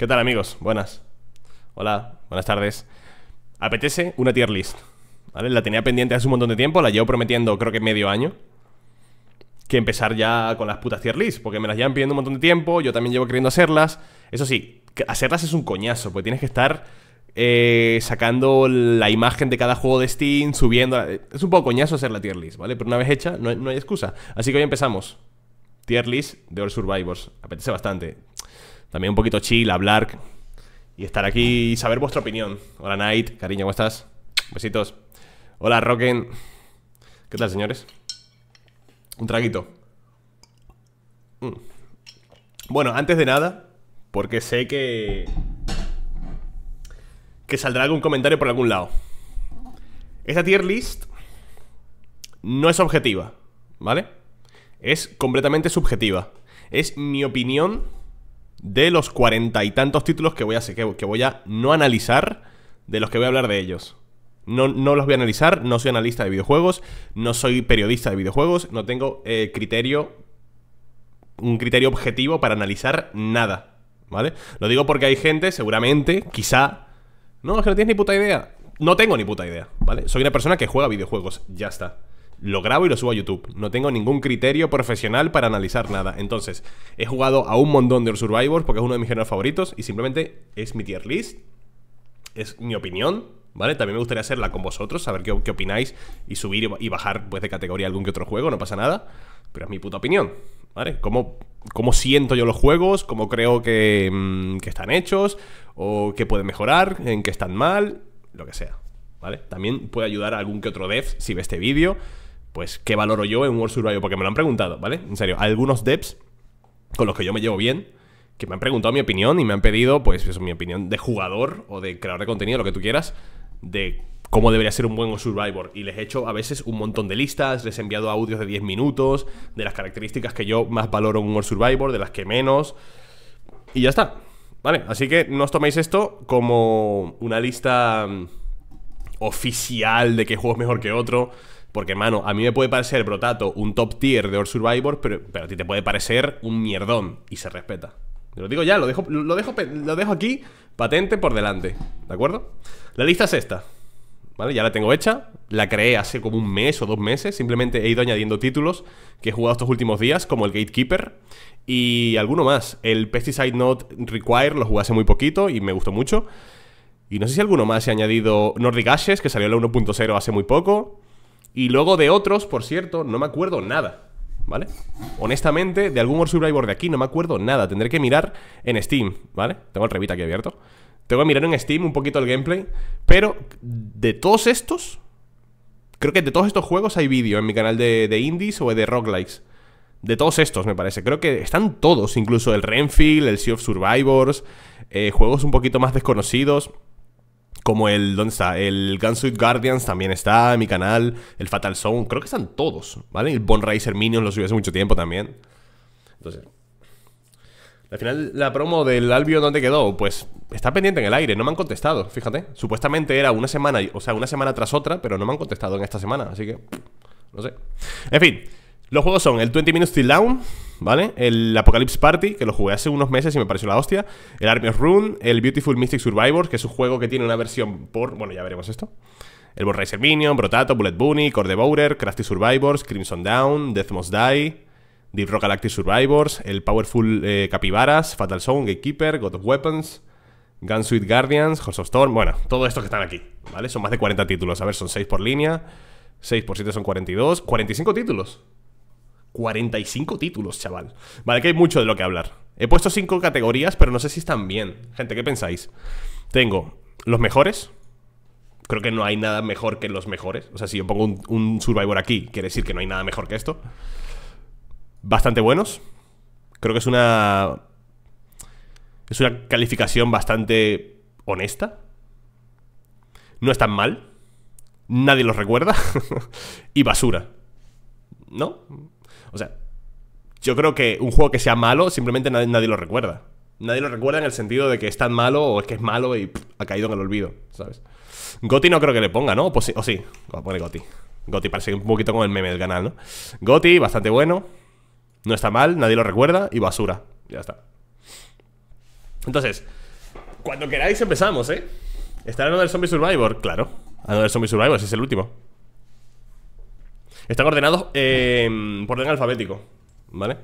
¿Qué tal amigos? Buenas. Hola, buenas tardes. Apetece una tier list. ¿Vale? La tenía pendiente hace un montón de tiempo, la llevo prometiendo creo que medio año. Que empezar ya con las putas tier list, porque me las llevan pidiendo un montón de tiempo, yo también llevo queriendo hacerlas. Eso sí, hacerlas es un coñazo, porque tienes que estar eh, sacando la imagen de cada juego de Steam, subiendo... Es un poco coñazo hacer la tier list, ¿vale? Pero una vez hecha, no hay, no hay excusa. Así que hoy empezamos. Tier list de All Survivors. Apetece bastante. También un poquito chill, hablar y estar aquí y saber vuestra opinión. Hola, Night. Cariño, ¿cómo estás? Besitos. Hola, Rocken. ¿Qué tal, señores? Un traguito. Mm. Bueno, antes de nada, porque sé que... Que saldrá algún comentario por algún lado. Esta tier list no es objetiva, ¿vale? Es completamente subjetiva. Es mi opinión de los cuarenta y tantos títulos que voy a que, que voy a no analizar, de los que voy a hablar de ellos. No, no, los voy a analizar, no soy analista de videojuegos, no soy periodista de videojuegos, no tengo eh, criterio, un criterio objetivo para analizar nada, ¿vale? Lo digo porque hay gente, seguramente, quizá, no, es que no tienes ni puta idea. No tengo ni puta idea, ¿vale? Soy una persona que juega videojuegos, ya está lo grabo y lo subo a YouTube. No tengo ningún criterio profesional para analizar nada. Entonces, he jugado a un montón de Survivors porque es uno de mis géneros favoritos y simplemente es mi tier list, es mi opinión, ¿vale? También me gustaría hacerla con vosotros, saber qué, opináis y subir y bajar pues, de categoría algún que otro juego, no pasa nada. Pero es mi puta opinión, ¿vale? ¿Cómo, cómo siento yo los juegos? ¿Cómo creo que, mm, que están hechos? ¿O qué pueden mejorar? ¿En qué están mal? Lo que sea, ¿vale? También puede ayudar a algún que otro dev si ve este vídeo pues, ¿qué valoro yo en World Survivor Porque me lo han preguntado, ¿vale? En serio, algunos devs con los que yo me llevo bien, que me han preguntado mi opinión y me han pedido, pues, eso, mi opinión de jugador o de creador de contenido, lo que tú quieras, de cómo debería ser un buen Survivor. Y les he hecho a veces un montón de listas, les he enviado audios de 10 minutos, de las características que yo más valoro en un World Survivor, de las que menos. Y ya está. Vale, así que no os toméis esto como una lista mm, oficial de qué juego es mejor que otro. Porque, mano, a mí me puede parecer Brotato un top tier de All Survivor, pero, a ti te puede parecer un mierdón y se respeta. Te lo digo ya, lo dejo, lo dejo, lo dejo aquí patente por delante, ¿de acuerdo? La lista es esta. ¿Vale? Ya la tengo hecha, la creé hace como un mes o dos meses, simplemente he ido añadiendo títulos que he jugado estos últimos días, como el Gatekeeper y alguno más. El Pesticide Not Require lo jugué hace muy poquito y me gustó mucho. Y no sé si alguno más ha añadido Nordic Ashes, que salió en la 1.0 hace muy poco. Y luego de otros, por cierto, no me acuerdo nada. ¿Vale? Honestamente, de algún War Survivor de aquí no me acuerdo nada. Tendré que mirar en Steam, ¿vale? Tengo el revita aquí abierto. Tengo que mirar en Steam un poquito el gameplay. Pero de todos estos, creo que de todos estos juegos hay vídeo en mi canal de, de indies o de roguelikes. De todos estos, me parece. Creo que están todos, incluso el Renfield, el Sea of Survivors, eh, juegos un poquito más desconocidos como el, ¿dónde está? El Gunsuit Guardians también está en mi canal, el Fatal Zone, creo que están todos, ¿vale? El Bonraiser Minions lo subí hace mucho tiempo también. Entonces, al final, la promo del Albion, ¿dónde quedó? Pues está pendiente en el aire, no me han contestado, fíjate. Supuestamente era una semana, o sea, una semana tras otra, pero no me han contestado en esta semana, así que, no sé. En fin, los juegos son el 20 Minutes Till Down, ¿vale? El Apocalypse Party, que lo jugué hace unos meses y me pareció la hostia. El Army of Rune, el Beautiful Mystic Survivors, que es un juego que tiene una versión por... Bueno, ya veremos esto. El Board Racer Minion, Brotato, Bullet Bunny, Core Devourer, Crafty Survivors, Crimson Down, Death Must Die, Deep Rock Galactic Survivors, el Powerful eh, Capybaras, Fatal Zone, Gatekeeper, God of Weapons, Gunsuit Guardians, Horse of Storm. Bueno, todo esto que están aquí, ¿vale? Son más de 40 títulos. A ver, son 6 por línea. 6 por 7 son 42. 45 títulos. 45 títulos, chaval. Vale, que hay mucho de lo que hablar. He puesto 5 categorías, pero no sé si están bien. Gente, ¿qué pensáis? Tengo los mejores. Creo que no hay nada mejor que los mejores. O sea, si yo pongo un, Survivor aquí, quiere decir que no hay nada mejor que esto. Bastante buenos. Creo que es una. Es una calificación bastante honesta. No es mal. Nadie los recuerda. y basura. ¿No? O sea, yo creo que un juego que sea malo, simplemente nadie, lo recuerda. Nadie lo recuerda en el sentido de que es tan malo o es que es malo y ha caído en el olvido, ¿sabes? Goti no creo que le ponga, ¿no? Pues o sí, a pone Goti. Goti parece un poquito con el meme del canal, ¿no? Goti, bastante bueno. No está mal, nadie lo recuerda y basura. Ya está. Entonces, cuando queráis empezamos, ¿eh? ¿Estará del Zombie Survivor? Claro. Another Zombie Survivor, ese es el último. Están ordenados eh, por orden alfabético, ¿vale?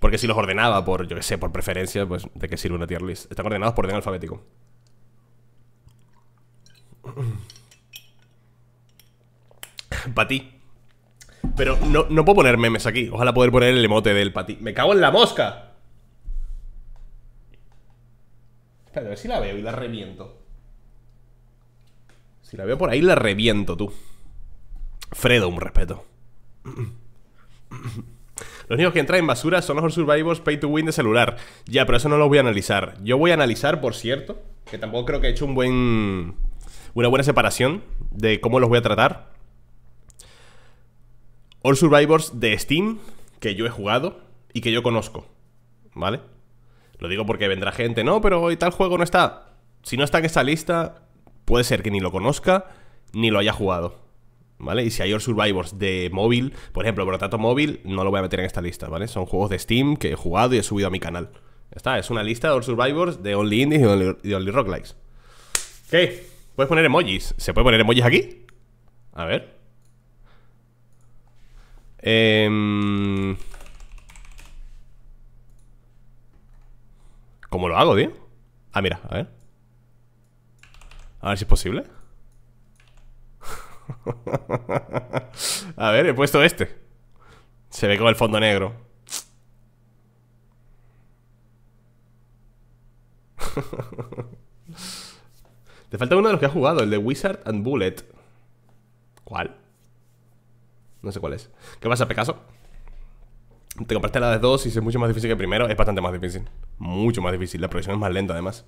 Porque si los ordenaba por, yo que sé, por preferencia, pues de qué sirve una tier list. Están ordenados por orden alfabético. Pati Pero no, no puedo poner memes aquí. Ojalá poder poner el emote del patí. ¡Me cago en la mosca! Espera, a ver si la veo y la reviento. Si la veo por ahí, la reviento, tú. Fredo, un respeto. Los niños que entran en basura son los survivors pay to win de celular. Ya, pero eso no lo voy a analizar. Yo voy a analizar, por cierto, que tampoco creo que he hecho un buen. una buena separación de cómo los voy a tratar. All Survivors de Steam, que yo he jugado y que yo conozco. ¿Vale? Lo digo porque vendrá gente, no, pero hoy tal juego no está. Si no está en esta lista, puede ser que ni lo conozca ni lo haya jugado. ¿vale? Y si hay All Survivors de móvil, por ejemplo, por lo tanto Móvil, no lo voy a meter en esta lista, ¿vale? Son juegos de Steam que he jugado y he subido a mi canal. está, es una lista de All Survivors de Only Indies y Only, Only Rock Likes. ¿Qué? ¿Puedes poner emojis? ¿Se puede poner emojis aquí? A ver. Em, ¿Cómo lo hago, tío? Ah, mira, a ver. A ver si es posible. a ver, he puesto este. Se ve como el fondo negro. Te falta uno de los que has jugado, el de Wizard and Bullet. ¿Cuál? No sé cuál es. ¿Qué pasa, Pecaso? Te compraste la de dos y es mucho más difícil que el primero. Es bastante más difícil. Mucho más difícil. La progresión es más lenta, además.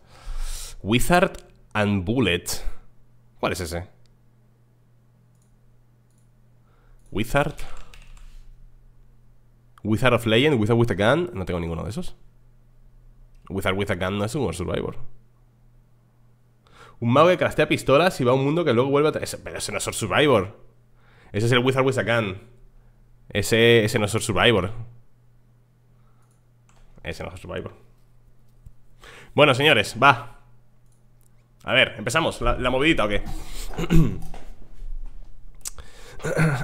Wizard and Bullet. ¿Cuál es ese? Wizard. Wizard of Legend, Wizard with a Gun. No tengo ninguno de esos. Wizard with a Gun no es un Survivor. Un mago que crastea pistolas y va a un mundo que luego vuelve a... pero ese no es un Survivor. Ese es el Wizard with a Gun. Ese, ese no es un Survivor. Ese no es Survivor. Bueno, señores, va. A ver, ¿empezamos la, la movidita o qué?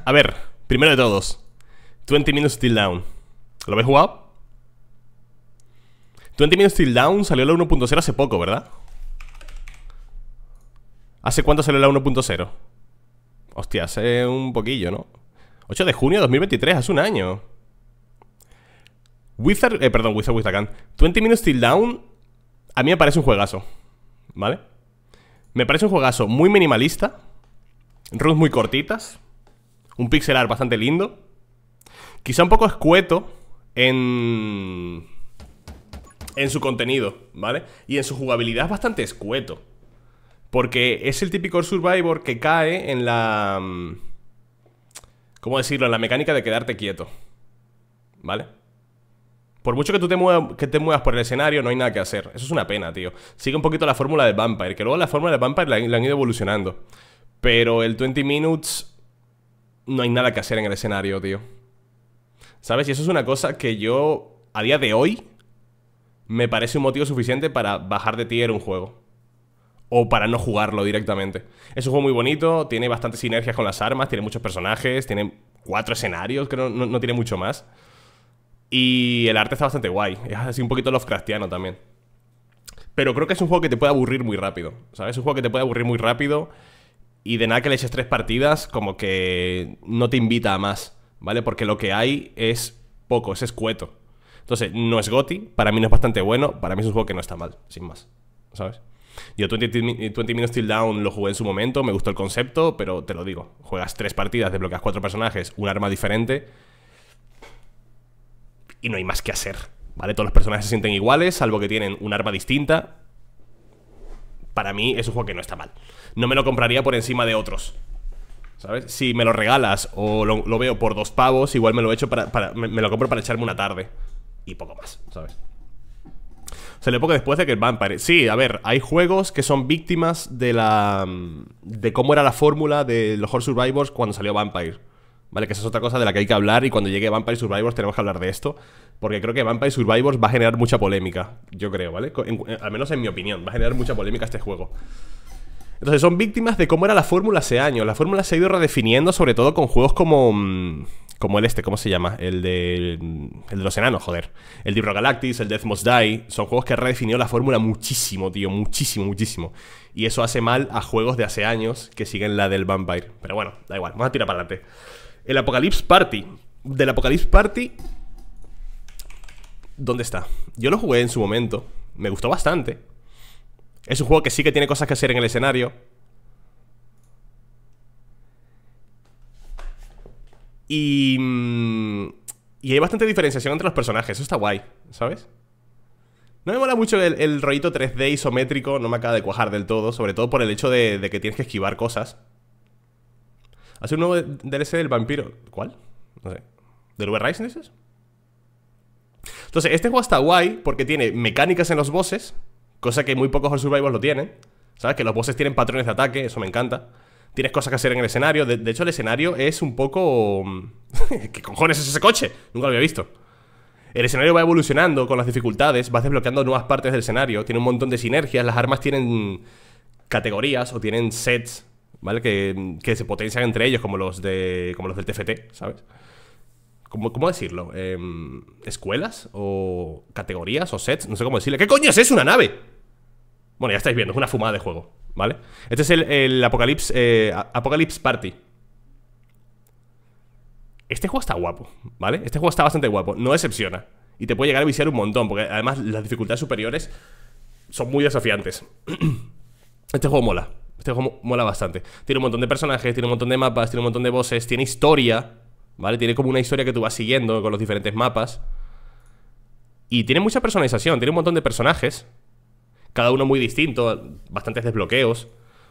A ver, primero de todos. 20 Minutes Till Down. ¿Lo habéis jugado? 20 Minutes Till Down salió la 1.0 hace poco, ¿verdad? ¿Hace cuánto salió la 1.0? Hostia, hace un poquillo, ¿no? 8 de junio de 2023, hace un año. Wizard, eh, perdón, Wizard Wizard 20 Minutes Till Down a mí me parece un juegazo, ¿vale? Me parece un juegazo muy minimalista, runs muy cortitas, un pixel art bastante lindo. Quizá un poco escueto en... En su contenido, ¿vale? Y en su jugabilidad bastante escueto. Porque es el típico Survivor que cae en la... Mm, ¿Cómo decirlo? En la mecánica de quedarte quieto. ¿Vale? Por mucho que tú te muevas, que te muevas por el escenario, no hay nada que hacer. Eso es una pena, tío. Sigue un poquito la fórmula de Vampire, que luego la fórmula de Vampire la han ido evolucionando. Pero el 20 Minutes no hay nada que hacer en el escenario, tío. ¿Sabes? Y eso es una cosa que yo, a día de hoy, me parece un motivo suficiente para bajar de tier un juego. O para no jugarlo directamente. Es un juego muy bonito, tiene bastantes sinergias con las armas, tiene muchos personajes, tiene cuatro escenarios, creo, no, no tiene mucho más. Y el arte está bastante guay. Es así un poquito Lovecraftiano también. Pero creo que es un juego que te puede aburrir muy rápido. ¿Sabes? Es un juego que te puede aburrir muy rápido y de nada que le eches tres partidas, como que no te invita a más, ¿vale? Porque lo que hay es poco, es escueto. Entonces, no es Goti, para mí no es bastante bueno, para mí es un juego que no está mal, sin más, ¿sabes? Yo 20, 20 Minutes Till Down lo jugué en su momento, me gustó el concepto, pero te lo digo, juegas tres partidas, desbloqueas cuatro personajes, un arma diferente y no hay más que hacer, ¿vale? Todos los personajes se sienten iguales, salvo que tienen un arma distinta para mí es un juego que no está mal. No me lo compraría por encima de otros. ¿Sabes? Si me lo regalas o lo, veo por dos pavos, igual me lo echo para, para me, lo compro para echarme una tarde. Y poco más, ¿sabes? O sea, la época después de que el Vampire... Sí, a ver, hay juegos que son víctimas de la... Mm, de cómo era la fórmula de los Horror Survivors cuando salió Vampire. ¿vale? Que esa es otra cosa de la que hay que hablar y cuando llegue Vampire Survivors tenemos que hablar de esto, porque creo que Vampire Survivors va a generar mucha polémica, yo creo, ¿vale? Eh, al menos en mi opinión, va a generar mucha polémica este juego. Entonces son víctimas de cómo era la fórmula hace años. La fórmula se ha ido redefiniendo, sobre todo con juegos como... Mm, como el este, ¿cómo se llama? El de, el de los enanos, joder. El Deep Rock el Death Must Die. Son juegos que han redefinido la fórmula muchísimo, tío. Muchísimo, muchísimo. Y eso hace mal a juegos de hace años que siguen la del Vampire. Pero bueno, da igual. Vamos a tirar para adelante. El Apocalypse Party. Del Apocalypse Party... ¿Dónde está? Yo lo jugué en su momento. Me gustó bastante. Es un juego que sí que tiene cosas que hacer en el escenario. Y... Mm, y hay bastante diferenciación entre los personajes. Eso está guay, ¿sabes? No me mola mucho el, rollito 3D isométrico. No me acaba de cuajar del todo. Sobre todo por el hecho de, de que tienes que esquivar cosas. Hace un nuevo DLC del vampiro. ¿Cuál? No sé. ¿Del V Rising Entonces, este juego está guay porque tiene mecánicas en los bosses, cosa que muy pocos All Survivors lo tienen. ¿Sabes? Que los bosses tienen patrones de ataque, eso me encanta. Tienes cosas que hacer en el escenario. De, de hecho, el escenario es un poco. Mm, ¿Qué cojones es ese coche? Nunca lo había visto. El escenario va evolucionando con las dificultades, vas desbloqueando nuevas partes del escenario, tiene un montón de sinergias, las armas tienen categorías o tienen sets ¿vale? Que, se potencian entre ellos, como los de. como los del TFT, ¿sabes? ¿Cómo, cómo decirlo? Em, ¿Escuelas? ¿O categorías? ¿O sets? No sé cómo decirle. ¿Qué coño es eso? ¿Una nave? Bueno, ya estáis viendo, es una fumada de juego, ¿vale? Este es el, el Apocalypse, eh, Apocalypse Party. Este juego está guapo, ¿vale? Este juego está bastante guapo, no decepciona. Y te puede llegar a viciar un montón, porque además las dificultades superiores son muy desafiantes. este juego mola. Este juego mola bastante. Tiene un montón de personajes, tiene un montón de mapas, tiene un montón de voces, tiene historia, ¿vale? Tiene como una historia que tú vas siguiendo con los diferentes mapas. Y tiene mucha personalización, tiene un montón de personajes, cada uno muy distinto, bastantes desbloqueos.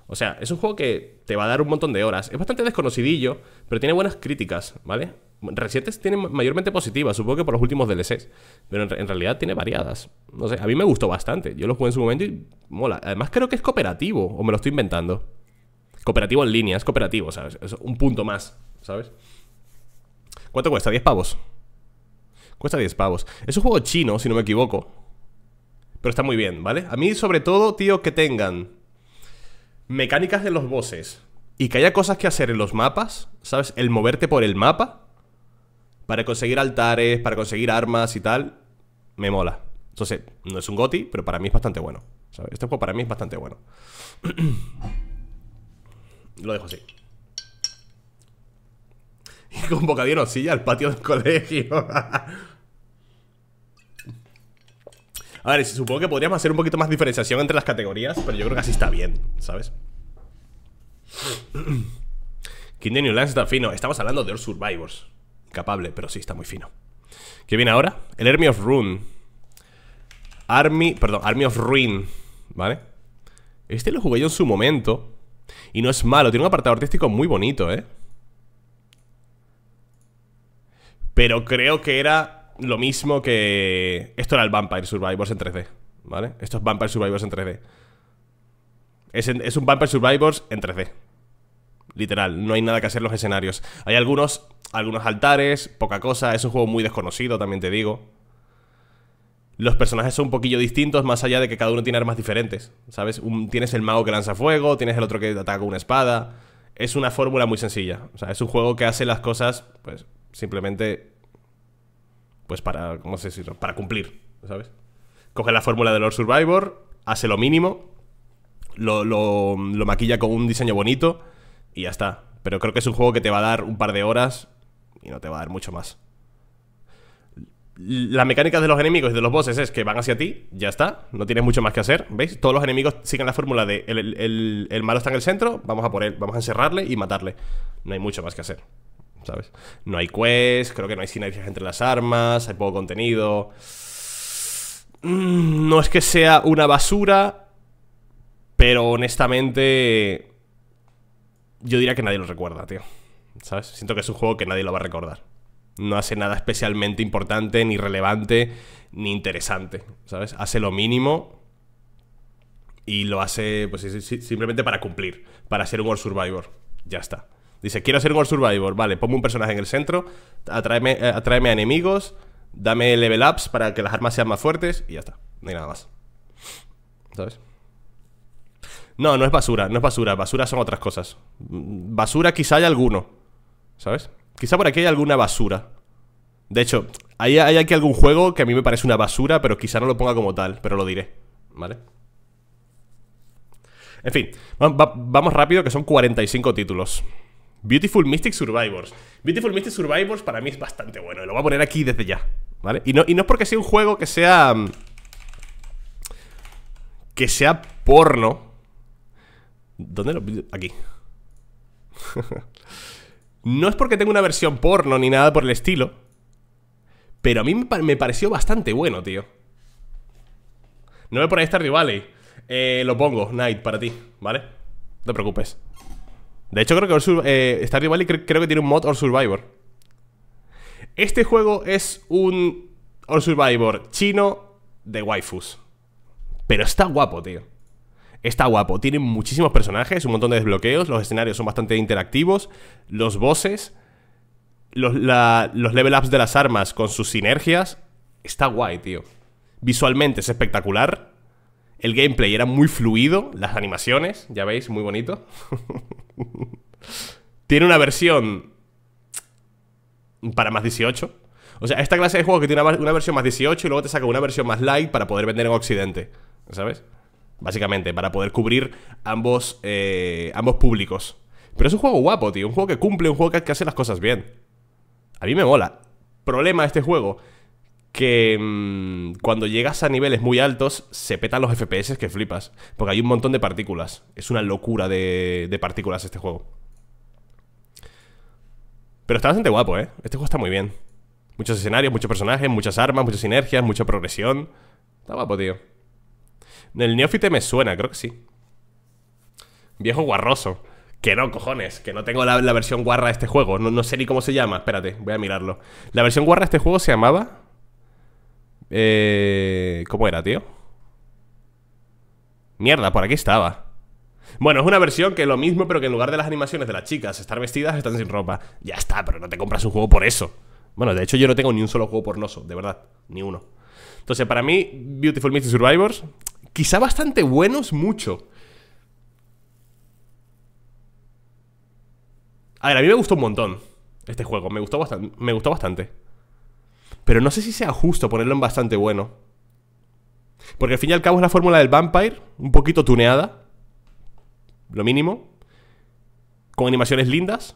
O sea, es un juego que te va a dar un montón de horas. Es bastante desconocidillo, pero tiene buenas críticas, ¿vale? recientes tienen mayormente positivas, supongo que por los últimos DLCs, pero en, realidad tiene variadas. No sé, a mí me gustó bastante. Yo lo jugué en su momento y mola. Además creo que es cooperativo, o me lo estoy inventando. Cooperativo en línea, es cooperativo, ¿sabes? Es un punto más, ¿sabes? ¿Cuánto cuesta? ¿10 pavos? Cuesta 10 pavos. Es un juego chino, si no me equivoco. Pero está muy bien, ¿vale? A mí, sobre todo, tío, que tengan mecánicas de los bosses y que haya cosas que hacer en los mapas, ¿sabes? El moverte por el mapa para conseguir altares, para conseguir armas y tal, me mola. Entonces, no es un GOTI, pero para mí es bastante bueno. ¿sabes? Este juego para mí es bastante bueno. Lo dejo así. Y con bocadillo no silla al patio del colegio. A ver, supongo que podríamos hacer un poquito más diferenciación entre las categorías, pero yo creo que así está bien, ¿sabes? King of New Lands está fino. Estamos hablando de Earth Survivors. Capable, pero sí, está muy fino. ¿Qué viene ahora? El Army of Ruin. Army, perdón, Army of Ruin, ¿vale? Este lo jugué yo en su momento. Y no es malo, tiene un apartado artístico muy bonito, ¿eh? Pero creo que era lo mismo que... Esto era el Vampire Survivors en 3D, ¿vale? Esto es Vampire Survivors en 3D. Es, es un Vampire Survivors en 3D, Literal, no hay nada que hacer en los escenarios. Hay algunos, algunos altares, poca cosa. Es un juego muy desconocido, también te digo. Los personajes son un poquillo distintos, más allá de que cada uno tiene armas diferentes. ¿Sabes? tienes el mago que lanza fuego, tienes el otro que ataca con una espada. Es una fórmula muy sencilla. O sea, es un juego que hace las cosas, pues, simplemente. Pues para. ¿Cómo Para cumplir, ¿sabes? Coge la fórmula de Lord Survivor, hace lo mínimo, lo, lo maquilla con un diseño bonito y ya está. Pero creo que es un juego que te va a dar un par de horas y no te va a dar mucho más. Las mecánicas de los enemigos y de los bosses es que van hacia ti, ya está, no tienes mucho más que hacer, ¿veis? Todos los enemigos siguen la fórmula de el, malo está en el centro, vamos a por él, vamos a encerrarle y matarle. No hay mucho más que hacer, ¿sabes? No hay quest, creo que no hay sinergias entre las armas, hay poco contenido. Mm, no es que sea una basura, pero honestamente yo diría que nadie lo recuerda, tío. ¿Sabes? Siento que es un juego que nadie lo va a recordar. No hace nada especialmente importante, ni relevante, ni interesante, ¿sabes? Hace lo mínimo y lo hace pues simplemente para cumplir, para ser un World Survivor. Ya está. Dice, quiero ser un World Survivor. Vale, pongo un personaje en el centro, eh, atráeme, a enemigos, dame level ups para que las armas sean más fuertes y ya está. No hay nada más. ¿Sabes? No, no es basura, no es basura. Basura son otras cosas. Basura quizá hay alguno, ¿sabes? Quizá por aquí hay alguna basura. De hecho, hay, hay aquí algún juego que a mí me parece una basura, pero quizá no lo ponga como tal, pero lo diré, ¿vale? En fin, vamos rápido que son 45 títulos. Beautiful Mystic Survivors. Beautiful Mystic Survivors para mí es bastante bueno. Y lo voy a poner aquí desde ya. ¿Vale? Y no, y no es porque sea un juego que sea. Mm, que sea porno. ¿Dónde lo.? Aquí. no es porque tenga una versión porno ni nada por el estilo. Pero a mí me pareció bastante bueno, tío. No me pones Stardew Valley. Eh, lo pongo, Night, para ti, ¿vale? No te preocupes. De hecho, creo que eh, Stardew Valley creo que tiene un mod Or Survivor. Este juego es un All Survivor chino de waifus. Pero está guapo, tío. Está guapo, tiene muchísimos personajes, un montón de desbloqueos, los escenarios son bastante interactivos, los bosses, los, level ups de las armas con sus sinergias. Está guay, tío. Visualmente es espectacular. El gameplay era muy fluido, las animaciones, ya veis, muy bonito. tiene una versión para más 18. O sea, esta clase de juego que tiene una, una, versión más 18 y luego te saca una versión más light para poder vender en Occidente. ¿Sabes? básicamente, para poder cubrir ambos, eh, ambos públicos. Pero es un juego guapo, tío, un juego que cumple, un juego que hace las cosas bien. A mí me mola. Problema este juego, que mm, cuando llegas a niveles muy altos se petan los FPS que flipas, porque hay un montón de partículas. Es una locura de, de partículas este juego. Pero está bastante guapo, ¿eh? Este juego está muy bien. Muchos escenarios, muchos personajes, muchas armas, muchas sinergias, mucha progresión. Está guapo, tío. El neofite me suena, creo que sí. Viejo guarroso. Que no, cojones, que no tengo la, versión guarra de este juego. No, no, sé ni cómo se llama. Espérate, voy a mirarlo. La versión guarra de este juego se llamaba. Eh, ¿Cómo era, tío? Mierda, por aquí estaba. Bueno, es una versión que es lo mismo, pero que en lugar de las animaciones de las chicas estar vestidas, están sin ropa. Ya está, pero no te compras un juego por eso. Bueno, de hecho, yo no tengo ni un solo juego pornoso, de verdad. Ni uno. Entonces, para mí, Beautiful Mystery Survivors, quizá bastante buenos, mucho. A ver, a mí me gustó un montón este juego, me gustó, me gustó bastante. Pero no sé si sea justo ponerlo en bastante bueno. Porque al fin y al cabo es la fórmula del Vampire, un poquito tuneada, lo mínimo, con animaciones lindas.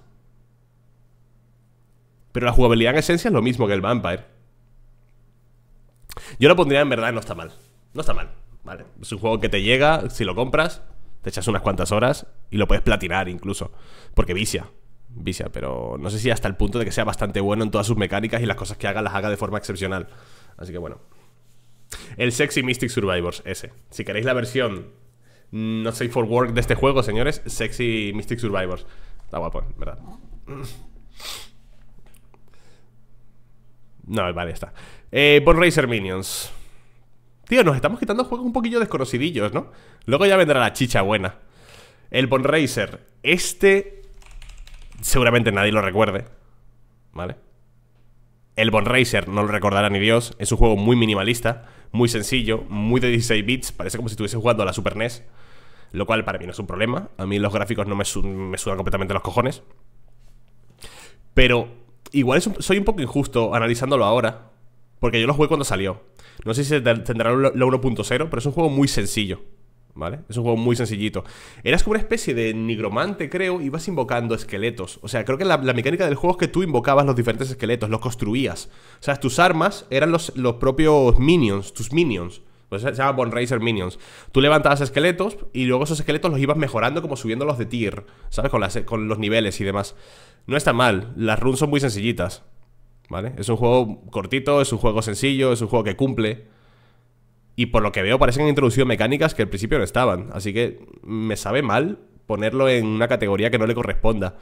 Pero la jugabilidad en esencia es lo mismo que el Vampire. Yo lo pondría en verdad, no está mal. No está mal, ¿vale? Es un juego que te llega, si lo compras, te echas unas cuantas horas y lo puedes platinar incluso. Porque vicia, vicia, pero no sé si hasta el punto de que sea bastante bueno en todas sus mecánicas y las cosas que haga las haga de forma excepcional. Así que bueno. El Sexy Mystic Survivors, ese. Si queréis la versión no safe for work de este juego, señores, Sexy Mystic Survivors. Está guapo, ¿verdad? No, vale, está. Eh, Racer Minions. Tío, nos estamos quitando juegos un poquillo desconocidillos, ¿no? Luego ya vendrá la chicha buena. El Bon Racer. Este. Seguramente nadie lo recuerde. ¿Vale? El Bon Racer no lo recordará ni Dios. Es un juego muy minimalista, muy sencillo, muy de 16 bits. Parece como si estuviese jugando a la Super NES. Lo cual para mí no es un problema. A mí los gráficos no me, me sudan completamente los cojones. Pero Igual soy un poco injusto analizándolo ahora, porque yo lo jugué cuando salió. No sé si tendrá la 1.0, pero es un juego muy sencillo. ¿Vale? Es un juego muy sencillito. Eras como una especie de nigromante, creo, y vas invocando esqueletos. O sea, creo que la, mecánica del juego es que tú invocabas los diferentes esqueletos, los construías. O sea, tus armas eran los, los propios minions, tus minions. Pues se llama Racer Minions. Tú levantabas esqueletos y luego esos esqueletos los ibas mejorando como subiéndolos de tier, ¿sabes? Con, con los niveles y demás. No está mal, las runes son muy sencillitas, ¿vale? Es un juego cortito, es un juego sencillo, es un juego que cumple. Y por lo que veo parece que han introducido mecánicas que al principio no estaban. Así que me sabe mal ponerlo en una categoría que no le corresponda.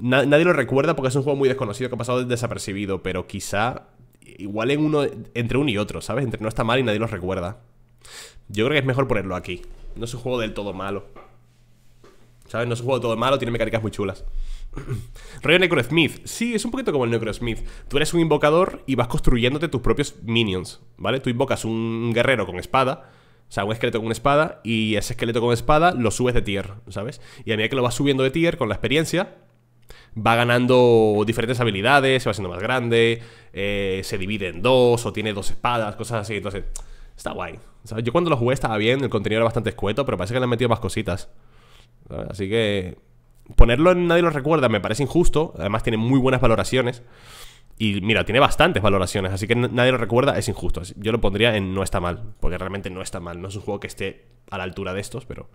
nadie lo recuerda porque es un juego muy desconocido que ha pasado desapercibido, pero quizá igual en uno, entre uno y otro, ¿sabes? Entre no está mal y nadie los recuerda. Yo creo que es mejor ponerlo aquí. No es un juego del todo malo. ¿Sabes? No es un juego del todo malo, tiene mecánicas muy chulas. Rollo Necrosmith. Sí, es un poquito como el Necrosmith. Tú eres un invocador y vas construyéndote tus propios minions, ¿vale? Tú invocas un guerrero con espada. O sea, un esqueleto con espada y ese esqueleto con espada lo subes de tier, ¿sabes? Y a medida que lo vas subiendo de tier con la experiencia, va ganando diferentes habilidades, se va siendo más grande, eh, se divide en dos, o tiene dos espadas, cosas así. Entonces, está guay. Yo cuando lo jugué estaba bien, el contenido era bastante escueto, pero parece que le han metido más cositas. Así que ponerlo en Nadie lo recuerda me parece injusto. Además, tiene muy buenas valoraciones. Y mira, tiene bastantes valoraciones, así que nadie lo recuerda, es injusto. Yo lo pondría en no está mal, porque realmente no está mal. No es un juego que esté a la altura de estos, pero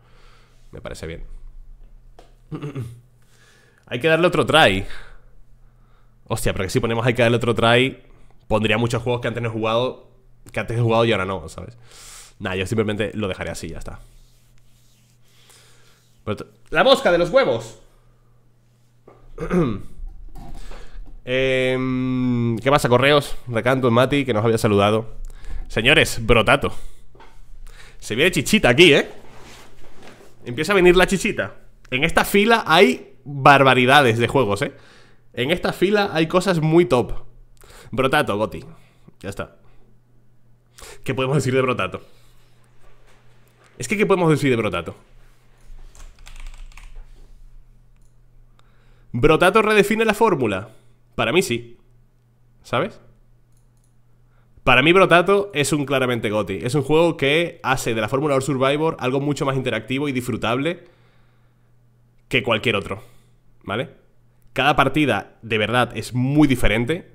me parece bien. Hay que darle otro try. Hostia, pero que si ponemos hay que darle otro try, pondría muchos juegos que antes no he jugado, que antes he jugado y ahora no, ¿sabes? Nada, yo simplemente lo dejaré así, ya está. la mosca de los huevos. Em, ¿Qué pasa, correos? Recanto, Mati, que nos había saludado. Señores, brotato. Se viene chichita aquí, ¿eh? Empieza a venir la chichita. En esta fila hay barbaridades de juegos, ¿eh? En esta fila hay cosas muy top. Brotato, Goti. Ya está. ¿Qué podemos decir de Brotato? Es que, ¿qué podemos decir de Brotato? ¿Brotato redefine la fórmula? Para mí sí. ¿Sabes? Para mí Brotato es un claramente Goti. Es un juego que hace de la fórmula Survivor algo mucho más interactivo y disfrutable que cualquier otro. ¿vale? Cada partida, de verdad, es muy diferente.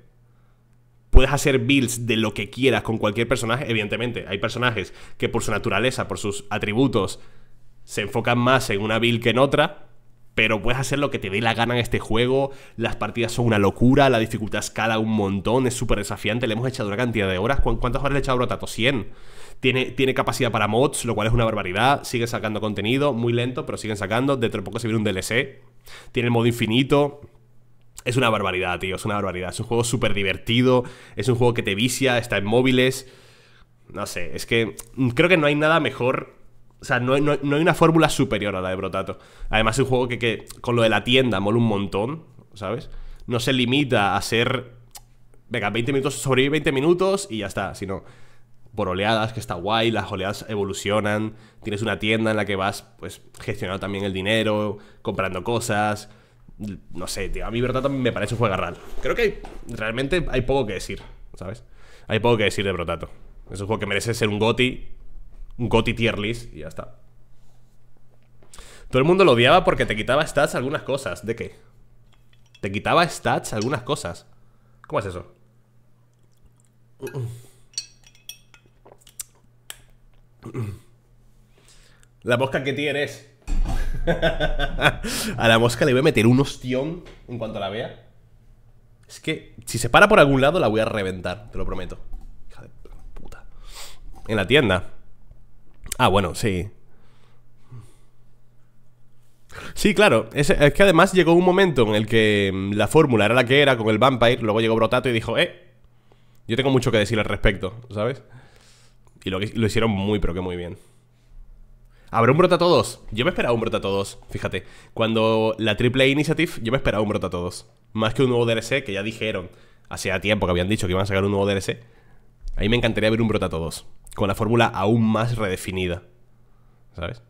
Puedes hacer builds de lo que quieras con cualquier personaje. Evidentemente, hay personajes que por su naturaleza, por sus atributos, se enfocan más en una build que en otra. Pero puedes hacer lo que te dé la gana en este juego. Las partidas son una locura, la dificultad escala un montón, es súper desafiante. Le hemos echado una cantidad de horas. ¿Cuántas horas le he echado a Brotato? 100. Tiene, tiene, capacidad para mods, lo cual es una barbaridad. Sigue sacando contenido, muy lento, pero siguen sacando. Dentro de poco se viene un DLC. Tiene el modo infinito. Es una barbaridad, tío, es una barbaridad. Es un juego súper divertido, es un juego que te vicia, está en móviles. No sé, es que mm, creo que no hay nada mejor. O sea, no, hay una fórmula superior a la de Brotato. Además, es un juego que, con lo de la tienda mola un montón, ¿sabes? No se limita a ser. Venga, 20 minutos, sobre 20 minutos y ya está, Si no por oleadas, que está guay, las oleadas evolucionan, tienes una tienda en la que vas pues gestionando también el dinero, comprando cosas, no sé, a mí verdad me parece un juego raro Creo que realmente hay poco que decir, ¿sabes? Hay poco que decir de Brotato. Es un juego que merece ser un GOTI, un GOTI tier list y ya está. Todo el mundo lo odiaba porque te quitaba stats algunas cosas. ¿De qué? Te quitaba stats algunas cosas. ¿Cómo es eso? La mosca que tienes. a la mosca le voy a meter un ostión en cuanto la vea. Es que si se para por algún lado la voy a reventar, te lo prometo. puta. En la tienda. Ah, bueno, sí. Sí, claro. Es, es que además llegó un momento en el que mm, la fórmula era la que era con el Vampire. Luego llegó Brotato y dijo, eh, yo tengo mucho que decir al respecto, ¿sabes? Y lo, hicieron muy, pero que muy bien. ¿Habrá un brota todos? Yo me esperaba un brota todos, fíjate. Cuando la AAA Initiative, yo me esperaba un brota todos. Más que un nuevo DLC, que ya dijeron hacía tiempo que habían dicho que iban a sacar un nuevo DLC. A mí me encantaría ver un brota todos. Con la fórmula aún más redefinida. ¿Sabes?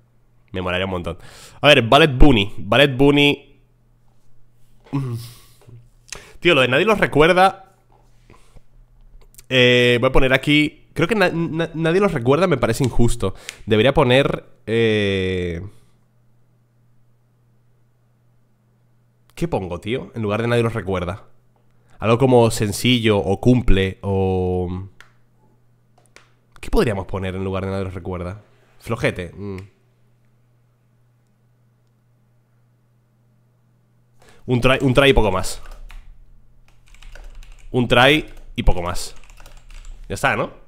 Me molaría un montón. A ver, Ballet Bunny. Ballet Bunny. Mm. Tío, lo de nadie los recuerda. Eh, voy a poner aquí Creo que nadie los recuerda, me parece injusto. Debería poner. Eh, ¿Qué pongo, tío? En lugar de nadie los recuerda. Algo como sencillo o cumple o. ¿Qué podríamos poner en lugar de nadie los recuerda? Flojete. Mm. Un try, un try y poco más. Un try y poco más. Ya está, ¿no?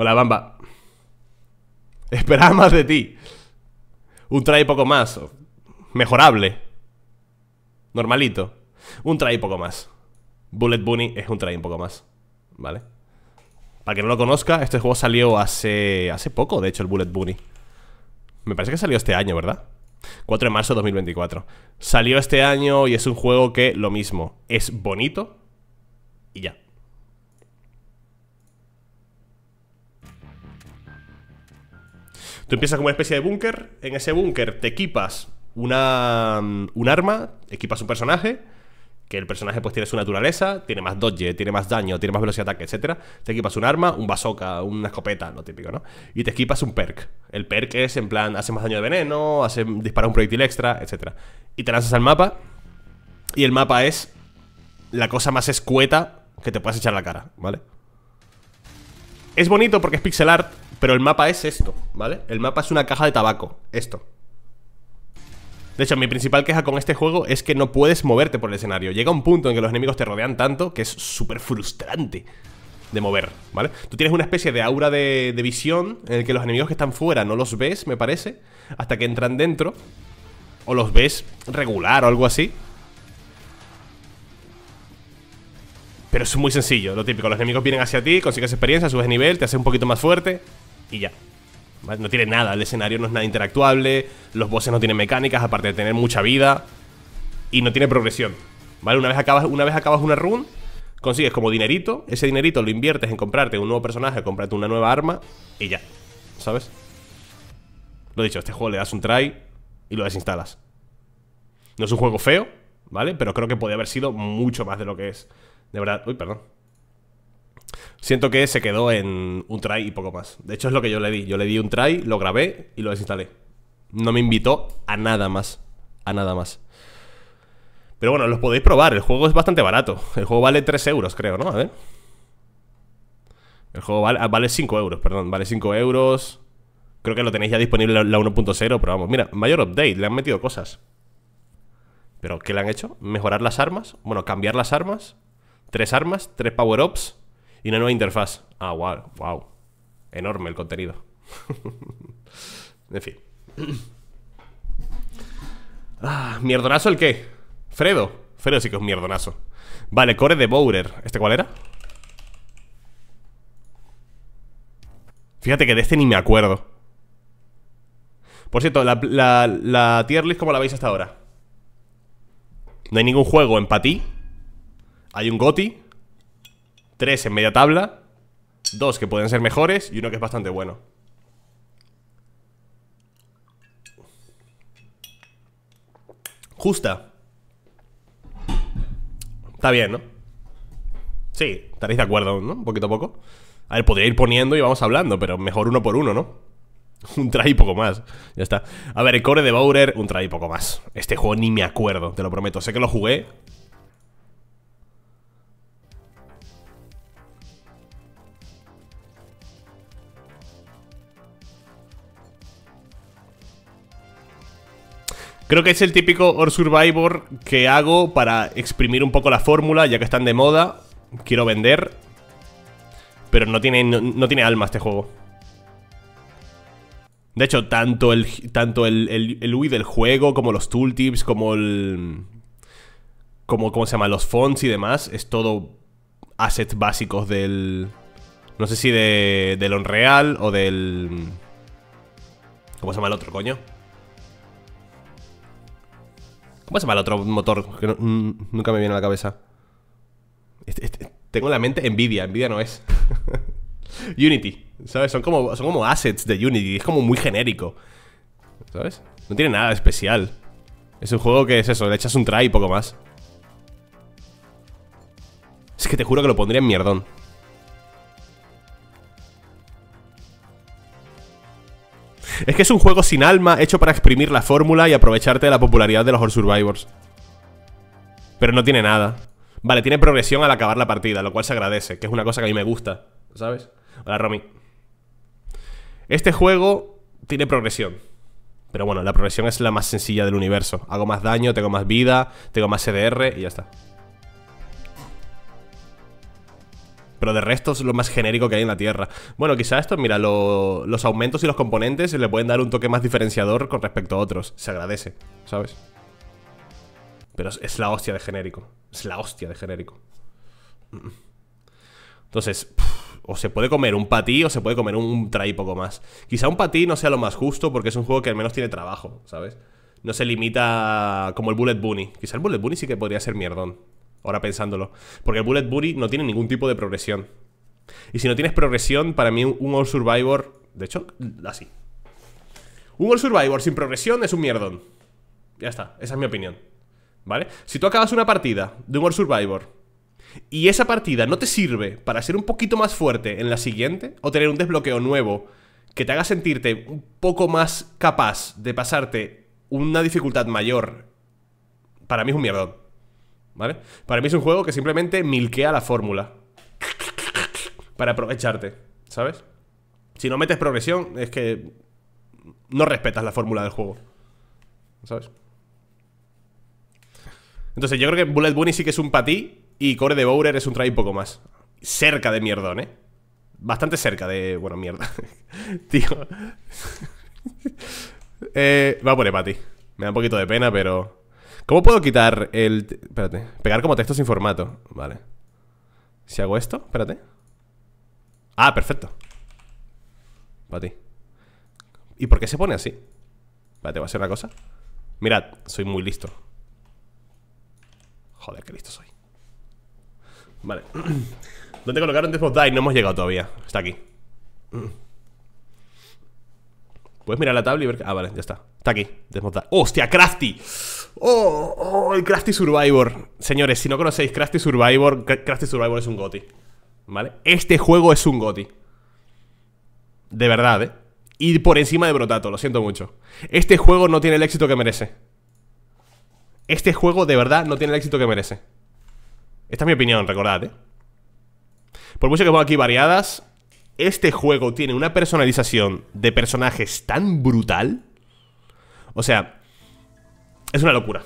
Hola, Bamba. Esperaba más de ti. Un try poco más. Mejorable. Normalito. Un try poco más. Bullet Bunny es un try un poco más. ¿Vale? Para que no lo conozca, este juego salió hace. hace poco, de hecho, el Bullet Bunny. Me parece que salió este año, ¿verdad? 4 de marzo de 2024. Salió este año y es un juego que lo mismo, es bonito y ya. Tú empiezas como una especie de búnker. En ese búnker te equipas una, mm, un arma, equipas un personaje. Que el personaje pues tiene su naturaleza, tiene más dodge, tiene más daño, tiene más velocidad de ataque, etc. Te equipas un arma, un bazooka, una escopeta, lo típico, ¿no? Y te equipas un perk. El perk es en plan, hace más daño de veneno, hace, dispara un proyectil extra, etc. Y te lanzas al mapa. Y el mapa es la cosa más escueta que te puedas echar a la cara, ¿vale? Es bonito porque es pixel art, pero el mapa es esto, ¿vale? El mapa es una caja de tabaco, esto De hecho, mi principal queja con este juego es que no puedes moverte por el escenario Llega un punto en que los enemigos te rodean tanto que es súper frustrante de mover, ¿vale? Tú tienes una especie de aura de, visión en el que los enemigos que están fuera no los ves, me parece, hasta que entran dentro. O los ves regular o algo así. Pero es muy sencillo, lo típico. Los enemigos vienen hacia ti, consigues experiencia, subes nivel, te hace un poquito más fuerte y ya. No tiene nada, el escenario no es nada interactuable, los bosses no tienen mecánicas, aparte de tener mucha vida, y no tiene progresión. ¿Vale? Una vez acabas, una, vez acabas una run, consigues como dinerito, ese dinerito lo inviertes en comprarte un nuevo personaje, comprarte una nueva arma, y ya. ¿Sabes? Lo dicho, este juego le das un try y lo desinstalas. No es un juego feo, ¿vale? Pero creo que puede haber sido mucho más de lo que es. De verdad. Uy, perdón. Siento que se quedó en un try y poco más. De hecho, es lo que yo le di. Yo le di un try, lo grabé y lo desinstalé. No me invitó a nada más. A nada más. Pero bueno, los podéis probar. El juego es bastante barato. El juego vale 3 euros, creo, ¿no? A ver. El juego vale, ah, vale 5 euros, perdón. Vale 5 euros. Creo que lo tenéis ya disponible la 1.0, pero vamos. Mira, mayor update. Le han metido cosas. ¿Pero qué le han hecho? ¿Mejorar las armas? Bueno, cambiar las armas. Tres armas, tres power-ups. Y una nueva interfaz. Ah, wow, wow. Enorme el contenido. en fin. Ah, ¿Mierdonazo el qué? Fredo. Fredo sí que es un mierdonazo. Vale, core de Bowler. ¿Este cuál era? Fíjate que de este ni me acuerdo. Por cierto, la, la, la tier list, ¿cómo la veis hasta ahora? No hay ningún juego en Patí. Hay un Goti. Tres en media tabla. Dos que pueden ser mejores y uno que es bastante bueno. Justa. Está bien, ¿no? Sí, estaréis de acuerdo, ¿no? Poquito a poco. A ver, podría ir poniendo y vamos hablando, pero mejor uno por uno, ¿no? Un try y poco más. Ya está. A ver, el core de Bowler, un try y poco más. Este juego ni me acuerdo, te lo prometo. Sé que lo jugué, Creo que es el típico Or Survivor que hago para exprimir un poco la fórmula, ya que están de moda. Quiero vender. Pero no tiene, no, tiene alma este juego. De hecho, tanto el, tanto el, el, UI del juego, como los tooltips, como el... Como, ¿Cómo se llama? Los fonts y demás. Es todo assets básicos del... No sé si de, del Unreal o del... ¿Cómo se llama el otro, coño? ¿Cómo se llama el otro motor? Que nunca me viene a la cabeza. Este, este, tengo en la mente envidia, envidia no es. Unity, ¿sabes? Son como, son como assets de Unity, es como muy genérico. ¿Sabes? No tiene nada especial. Es un juego que es eso, le echas un try y poco más. Es que te juro que lo pondría en mierdón. Es que es un juego sin alma, hecho para exprimir la fórmula y aprovecharte de la popularidad de los All Survivors. Pero no tiene nada. Vale, tiene progresión al acabar la partida, lo cual se agradece, que es una cosa que a mí me gusta, ¿sabes? Hola, Romy. Este juego tiene progresión. Pero bueno, la progresión es la más sencilla del universo. Hago más daño, tengo más vida, tengo más CDR e y ya está. Pero de resto es lo más genérico que hay en la Tierra. Bueno, quizá esto, mira, los aumentos y los componentes le pueden dar un toque más diferenciador con respecto a otros. Se agradece, ¿sabes? Pero es, la hostia de genérico. Es la hostia de genérico. Entonces, o se puede comer un patí o se puede comer un, traí poco más. Quizá un patí no sea lo más justo porque es un juego que al menos tiene trabajo, ¿sabes? No se limita como el Bullet Bunny. Quizá el Bullet Bunny sí que podría ser mierdón. Ahora pensándolo. Porque el Bullet Bury no tiene ningún tipo de progresión. Y si no tienes progresión, para mí un All Survivor. De hecho, así. Un All Survivor sin progresión es un mierdón. Ya está, esa es mi opinión. ¿Vale? Si tú acabas una partida de un All Survivor y esa partida no te sirve para ser un poquito más fuerte en la siguiente o tener un desbloqueo nuevo que te haga sentirte un poco más capaz de pasarte una dificultad mayor, para mí es un mierdón. ¿vale? Para mí es un juego que simplemente milquea la fórmula para aprovecharte, ¿sabes? Si no metes progresión, es que no respetas la fórmula del juego, ¿sabes? Entonces, yo creo que Bullet Bunny sí que es un patí y Core de bowler es un try poco más. Cerca de mierdón, ¿eh? Bastante cerca de. Bueno, mierda. Tío. eh, va a poner patí. Me da un poquito de pena, pero. ¿Cómo puedo quitar el...? Espérate. Pegar como texto sin formato. Vale. Si hago esto, espérate. Ah, perfecto. Para ti. ¿Y por qué se pone así? Espérate, voy a hacer una cosa. Mirad, soy muy listo. Joder, qué listo soy. Vale. ¿Dónde colocaron Die? No hemos llegado todavía. Está aquí. Puedes mirar la tabla y ver... Ah, vale, ya está. Está aquí, desmontada. ¡Hostia, Crafty! ¡Oh, ¡Oh! El Crafty Survivor. Señores, si no conocéis Crafty Survivor, Crafty Survivor es un goti. ¿Vale? Este juego es un goti. De verdad, ¿eh? Y por encima de Brotato, lo siento mucho. Este juego no tiene el éxito que merece. Este juego de verdad no tiene el éxito que merece. Esta es mi opinión, recordad, ¿eh? Por mucho que ponga aquí variadas, este juego tiene una personalización de personajes tan brutal. O sea, es una locura.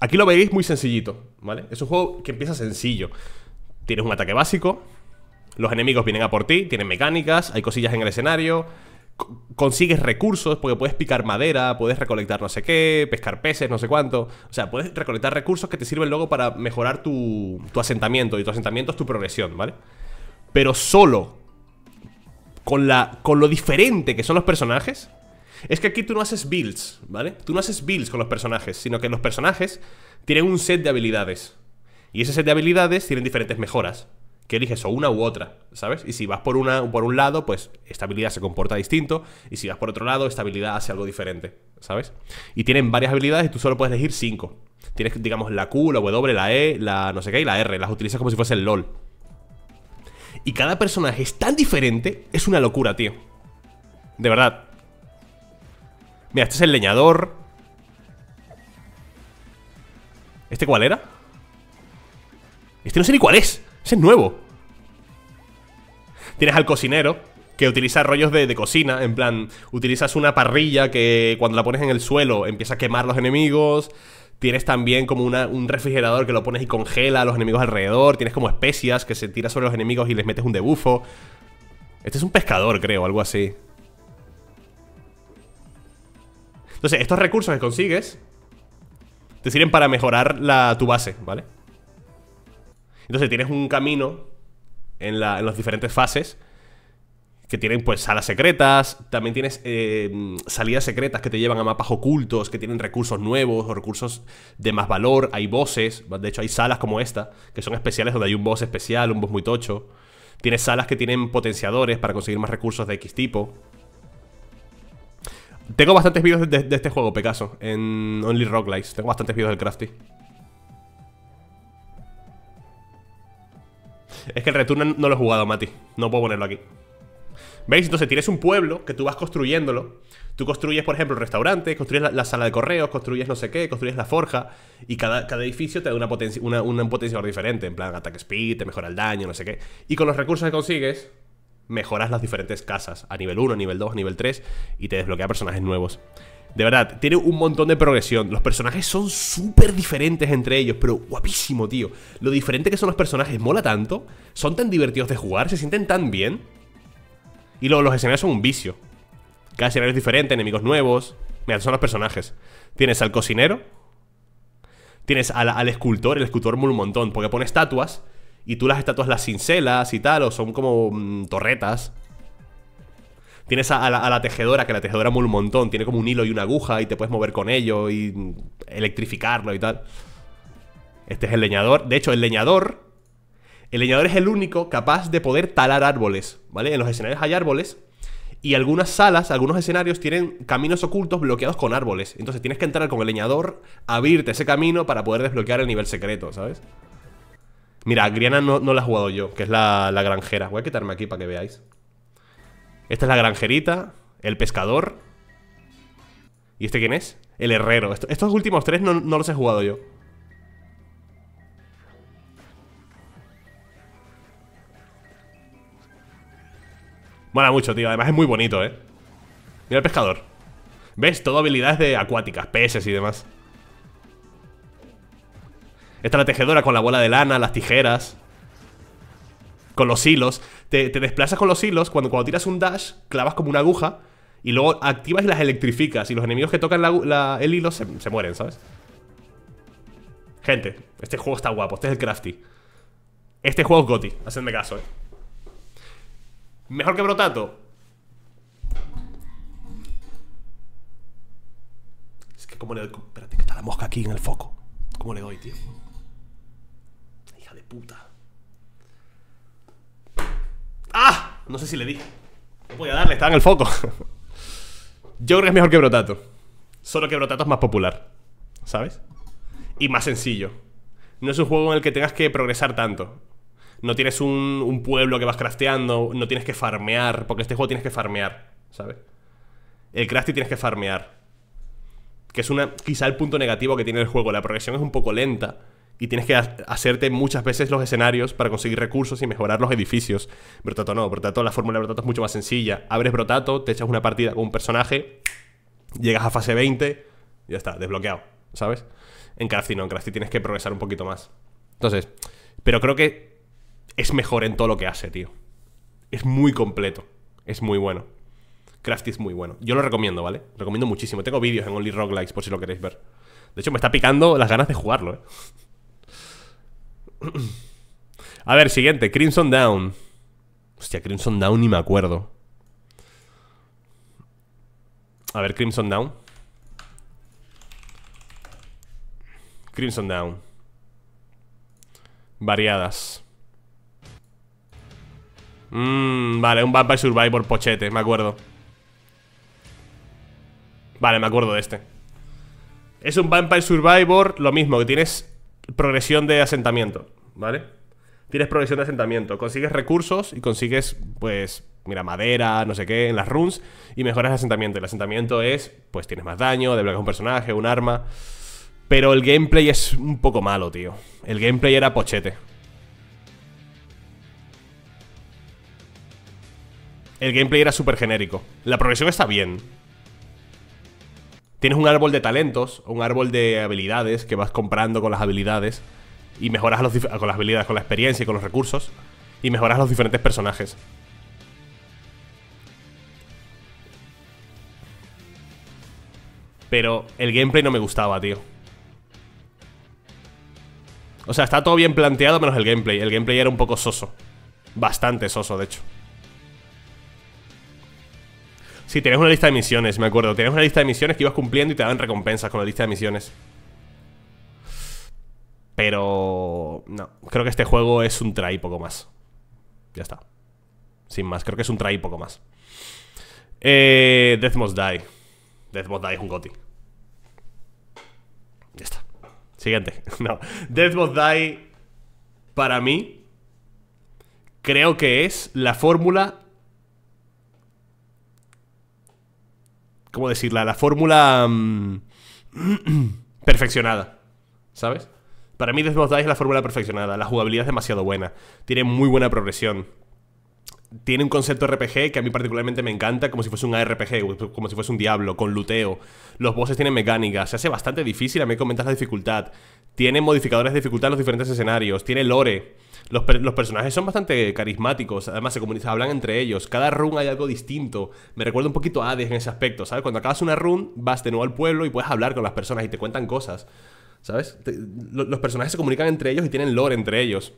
Aquí lo veis muy sencillito, ¿vale? Es un juego que empieza sencillo. Tienes un ataque básico, los enemigos vienen a por ti, tienen mecánicas, hay cosillas en el escenario, consigues recursos, porque puedes picar madera, puedes recolectar no sé qué, pescar peces, no sé cuánto. O sea, puedes recolectar recursos que te sirven luego para mejorar tu, tu asentamiento, y tu asentamiento es tu progresión, ¿vale? pero solo con, la, con lo diferente que son los personajes, es que aquí tú no haces builds, ¿vale? Tú no haces builds con los personajes, sino que los personajes tienen un set de habilidades. Y ese set de habilidades tienen diferentes mejoras, que eliges o una u otra, ¿sabes? Y si vas por, una, por un lado, pues esta habilidad se comporta distinto, y si vas por otro lado, esta habilidad hace algo diferente, ¿sabes? Y tienen varias habilidades y tú solo puedes elegir cinco. Tienes, digamos, la Q, la W, la E, la no sé qué y la R. Las utilizas como si fuese el LOL y cada personaje es tan diferente, es una locura, tío. De verdad. Mira, este es el leñador. ¿Este cuál era? Este no sé ni cuál es. Ese es nuevo. Tienes al cocinero, que utiliza rollos de, cocina, en plan, utilizas una parrilla que cuando la pones en el suelo empieza a quemar los enemigos. Tienes también como un refrigerador que lo pones y congela a los enemigos alrededor. Tienes como especias que se tira sobre los enemigos y les metes un debufo. Este es un pescador, creo, algo así. Entonces, estos recursos que consigues te sirven para mejorar la, tu base, ¿vale? Entonces tienes un camino en, en las diferentes fases que tienen pues salas secretas, también tienes eh, salidas secretas que te llevan a mapas ocultos, que tienen recursos nuevos o recursos de más valor, hay bosses, de hecho hay salas como esta, que son especiales donde hay un boss especial, un boss muy tocho, tienes salas que tienen potenciadores para conseguir más recursos de X tipo. Tengo bastantes vídeos de, este juego, Pecaso, en Only Rock Lights, tengo bastantes vídeos del Crafty. Es que el Return no lo he jugado, Mati. No puedo ponerlo aquí. ¿Veis? Entonces tienes un pueblo que tú vas construyéndolo. Tú construyes, por ejemplo, el restaurante, construyes la, sala de correos, construyes no sé qué, construyes la forja. Y cada, edificio te da una potencia, una, un potenciador diferente. En plan, ataque speed, te mejora el daño, no sé qué. Y con los recursos que consigues, mejoras las diferentes casas. A nivel 1, a nivel 2, a nivel 3. Y te desbloquea personajes nuevos. De verdad, tiene un montón de progresión. Los personajes son súper diferentes entre ellos, pero guapísimo, tío. Lo diferente que son los personajes mola tanto, son tan divertidos de jugar, se sienten tan bien. Y los escenarios son un vicio. Cada escenario es diferente, enemigos nuevos. Mira, son los personajes. Tienes al cocinero. Tienes al, escultor. El escultor mola un montón. Porque pone estatuas. Y tú las estatuas las cincelas y tal. O son como mm, torretas. Tienes a, la, tejedora, que la tejedora mola un montón. Tiene como un hilo y una aguja y te puedes mover con ello y mm, electrificarlo y tal. Este es el leñador. De hecho, el leñador el leñador es el único capaz de poder talar árboles, ¿vale? En los escenarios hay árboles y algunas salas, algunos escenarios tienen caminos ocultos bloqueados con árboles. Entonces tienes que entrar con el leñador, abrirte ese camino para poder desbloquear el nivel secreto, ¿sabes? Mira, Griana no, la he jugado yo, que es la, granjera. Voy a quitarme aquí para que veáis. Esta es la granjerita, el pescador. ¿Y este quién es? El herrero. estos últimos tres no los he jugado yo. Mola mucho, tío. Además es muy bonito, ¿eh? Mira el pescador. ¿Ves? Todo habilidades de acuáticas, peces y demás. Está la tejedora con la bola de lana, las tijeras. Con los hilos. Te, desplazas con los hilos. Cuando, cuando tiras un dash, clavas como una aguja. Y luego activas y las electrificas. Y los enemigos que tocan el hilo se, se mueren, ¿sabes? Gente, este juego está guapo. Este es el crafty. Este juego es Goti. Hacedme caso, eh. Mejor que Brotato. Es que como le doy... Espérate, que está la mosca aquí en el foco. ¿Cómo le doy, tío? Hija de puta. ¡Ah! No sé si le di. No podía darle, estaba en el foco. Yo creo que es mejor que Brotato. Solo que Brotato es más popular. ¿Sabes? Y más sencillo. No es un juego en el que tengas que progresar tanto no tienes un, pueblo que vas crafteando, no tienes que farmear, porque este juego tienes que farmear, ¿sabes? El crafty tienes que farmear. Que es una, quizá el punto negativo que tiene el juego. La progresión es un poco lenta. Y tienes que hacerte muchas veces los escenarios para conseguir recursos y mejorar los edificios. Brotato no, Brotato, la fórmula de Brotato es mucho más sencilla. Abres Brotato, te echas una partida con un personaje, llegas a fase 20, ya está, desbloqueado, ¿sabes? En Crafty no, en Crafty tienes que progresar un poquito más. Entonces, pero creo que es mejor en todo lo que hace, tío. Es muy completo. Es muy bueno. Crafty es muy bueno. Yo lo recomiendo, ¿vale? Recomiendo muchísimo. Tengo vídeos en Only Rock Likes por si lo queréis ver. De hecho, me está picando las ganas de jugarlo, ¿eh? A ver, siguiente. Crimson Down. Hostia, Crimson Down ni me acuerdo. A ver, Crimson Down. Crimson Down. Variadas. Mmm, vale, un Vampire Survivor pochete, me acuerdo Vale, me acuerdo de este Es un Vampire Survivor, lo mismo, que tienes progresión de asentamiento ¿Vale? Tienes progresión de asentamiento Consigues recursos y consigues, pues, mira, madera, no sé qué, en las runes Y mejoras el asentamiento El asentamiento es, pues, tienes más daño, desbloqueas un personaje, un arma Pero el gameplay es un poco malo, tío El gameplay era pochete el gameplay era súper genérico. La progresión está bien. Tienes un árbol de talentos, un árbol de habilidades que vas comprando con las habilidades y mejoras con las habilidades, con la experiencia y con los recursos y mejoras los diferentes personajes. Pero el gameplay no me gustaba, tío. O sea, está todo bien planteado menos el gameplay. El gameplay era un poco soso. Bastante soso, de hecho. Sí, tenías una lista de misiones, me acuerdo. Tenías una lista de misiones que ibas cumpliendo y te daban recompensas con la lista de misiones. Pero... No, creo que este juego es un try poco más. Ya está. Sin más, creo que es un try poco más. Eh, Death Must Die. Death Must Die es un goti. Ya está. Siguiente. No. Death Must Die, para mí, creo que es la fórmula ¿Cómo decirla? La fórmula. Mm, perfeccionada. ¿Sabes? Para mí, Death of es la fórmula perfeccionada. La jugabilidad es demasiado buena. Tiene muy buena progresión. Tiene un concepto RPG que a mí particularmente me encanta, como si fuese un ARPG, como si fuese un diablo, con luteo. Los bosses tienen mecánica, se hace bastante difícil, a mí comentas la dificultad. Tiene modificadores de dificultad en los diferentes escenarios, tiene lore los, personajes son bastante carismáticos, además se comunican, hablan entre ellos. Cada run hay algo distinto. Me recuerda un poquito a Hades en ese aspecto, ¿sabes? Cuando acabas una run, vas de nuevo al pueblo y puedes hablar con las personas y te cuentan cosas, ¿sabes? los personajes se comunican entre ellos y tienen lore entre ellos.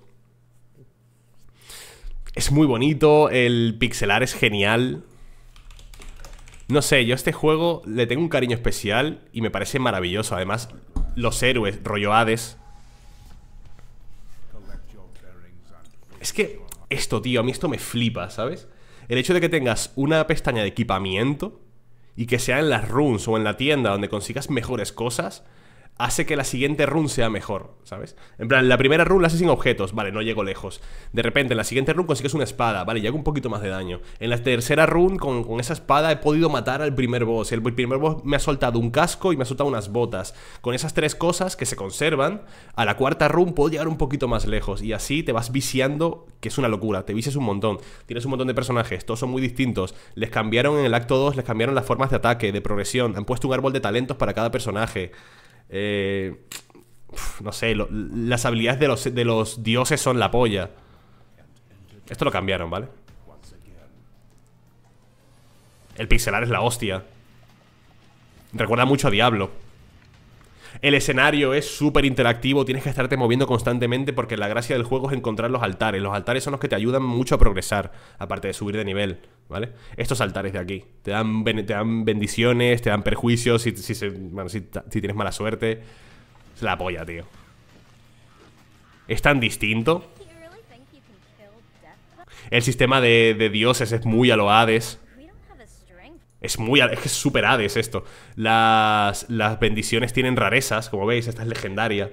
Es muy bonito, el pixelar es genial. No sé, yo a este juego le tengo un cariño especial y me parece maravilloso. Además, los héroes, rollo Hades Es que esto, tío, a mí esto me flipa, ¿sabes? El hecho de que tengas una pestaña de equipamiento y que sea en las runes o en la tienda donde consigas mejores cosas, hace que la siguiente run sea mejor, ¿sabes? En plan, la primera run la haces sin objetos, vale, no llego lejos. De repente, en la siguiente run consigues una espada, vale, y hago un poquito más de daño. En la tercera run, con, esa espada he podido matar al primer boss. El primer boss me ha soltado un casco y me ha soltado unas botas. Con esas tres cosas que se conservan, a la cuarta run puedo llegar un poquito más lejos. Y así te vas viciando, que es una locura, te vices un montón. Tienes un montón de personajes, todos son muy distintos. Les cambiaron en el acto 2, les cambiaron las formas de ataque, de progresión. Han puesto un árbol de talentos para cada personaje. Eh, no sé, las habilidades de los, de los dioses son la polla. Esto lo cambiaron, ¿vale? El pixelar es la hostia. Recuerda mucho a Diablo. El escenario es súper interactivo, tienes que estarte moviendo constantemente porque la gracia del juego es encontrar los altares. Los altares son los que te ayudan mucho a progresar, aparte de subir de nivel, ¿vale? Estos altares de aquí te dan, te dan bendiciones, te dan perjuicios si, si, tienes mala suerte. Es la polla, tío. Es tan distinto. El sistema de, dioses es muy a es muy. Es que es esto. Las, bendiciones tienen rarezas, como veis, esta es legendaria.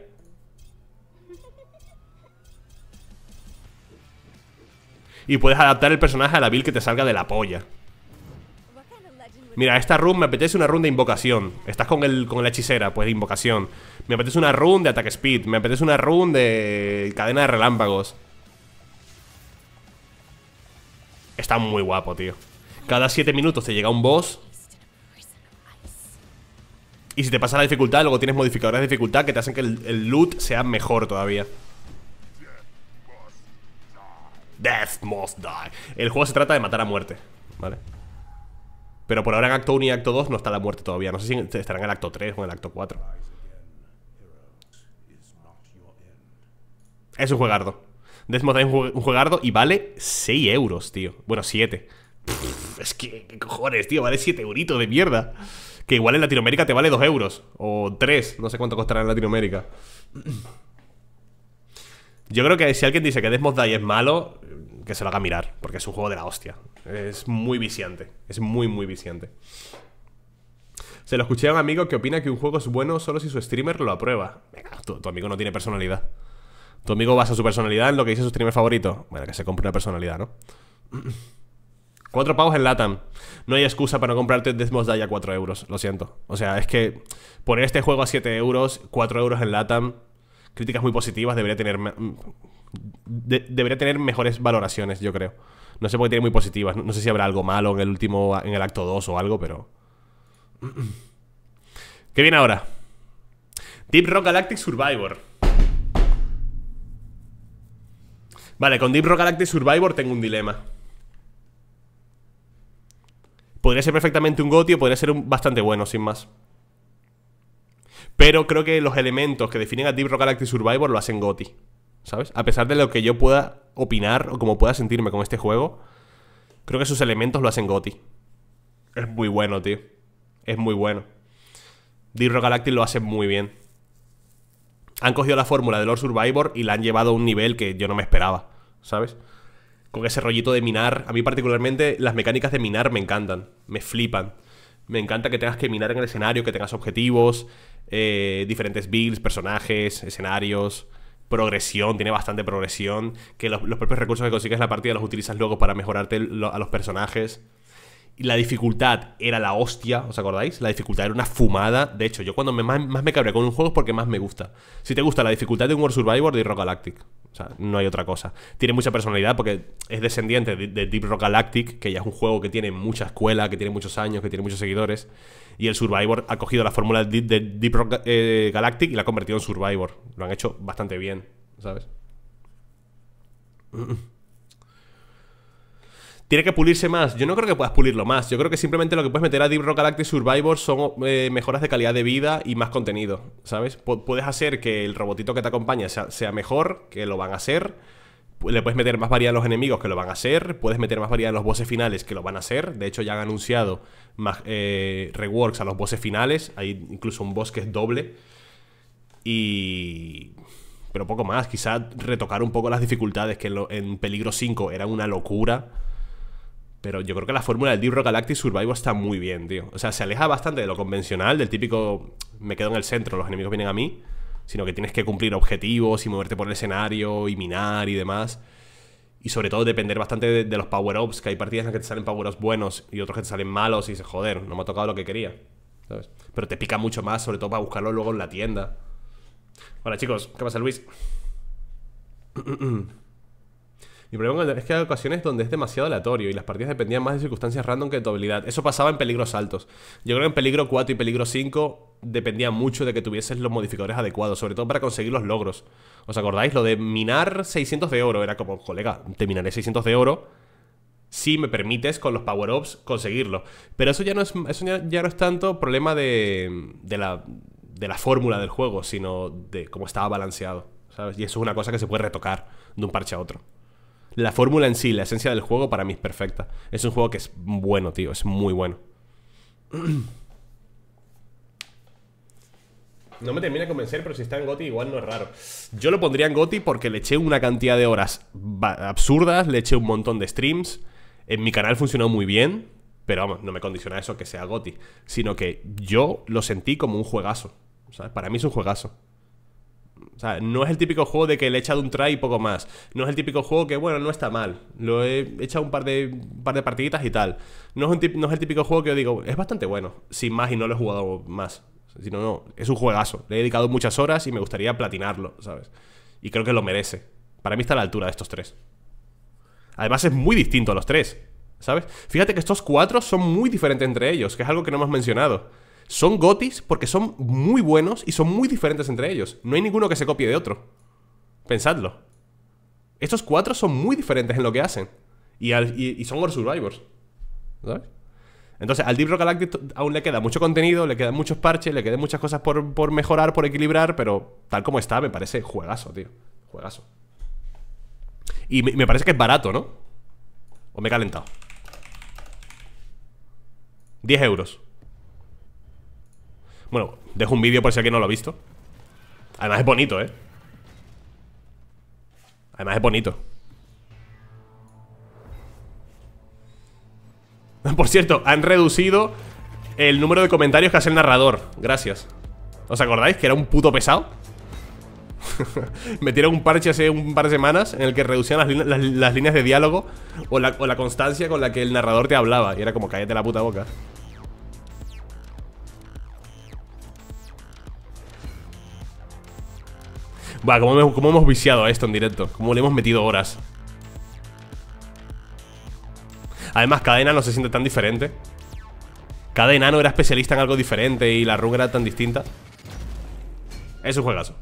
Y puedes adaptar el personaje a la build que te salga de la polla. Mira, esta run me apetece una run de invocación. Estás con, el, con la hechicera, pues de invocación. Me apetece una run de ataque speed. Me apetece una run de cadena de relámpagos. Está muy guapo, tío. Cada 7 minutos te llega un boss. Y si te pasa la dificultad, luego tienes modificadores de dificultad que te hacen que el, loot sea mejor todavía. Death must die. El juego se trata de matar a muerte, ¿vale? Pero por ahora en acto 1 y acto 2 no está la muerte todavía. No sé si estarán en el acto 3 o en el acto 4. Es un juegardo. Death must die es un juegardo y vale 6 euros, tío. Bueno, 7 es que, ¿qué cojones, tío? Vale 7 euritos de mierda. Que igual en Latinoamérica te vale 2 euros. O 3, no sé cuánto costará en Latinoamérica. Yo creo que si alguien dice que Desmos Die es malo, que se lo haga mirar, porque es un juego de la hostia. Es muy viciante, es muy, muy viciante. Se lo escuché a un amigo que opina que un juego es bueno solo si su streamer lo aprueba. Venga, tu, amigo no tiene personalidad. Tu amigo basa su personalidad en lo que dice su streamer favorito. Bueno, que se compre una personalidad, ¿no? Cuatro pavos en LATAM. No hay excusa para no comprarte Desmos Day a 4 euros, lo siento. O sea, es que poner este juego a 7 euros, 4 euros en LATAM, críticas muy positivas, debería tener. Mm, debería tener mejores valoraciones, yo creo. No sé por qué tiene muy positivas. No, sé si habrá algo malo en el último. en el acto 2 o algo, pero. ¿Qué viene ahora? Deep Rock Galactic Survivor. Vale, con Deep Rock Galactic Survivor tengo un dilema. Podría ser perfectamente un o podría ser un bastante bueno, sin más. Pero creo que los elementos que definen a Deep Rock Galactic Survivor lo hacen goti. ¿Sabes? A pesar de lo que yo pueda opinar o como pueda sentirme con este juego, creo que sus elementos lo hacen goti. Es muy bueno, tío. Es muy bueno. Deep Rock Galactic lo hace muy bien. Han cogido la fórmula de Lord Survivor y la han llevado a un nivel que yo no me esperaba, ¿sabes? con ese rollito de minar. A mí particularmente las mecánicas de minar me encantan, me flipan. Me encanta que tengas que minar en el escenario, que tengas objetivos, eh, diferentes builds, personajes, escenarios, progresión, tiene bastante progresión, que los, propios recursos que consigues en la partida los utilizas luego para mejorarte a los personajes la dificultad era la hostia, ¿os acordáis? La dificultad era una fumada. De hecho, yo cuando más, me cabré con un juego es porque más me gusta. Si te gusta la dificultad de un World Survivor de Rock Galactic. O sea, no hay otra cosa. Tiene mucha personalidad porque es descendiente de, Deep Rock Galactic, que ya es un juego que tiene mucha escuela, que tiene muchos años, que tiene muchos seguidores. Y el Survivor ha cogido la fórmula de, Deep Rock eh, Galactic y la ha convertido en Survivor. Lo han hecho bastante bien, ¿sabes? tiene que pulirse más. Yo no creo que puedas pulirlo más. Yo creo que simplemente lo que puedes meter a Deep Rock Galactic Survivor son eh, mejoras de calidad de vida y más contenido, ¿sabes? puedes hacer que el robotito que te acompaña sea, mejor, que lo van a hacer. Le puedes meter más variedad a los enemigos, que lo van a hacer. Puedes meter más variedad a los bosses finales, que lo van a hacer. De hecho, ya han anunciado más eh, reworks a los bosses finales. Hay incluso un boss que es doble. Y pero poco más. Quizás retocar un poco las dificultades, que en, en Peligro 5 era una locura. Pero yo creo que la fórmula del Deep Rock Galactic Survival está muy bien, tío. O sea, se aleja bastante de lo convencional, del típico me quedo en el centro, los enemigos vienen a mí, sino que tienes que cumplir objetivos y moverte por el escenario y minar y demás. Y sobre todo depender bastante de, los power-ups, que hay partidas en las que te salen power-ups buenos y otros que te salen malos y dices, joder, no me ha tocado lo que quería. ¿Sabes? Pero te pica mucho más, sobre todo para buscarlo luego en la tienda. Hola chicos, ¿qué pasa Luis? Mi problema es que hay ocasiones donde es demasiado aleatorio y las partidas dependían más de circunstancias random que de tu habilidad. Eso pasaba en peligros altos. Yo creo que en peligro 4 y peligro 5 dependía mucho de que tuvieses los modificadores adecuados, sobre todo para conseguir los logros. ¿Os acordáis? Lo de minar 600 de oro era como, colega, te minaré 600 de oro si me permites con los power-ups conseguirlo. Pero eso ya no es, ya, no es tanto problema de, de la, de la fórmula del juego, sino de cómo estaba balanceado. Y eso es una cosa que se puede retocar de un parche a otro. La fórmula en sí, la esencia del juego para mí es perfecta. Es un juego que es bueno, tío, es muy bueno. No me termina de convencer, pero si está en Goti igual no es raro. Yo lo pondría en Goti porque le eché una cantidad de horas absurdas, le eché un montón de streams. En mi canal funcionó muy bien, pero vamos, no me condiciona eso que sea Goti, sino que yo lo sentí como un juegazo. ¿sabes? Para mí es un juegazo. O sea, no es el típico juego de que le he echado un try y poco más. No es el típico juego que, bueno, no está mal. Lo he echado un par de, par de partiditas y tal. No es, no es el típico juego que yo digo, es bastante bueno. Sin más y no lo he jugado más. Sino, no, es un juegazo. Le he dedicado muchas horas y me gustaría platinarlo, ¿sabes? Y creo que lo merece. Para mí está a la altura de estos tres. Además es muy distinto a los tres, ¿sabes? Fíjate que estos cuatro son muy diferentes entre ellos, que es algo que no hemos mencionado son gotis porque son muy buenos y son muy diferentes entre ellos. No hay ninguno que se copie de otro. Pensadlo. Estos cuatro son muy diferentes en lo que hacen. Y, son World Survivors. ¿Sabes? Entonces, al Deep Rock Galactic aún le queda mucho contenido, le quedan muchos parches, le quedan muchas cosas por, mejorar, por equilibrar, pero tal como está, me parece juegazo, tío. Juegazo. Y me, me parece que es barato, ¿no? O me he calentado. 10 euros. Bueno, dejo un vídeo por si alguien no lo ha visto Además es bonito, ¿eh? Además es bonito Por cierto, han reducido el número de comentarios que hace el narrador Gracias ¿Os acordáis que era un puto pesado? Metieron un parche hace un par de semanas En el que reducían las, líneas de diálogo o la, o la, constancia con la que el narrador te hablaba Y era como, cállate la puta boca Va, ¿cómo, hemos viciado a esto en directo? ¿Cómo le hemos metido horas? Además, cada enano se siente tan diferente. Cada enano era especialista en algo diferente y la run era tan distinta. Es un juegazo.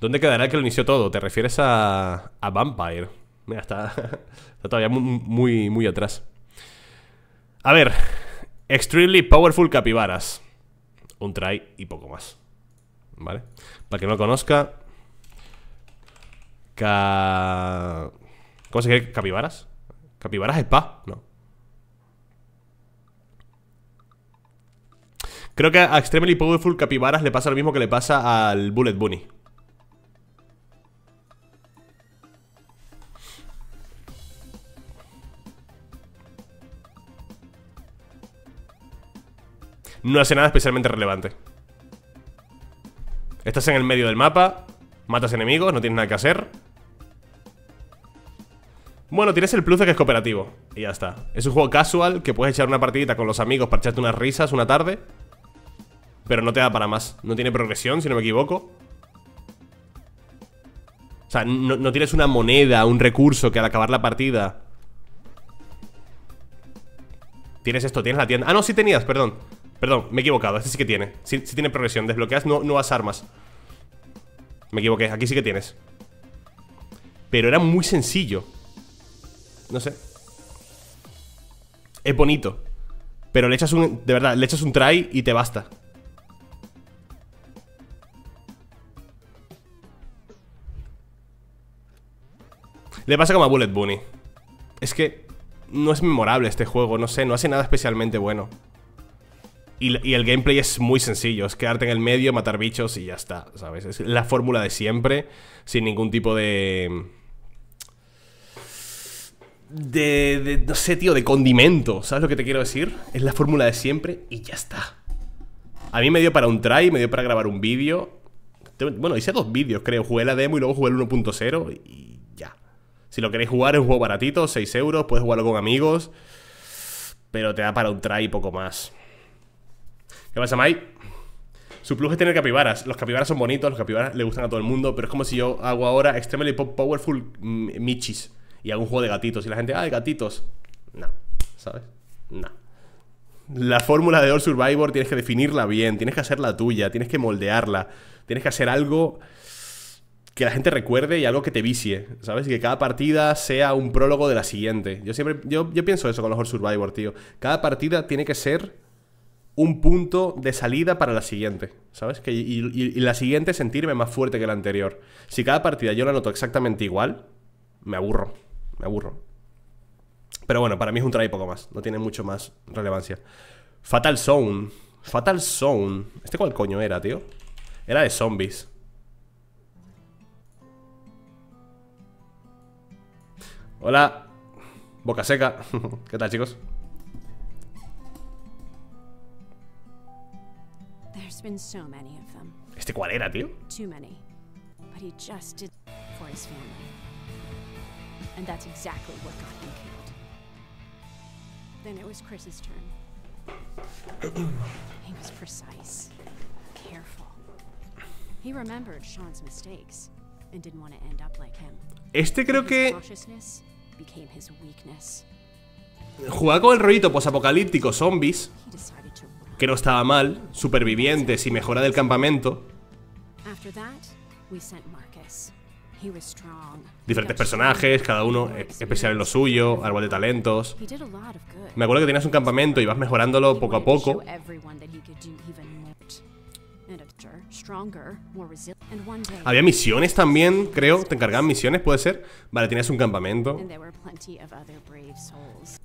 ¿Dónde quedará el que lo inició todo? ¿Te refieres a, a Vampire? Mira, está, todavía muy, muy, muy atrás. A ver, Extremely Powerful Capibaras. Un try y poco más. ¿vale? Para que no lo conozca, ¿cómo se quiere? ¿Capibaras? es pa? No. Creo que a Extremely Powerful Capibaras le pasa lo mismo que le pasa al Bullet Bunny. No hace nada especialmente relevante. Estás en el medio del mapa Matas enemigos, no tienes nada que hacer Bueno, tienes el plus de que es cooperativo Y ya está Es un juego casual que puedes echar una partidita con los amigos Para echarte unas risas una tarde Pero no te da para más No tiene progresión, si no me equivoco O sea, no, tienes una moneda, un recurso Que al acabar la partida Tienes esto, tienes la tienda Ah, no, sí tenías, perdón Perdón, me he equivocado, este sí que tiene Sí, tiene progresión, desbloqueas no, nuevas armas Me equivoqué, aquí sí que tienes Pero era muy sencillo No sé Es bonito Pero le echas un, de verdad, le echas un try y te basta Le pasa como a Bullet Bunny Es que no es memorable este juego, no sé, no hace nada especialmente bueno y, el gameplay es muy sencillo, es quedarte en el medio, matar bichos y ya está, ¿sabes? Es la fórmula de siempre, sin ningún tipo de... De, de no sé, tío, de condimento, ¿sabes lo que te quiero decir? Es la fórmula de siempre y ya está. A mí me dio para un try, me dio para grabar un vídeo. Bueno, hice dos vídeos, creo. Jugué la demo y luego jugué el 1.0 y ya. Si lo queréis jugar, es un juego baratito, 6 euros, puedes jugarlo con amigos. Pero te da para un try y poco más. ¿Qué pasa, Mai? Su plus es tener capibaras. Los capibaras son bonitos, los capibaras le gustan a todo el mundo, pero es como si yo hago ahora Extremely Powerful mm, Michis y hago un juego de gatitos y la gente, ah, de gatitos. No, ¿sabes? No. La fórmula de All Survivor tienes que definirla bien, tienes que hacerla tuya, tienes que moldearla, tienes que hacer algo que la gente recuerde y algo que te vicie, ¿sabes? Y que cada partida sea un prólogo de la siguiente. Yo siempre, yo, yo pienso eso con los All Survivor, tío. Cada partida tiene que ser un punto de salida para la siguiente, ¿sabes? Que, y, la siguiente sentirme más fuerte que la anterior. Si cada partida yo la noto exactamente igual, me aburro, me aburro. Pero bueno, para mí es un try poco más, no tiene mucho más relevancia. Fatal Zone, Fatal Zone, ¿este cuál coño era, tío? Era de zombies. Hola, boca seca, ¿qué tal chicos? been so many of them. ¿Este cuál era, tío? Too many. But he just did for his family. And that's exactly what got him killed. Then it was Chris's turn. he was precise, careful. He remembered Sean's mistakes and didn't want to end up like him. Este creo que Jugaba con el rollito posapocalíptico, zombies. He que no estaba mal, supervivientes y mejora del campamento. Diferentes personajes, cada uno e- especial en lo suyo, árbol de talentos. Me acuerdo que tenías un campamento y vas mejorándolo poco a poco. Había misiones también, creo. ¿Te encargaban misiones, puede ser? Vale, tenías un campamento.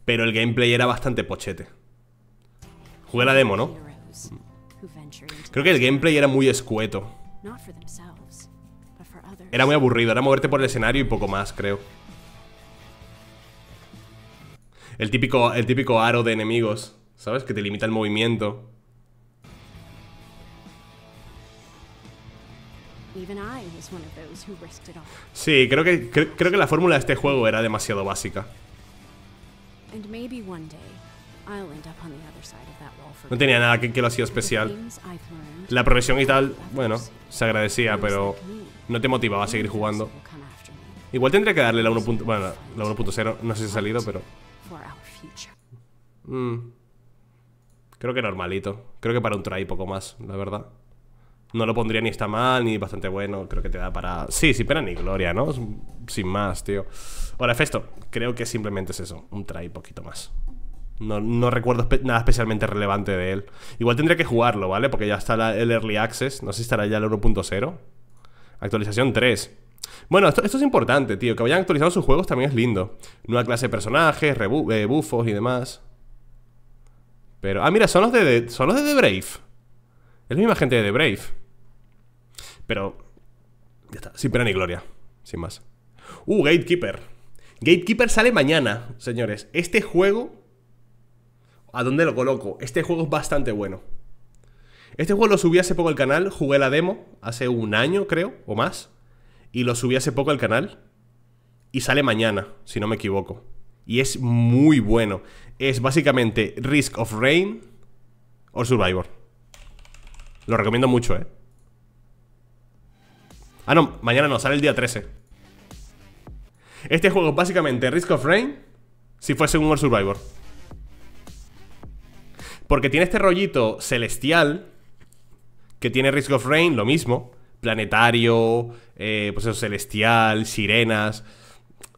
Pero el gameplay era bastante pochete. Jugué la demo, ¿no? Creo que el gameplay era muy escueto. Era muy aburrido, era moverte por el escenario y poco más, creo. El típico, el típico aro de enemigos, ¿sabes? Que te limita el movimiento. Sí, creo que, creo que la fórmula de este juego era demasiado básica. No tenía nada que, lo lo hacía especial. La progresión y tal, bueno, se agradecía, pero no te motivaba a seguir jugando. Igual tendría que darle la 1.0. Bueno, la 1.0, no sé si ha salido, pero. Mm. Creo que normalito. Creo que para un try poco más, la verdad. No lo pondría ni está mal, ni bastante bueno. Creo que te da para. Sí, sí pena ni gloria, ¿no? Sin más, tío. Ahora, Festo, creo que simplemente es eso. Un try poquito más. No, recuerdo nada especialmente relevante de él. Igual tendría que jugarlo, ¿vale? Porque ya está el Early Access. No sé si estará ya el 1.0. Actualización 3. Bueno, esto, es importante, tío. Que vayan actualizando sus juegos también es lindo. Nueva clase de personajes, eh, bufos y demás. Pero... Ah, mira, son los de, son los de The Brave. Es la misma gente de The Brave. Pero... Ya está. Sin pena ni gloria. Sin más. Uh, Gatekeeper. Gatekeeper sale mañana, señores. Este juego ¿A dónde lo coloco? Este juego es bastante bueno. Este juego lo subí hace poco al canal, jugué la demo, hace un año creo, o más, y lo subí hace poco al canal, y sale mañana, si no me equivoco. Y es muy bueno. Es básicamente Risk of Rain o Survivor. Lo recomiendo mucho, ¿eh? Ah, no, mañana no, sale el día 13. Este juego es básicamente Risk of Rain si fuese un World Survivor. Porque tiene este rollito celestial, que tiene Risk of Rain, lo mismo, planetario, eh, pues eso, celestial, sirenas.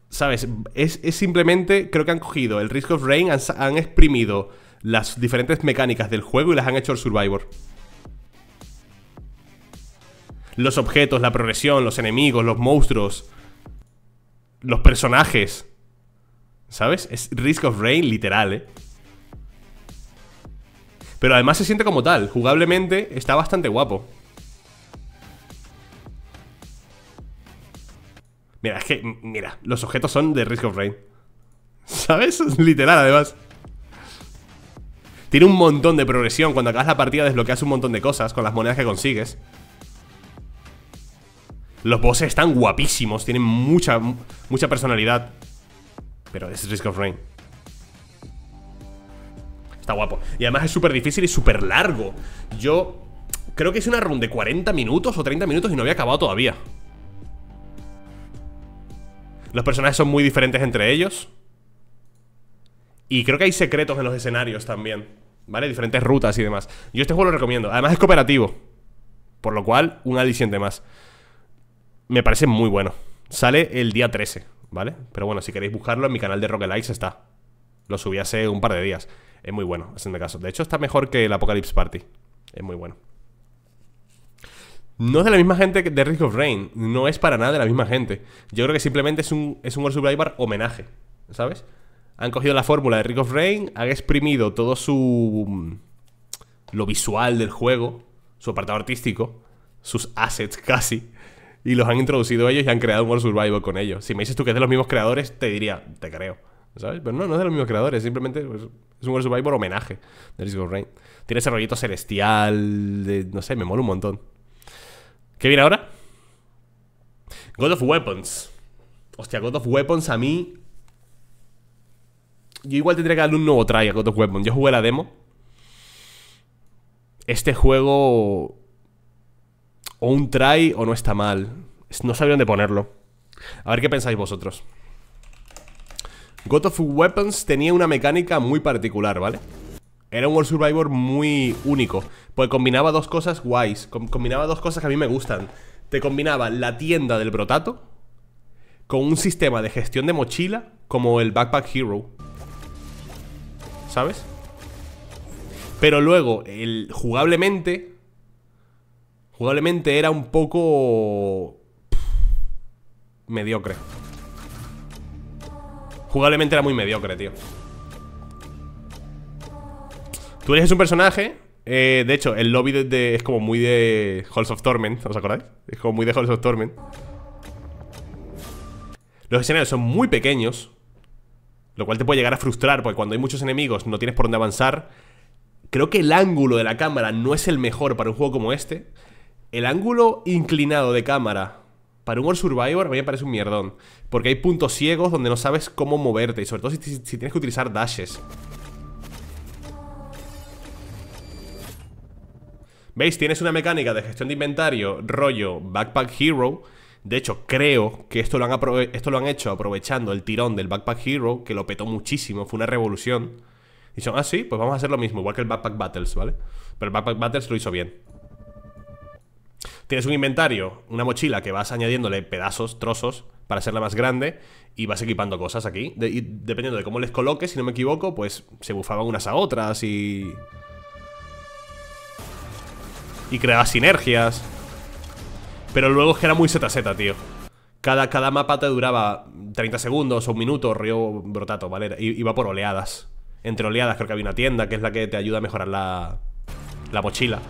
¿Sabes? Es, simplemente, creo que han cogido el Risk of Rain, han, han exprimido las diferentes mecánicas del juego y las han hecho el Survivor. Los objetos, la progresión, los enemigos, los monstruos, los personajes. ¿Sabes? Es Risk of Rain literal, ¿eh? Pero además se siente como tal. Jugablemente está bastante guapo. Mira, es que, mira, los objetos son de Risk of Rain. ¿Sabes? Literal, además. Tiene un montón de progresión. Cuando acabas la partida desbloqueas un montón de cosas con las monedas que consigues. Los bosses están guapísimos, tienen mucha, mucha personalidad. Pero es Risk of Rain. Está guapo. Y además es súper difícil y súper largo. Yo creo que es una run de 40 minutos o 30 minutos y no había acabado todavía. Los personajes son muy diferentes entre ellos. Y creo que hay secretos en los escenarios también. ¿Vale? Diferentes rutas y demás. Yo este juego lo recomiendo. Además es cooperativo. Por lo cual, un aliciente más. Me parece muy bueno. Sale el día 13, ¿vale? Pero bueno, si queréis buscarlo, en mi canal de Rocket Likes está. Lo subí hace un par de días. Es muy bueno, haciendo caso. De hecho, está mejor que el Apocalypse Party. Es muy bueno. No es de la misma gente que de Risk of Rain. No es para nada de la misma gente. Yo creo que simplemente es un, es un World Survivor homenaje. ¿Sabes? Han cogido la fórmula de Risk of Rain, han exprimido todo su. Mm, lo visual del juego, su apartado artístico, sus assets casi, y los han introducido ellos y han creado un World Survival con ellos. Si me dices tú que es de los mismos creadores, te diría, te creo. ¿sabes? Pero no, no es de los mismos creadores, simplemente es un World Survivor homenaje de of Rain. Tiene ese rollito celestial, no sé, me mola un montón. ¿Qué viene ahora? God of Weapons. Hostia, God of Weapons a mí. Yo igual tendría que darle un nuevo try a God of Weapons. Yo jugué la demo. Este juego. O un try o no está mal. No sabía dónde ponerlo. A ver qué pensáis vosotros. God of Weapons tenía una mecánica muy particular, ¿vale? Era un World Survivor muy único, pues combinaba dos cosas guays, combinaba dos cosas que a mí me gustan. Te combinaba la tienda del brotato con un sistema de gestión de mochila como el Backpack Hero. ¿Sabes? Pero luego, el jugablemente jugablemente era un poco mediocre. Jugablemente era muy mediocre, tío Tú eres un personaje eh, De hecho, el lobby es como muy de Halls of Torment, ¿os acordáis? Es como muy de Halls of Torment Los escenarios son muy pequeños Lo cual te puede llegar a frustrar Porque cuando hay muchos enemigos no tienes por dónde avanzar Creo que el ángulo de la cámara no es el mejor para un juego como este El ángulo inclinado de cámara para un World Survivor a mí me parece un mierdón. Porque hay puntos ciegos donde no sabes cómo moverte. Y sobre todo si, tienes que utilizar dashes. ¿Veis? Tienes una mecánica de gestión de inventario rollo Backpack Hero. De hecho, creo que esto lo, han hecho aprovechando el tirón del Backpack Hero, que lo petó muchísimo, fue una revolución. Y son, ah, sí, pues vamos a hacer lo mismo, igual que el Backpack Battles, ¿vale? Pero el Backpack Battles lo hizo bien. Tienes un inventario, una mochila que vas añadiéndole pedazos, trozos, para hacerla más grande y vas equipando cosas aquí. y dependiendo de cómo les coloques, si no me equivoco, pues se bufaban unas a otras y... Y creabas sinergias. Pero luego es que era muy ZZ, tío. Cada, cada mapa te duraba 30 segundos o un minuto, río brotato, ¿vale? Iba por oleadas. Entre oleadas creo que había una tienda que es la que te ayuda a mejorar la, la mochila.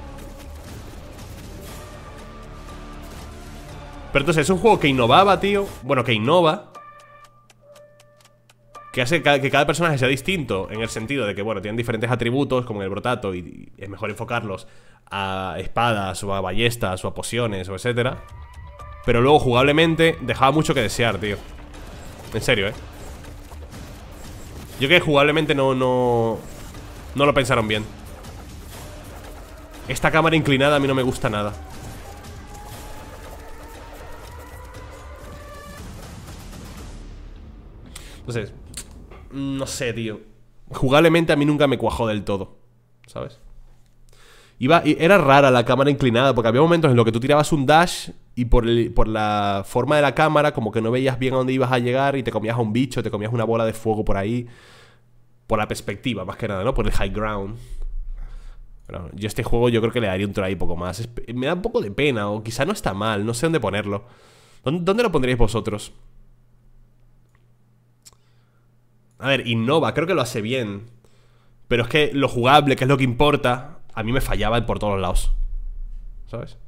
Pero entonces es un juego que innovaba, tío Bueno, que innova que hace que cada personaje sea distinto en el sentido de que, bueno, tienen diferentes atributos, como en el brotato, y, es mejor enfocarlos a espadas o a ballestas o a pociones o etcétera. Pero luego, jugablemente, dejaba mucho que desear, tío. En serio, ¿eh? Yo que jugablemente no, no, no lo pensaron bien. Esta cámara inclinada a mí no me gusta nada. Entonces, no sé, tío. Jugablemente a mí nunca me cuajó del todo, ¿sabes? Iba, era rara la cámara inclinada, porque había momentos en los que tú tirabas un dash y por, por, la forma de la cámara, como que no veías bien a dónde ibas a llegar y te comías a un bicho, te comías una bola de fuego por ahí. Por la perspectiva, más que nada, ¿no? Por el high ground. yo este juego yo creo que le daría un try poco más. me da un poco de pena, o quizá no está mal, no sé dónde ponerlo. ¿Dónde, dónde lo pondríais vosotros? A ver, innova, creo que lo hace bien. Pero es que lo jugable, que es lo que importa, a mí me fallaba por todos lados. ¿Sabes?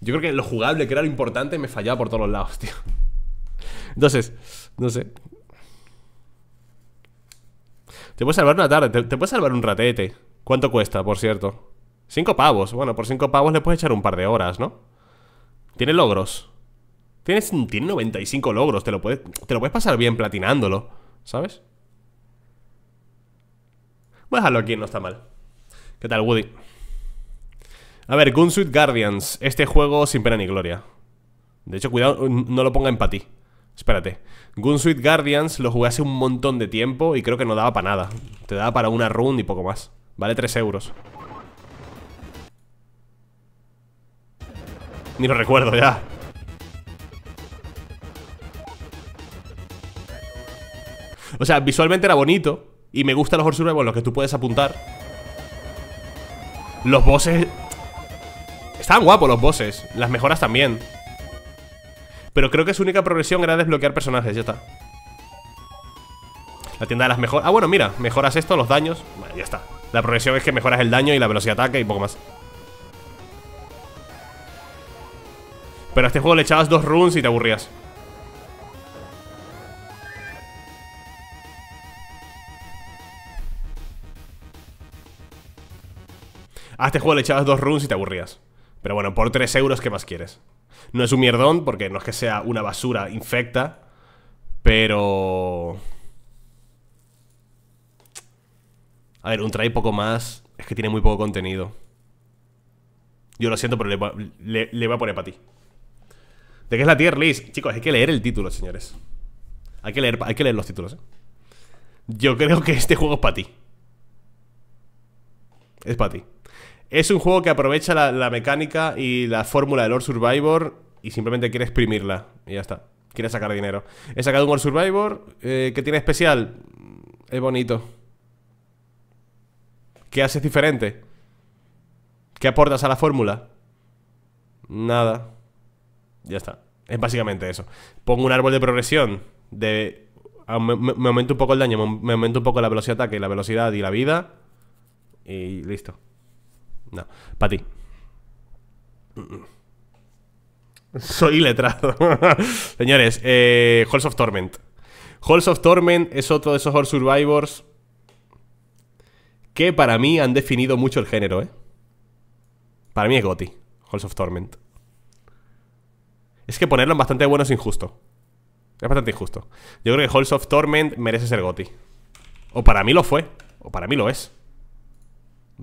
Yo creo que lo jugable, que era lo importante, me fallaba por todos lados, tío. Entonces, no sé. Te puedes salvar una tarde, te, puedes salvar un ratete. ¿Cuánto cuesta, por cierto? Cinco pavos. Bueno, por cinco pavos le puedes echar un par de horas, ¿no? Tiene logros. Tienes, tiene 95 logros, te lo, puedes, te lo puedes pasar bien platinándolo, ¿sabes? Voy a dejarlo aquí, no está mal. ¿Qué tal, Woody? A ver, Gunsuit Guardians. Este juego sin pena ni gloria. De hecho, cuidado, no lo ponga en patí Espérate. Gunsuit Guardians lo jugué hace un montón de tiempo y creo que no daba para nada. Te daba para una run y poco más. Vale 3 euros. Ni lo recuerdo ya. O sea, visualmente era bonito Y me gusta los Horse lo los que tú puedes apuntar Los bosses Están guapos los bosses Las mejoras también Pero creo que su única progresión era desbloquear personajes Ya está La tienda de las mejoras Ah, bueno, mira, mejoras esto, los daños Bueno, ya está La progresión es que mejoras el daño y la velocidad de ataque y poco más Pero a este juego le echabas dos runes y te aburrías A este juego le echabas dos runes y te aburrías. Pero bueno, por 3 euros, ¿qué más quieres? No es un mierdón, porque no es que sea una basura infecta, pero... A ver, un try poco más es que tiene muy poco contenido. Yo lo siento, pero le, le, voy a poner para ti. ¿De qué es la tier list? Chicos, hay que leer el título, señores. Hay que leer, hay que leer los títulos, ¿eh? Yo creo que este juego es para ti. Es para ti. Es un juego que aprovecha la, mecánica y la fórmula de Lord Survivor y simplemente quiere exprimirla. Y ya está. Quiere sacar dinero. He sacado un Lord Survivor ¿Qué eh, que tiene especial. Es bonito. ¿Qué haces diferente? ¿Qué aportas a la fórmula? Nada. Ya está. Es básicamente eso. Pongo un árbol de progresión de... Ah, me, aumento un poco el daño, me aumento un poco la velocidad de ataque, la velocidad y la vida. Y listo. No, para ti. Soy letrado. Señores, eh, Halls of Torment. Halls of Torment es otro de esos Horror Survivors que para mí han definido mucho el género, ¿eh? Para mí es Gotti, Halls of Torment. Es que ponerlo en bastante bueno es injusto. Es bastante injusto. Yo creo que Halls of Torment merece ser goti O para mí lo fue, o para mí lo es.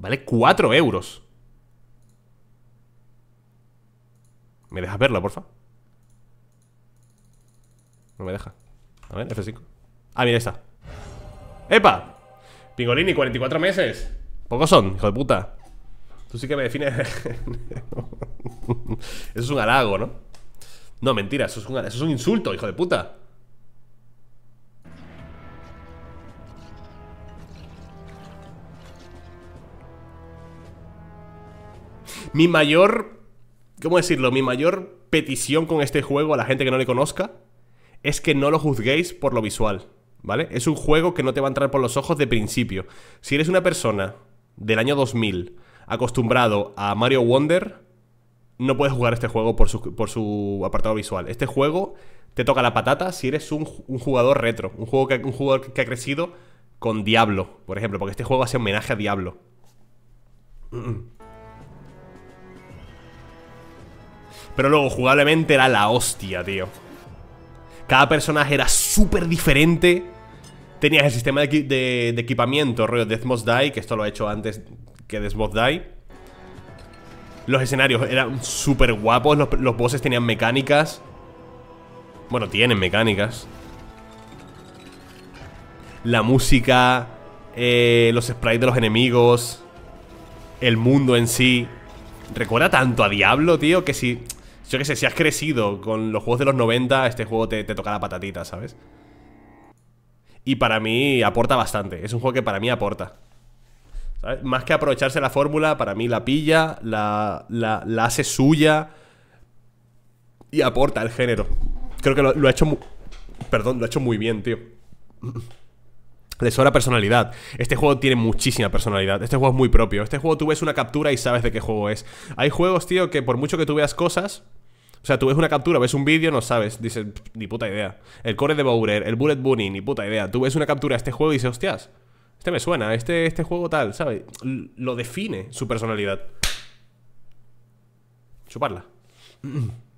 Vale 4 euros. ¿Me dejas verla, porfa? No me deja. A ver, F5. Ah, mira, está. ¡Epa! Pingolini, 44 meses. Pocos son, hijo de puta. Tú sí que me defines. eso es un halago, ¿no? No, mentira, eso es, un, eso es un insulto, hijo de puta. Mi mayor, ¿cómo decirlo? Mi mayor petición con este juego a la gente que no le conozca es que no lo juzguéis por lo visual, ¿vale? Es un juego que no te va a entrar por los ojos de principio. Si eres una persona del año 2000 acostumbrado a Mario Wonder, no puedes jugar este juego por su, apartado visual. Este juego te toca la patata si eres un, jugador retro, un, juego que, un jugador que ha crecido con Diablo, por ejemplo, porque este juego hace homenaje a Diablo. Pero luego, jugablemente era la hostia, tío. Cada personaje era súper diferente. Tenías el sistema de, equipamiento, rollo Death Die, que esto lo he hecho antes que Death Die. Los escenarios eran súper guapos, los, bosses tenían mecánicas. Bueno, tienen mecánicas. La música, eh, los sprites de los enemigos, el mundo en sí. Recuerda tanto a Diablo, tío, que si yo qué sé, si has crecido con los juegos de los 90, este juego te, te toca la patatita, ¿sabes? Y para mí aporta bastante. Es un juego que para mí aporta. ¿Sabes? Más que aprovecharse la fórmula, para mí la pilla, la, hace suya y aporta el género. Creo que lo, ha hecho Perdón, lo ha hecho muy bien, tío. Le sobra personalidad. Este juego tiene muchísima personalidad. Este juego es muy propio. Este juego tú ves una captura y sabes de qué juego es. Hay juegos, tío, que por mucho que tú veas cosas, o sea, tú ves una captura, ves un vídeo, no sabes. Dices, ni puta idea. El core de Bowrer, el Bullet Bunny, ni puta idea. Tú ves una captura de este juego y dices, hostias, este me suena, este, este juego tal, ¿sabes? Lo define su personalidad. Chuparla.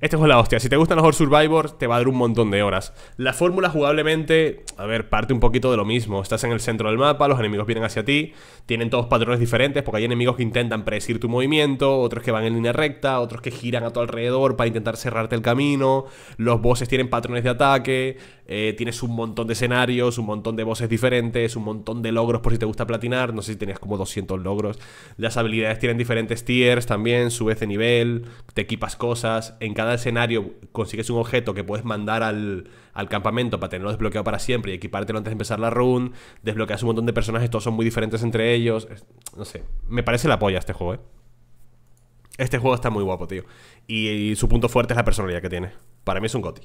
esto es la hostia. Si te gustan los Horror Survivors, te va a dar un montón de horas. La fórmula jugablemente, a ver, parte un poquito de lo mismo. Estás en el centro del mapa, los enemigos vienen hacia ti, tienen todos patrones diferentes, porque hay enemigos que intentan predecir tu movimiento, otros que van en línea recta, otros que giran a tu alrededor para intentar cerrarte el camino. Los bosses tienen patrones de ataque, eh, tienes un montón de escenarios, un montón de bosses diferentes, un montón de logros por si te gusta platinar. No sé si tenías como 200 logros. Las habilidades tienen diferentes tiers también, subes de nivel, te equipas cosas. En cada escenario consigues un objeto que puedes mandar al, campamento para tenerlo desbloqueado para siempre y equipártelo antes de empezar la run, desbloqueas un montón de personajes, todos son muy diferentes entre ellos. No sé, me parece la polla este juego, ¿eh? Este juego está muy guapo, tío. Y, su punto fuerte es la personalidad que tiene. Para mí es un goti.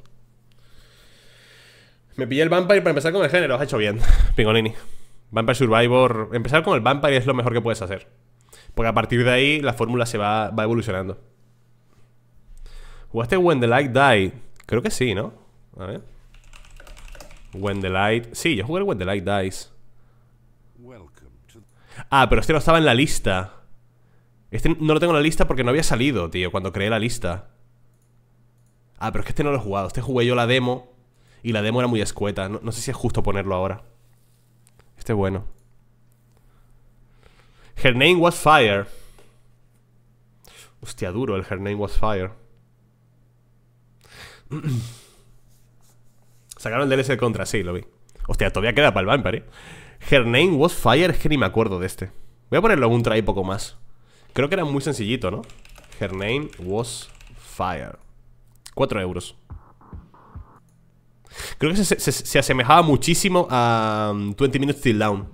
Me pillé el Vampire para empezar con el género. Has hecho bien, Pingolini. Vampire Survivor. Empezar con el Vampire es lo mejor que puedes hacer. Porque a partir de ahí la fórmula se va, va evolucionando. ¿Jugaste When the Light Die? Creo que sí, ¿no? A ver. When the Light... Sí, yo jugué el When the Light Dies. Ah, pero este no estaba en la lista. Este no lo tengo en la lista porque no había salido, tío, cuando creé la lista. Ah, pero es que este no lo he jugado. Este jugué yo la demo y la demo era muy escueta. No, no sé si es justo ponerlo ahora. Este es bueno. Her name was fire. Hostia, duro el Her name was fire. Sacaron el DLC Contra, sí, lo vi. Hostia, todavía queda para el Vampire, ¿eh? Her name was Fire, es que ni me acuerdo de este. Voy a ponerlo en un try poco más. Creo que era muy sencillito, ¿no? Her name was Fire. 4 euros. Creo que se, asemejaba muchísimo a 20 um, Minutes Till Down.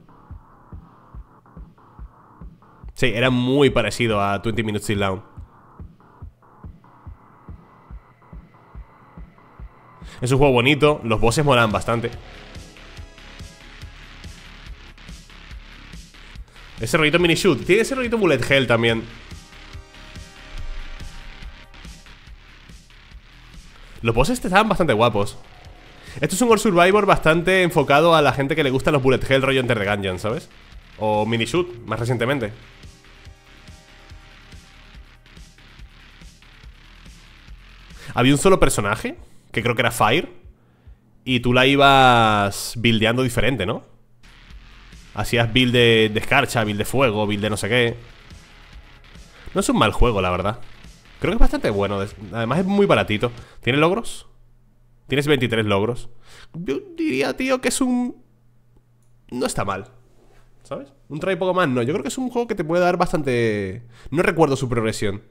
Sí, era muy parecido a 20 Minutes Till Down. Es un juego bonito, los bosses molan bastante. Ese rollito mini shoot. Tiene ese rollito bullet hell también. Los bosses estaban bastante guapos. Esto es un World Survivor bastante enfocado a la gente que le gustan los bullet hell rollo Enter the Gungeon, ¿sabes? O mini shoot, más recientemente. ¿Había un solo personaje? que creo que era Fire, y tú la ibas buildeando diferente, ¿no? Hacías build de, escarcha, build de fuego, build de no sé qué. No es un mal juego, la verdad. Creo que es bastante bueno. Además es muy baratito. ¿Tiene logros? Tienes 23 logros. Yo diría, tío, que es un... No está mal. ¿Sabes? Un trae poco más, no. Yo creo que es un juego que te puede dar bastante... No recuerdo su progresión.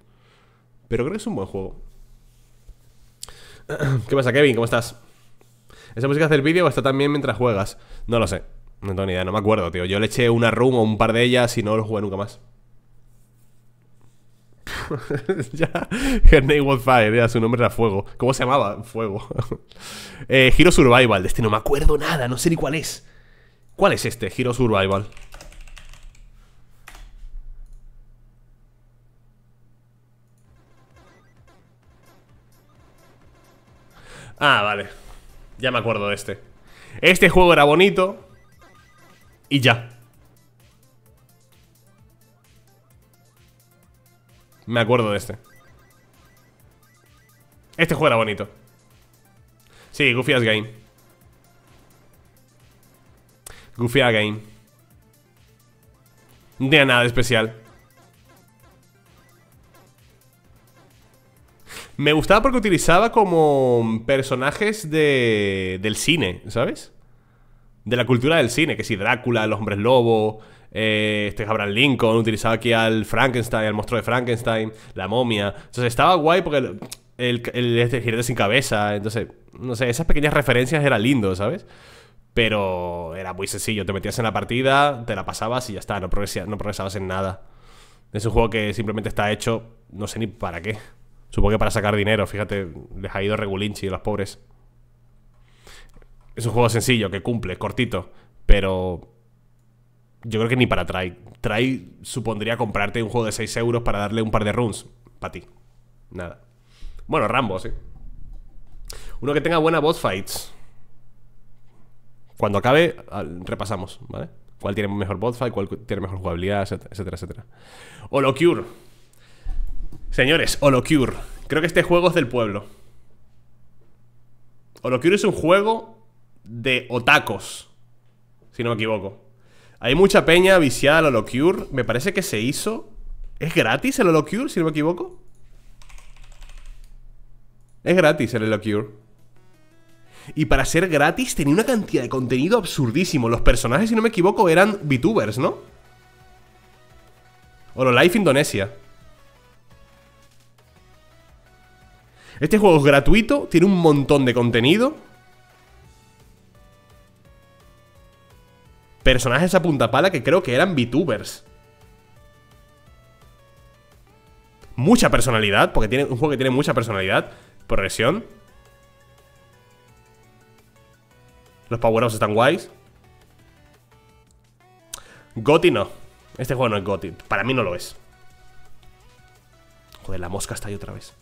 Pero creo que es un buen juego. ¿Qué pasa, Kevin? ¿Cómo estás? ¿Esa música hace el vídeo o está también mientras juegas? No lo sé. No tengo ni idea, no me acuerdo, tío. Yo le eché una room o un par de ellas y no lo jugué nunca más. ya, Her name fire, su nombre era Fuego. ¿Cómo se llamaba? Fuego. eh, Hero Survival, de este no me acuerdo nada, no sé ni cuál es. ¿Cuál es este? Hero Survival. Ah, vale Ya me acuerdo de este Este juego era bonito Y ya Me acuerdo de este Este juego era bonito Sí, Goofy Game Goofy Game De nada especial Me gustaba porque utilizaba como personajes de, del cine, ¿sabes? De la cultura del cine, que si Drácula, los hombres lobo, eh, este Abraham Lincoln, utilizaba aquí al Frankenstein, al monstruo de Frankenstein, la momia. Entonces estaba guay porque el, girete el este, sin cabeza, entonces, no sé, esas pequeñas referencias era lindo, ¿sabes? Pero era muy sencillo, te metías en la partida, te la pasabas y ya está, no, no progresabas en nada. Es un juego que simplemente está hecho, no sé ni para qué. Supongo que para sacar dinero, fíjate, les ha ido regulinchi a los pobres. Es un juego sencillo, que cumple, cortito, pero yo creo que ni para Try. Try supondría comprarte un juego de 6 euros para darle un par de runes. Para ti. Nada. Bueno, Rambo, sí. Uno que tenga buena boss fights. Cuando acabe, repasamos, ¿vale? ¿Cuál tiene mejor boss fight? ¿Cuál tiene mejor jugabilidad? Etcétera, etcétera. cure Señores, Holocure. Creo que este juego es del pueblo. Holocure es un juego de otacos. Si no me equivoco. Hay mucha peña viciada al Holocure. Me parece que se hizo. ¿Es gratis el Holocure, si no me equivoco? Es gratis el Holocure. Y para ser gratis tenía una cantidad de contenido absurdísimo. Los personajes, si no me equivoco, eran VTubers, ¿no? Hololife Indonesia. Este juego es gratuito, tiene un montón de contenido. Personajes a puntapala que creo que eran VTubers. Mucha personalidad, porque tiene un juego que tiene mucha personalidad. Progresión. Los power-ups están guays. Goti no. Este juego no es Goti. Para mí no lo es. Joder, la mosca está ahí otra vez.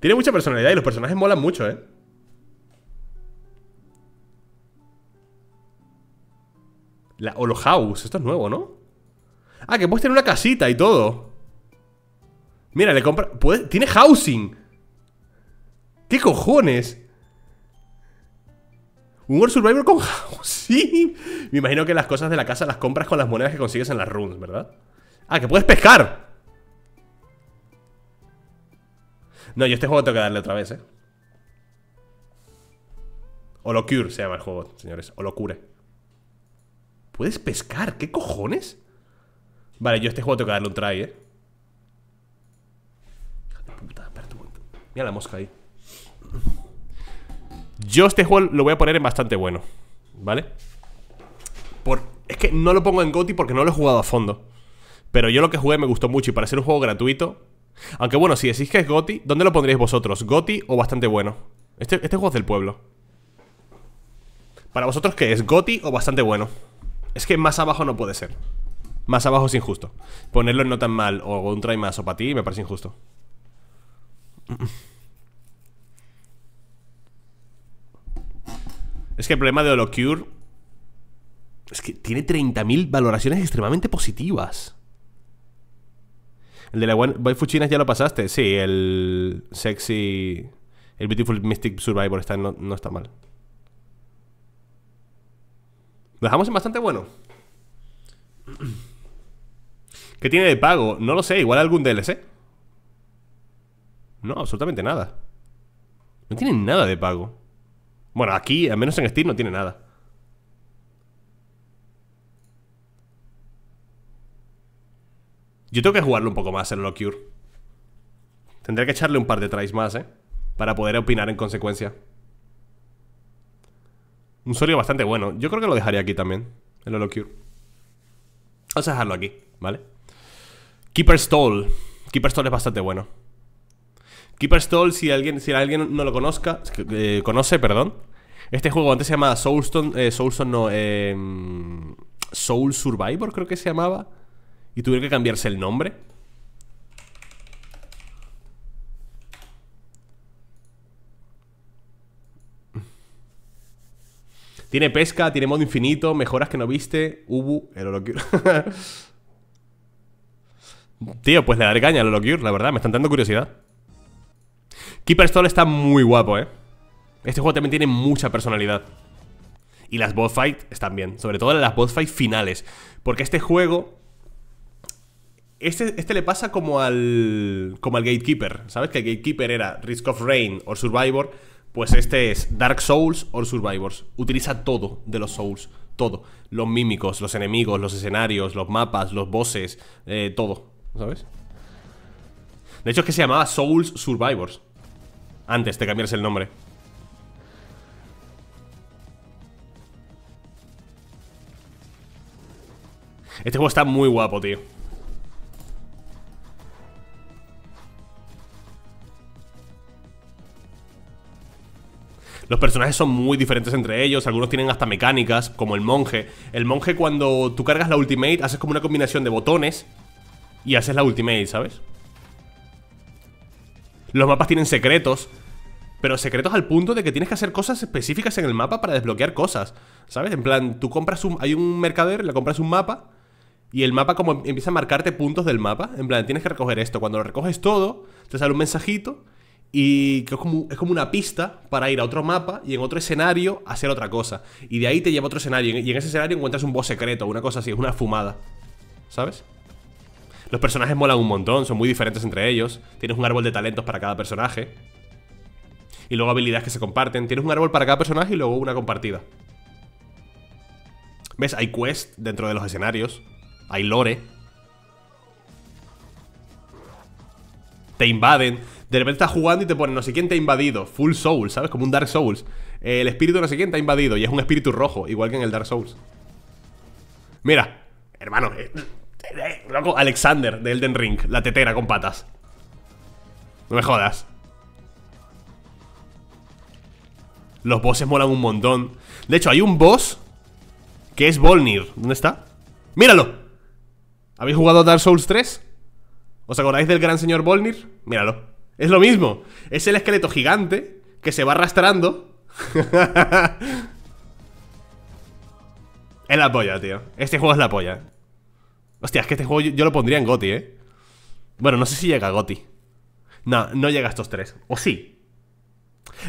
Tiene mucha personalidad y los personajes molan mucho, ¿eh? La Holo House, esto es nuevo, ¿no? Ah, que puedes tener una casita y todo. Mira, le compra. Tiene housing. ¿Qué cojones? Un World Survivor con housing. Me imagino que las cosas de la casa las compras con las monedas que consigues en las runes, ¿verdad? Ah, que puedes pescar. No, yo este juego tengo que darle otra vez, ¿eh? Holocure se llama el juego, señores. Cure. ¿Puedes pescar? ¿Qué cojones? Vale, yo este juego tengo que darle un try, ¿eh? Mira la mosca ahí. Yo este juego lo voy a poner en bastante bueno, ¿vale? Por... Es que no lo pongo en Goti porque no lo he jugado a fondo. Pero yo lo que jugué me gustó mucho y para ser un juego gratuito, aunque bueno, si decís que es Goti, ¿dónde lo pondréis vosotros? ¿Goti o bastante bueno? Este, juego este es del pueblo. ¿Para vosotros qué es? ¿Goti o bastante bueno? Es que más abajo no puede ser. Más abajo es injusto. Ponerlo en no tan mal o un try más o para ti me parece injusto. Es que el problema de Holocure es que tiene 30.000 valoraciones extremadamente positivas. El de la Fuchinas ya lo pasaste. Sí, el sexy. El Beautiful Mystic Survivor está, no, no está mal. Lo dejamos en bastante bueno. ¿Qué tiene de pago? No lo sé, igual algún DLC. No, absolutamente nada. No tiene nada de pago. Bueno, aquí, al menos en Steam, no tiene nada. Yo tengo que jugarlo un poco más el Holocure Tendré que echarle un par de tries más, ¿eh? Para poder opinar en consecuencia. Un sólido bastante bueno. Yo creo que lo dejaría aquí también, el Holocure. Vamos a dejarlo aquí, ¿vale? Keeper Stall. Keeper Stall es bastante bueno. Keeper Stall, si alguien, si alguien no lo conozca, eh, conoce, perdón. Este juego antes se llamaba Soulstone, eh, Soulstone no, em, Soul Survivor creo que se llamaba y tuve que cambiarse el nombre. Tiene pesca, tiene modo infinito, mejoras que no viste. Ubu, el Holocure. Tío, pues le daré caña al Holocure, la verdad, me están dando curiosidad. Keeper Stall está muy guapo, eh. Este juego también tiene mucha personalidad. Y las boss fight están bien, sobre todo las boss fight finales. Porque este juego este, este, le pasa como al, como al Gatekeeper. ¿Sabes? Que el Gatekeeper era Risk of Rain o Survivor. Pues este es Dark Souls o Survivors. Utiliza todo de los Souls. Todo. Los mímicos, los enemigos, los escenarios, los mapas, los bosses. Eh, todo. ¿Sabes? De hecho es que se llamaba Souls Survivors. Antes de cambiarse el nombre. Este juego está muy guapo, tío. Los personajes son muy diferentes entre ellos, algunos tienen hasta mecánicas, como el monje. El monje cuando tú cargas la ultimate haces como una combinación de botones y haces la ultimate, ¿sabes? Los mapas tienen secretos, pero secretos al punto de que tienes que hacer cosas específicas en el mapa para desbloquear cosas, ¿sabes? En plan, tú compras un... hay un mercader, le compras un mapa y el mapa como em, empieza a marcarte puntos del mapa, en plan, tienes que recoger esto. Cuando lo recoges todo, te sale un mensajito y que es como, una pista para ir a otro mapa y en otro escenario hacer otra cosa. Y de ahí te lleva a otro escenario y en ese escenario encuentras un boss secreto, una cosa así, es una fumada. ¿Sabes? Los personajes molan un montón, son muy diferentes entre ellos. Tienes un árbol de talentos para cada personaje. Y luego habilidades que se comparten. Tienes un árbol para cada personaje y luego una compartida. ¿Ves? Hay quest dentro de los escenarios. Hay lore. Te invaden de repente estás jugando y te ponen no sé quién te ha invadido, full soul, ¿sabes? Como un Dark Souls. Eh, el espíritu no sé quién te ha invadido y es un espíritu rojo, igual que en el Dark Souls. Mira, hermano, eh, eh, loco, Alexander de Elden Ring, la tetera con patas. No me jodas. Los bosses molan un montón. De hecho, hay un boss que es Volnir. ¿Dónde está? ¡Míralo! ¿Habéis jugado Dark Souls 3? ¿Os acordáis del gran señor Volnir? Míralo. Es lo mismo. Es el esqueleto gigante que se va arrastrando. es la polla, tío. Este juego es la polla. Hostia, es que este juego yo, lo pondría en Goti, ¿eh? Bueno, no sé si llega a Goti. No, no llega a estos tres. ¿O sí?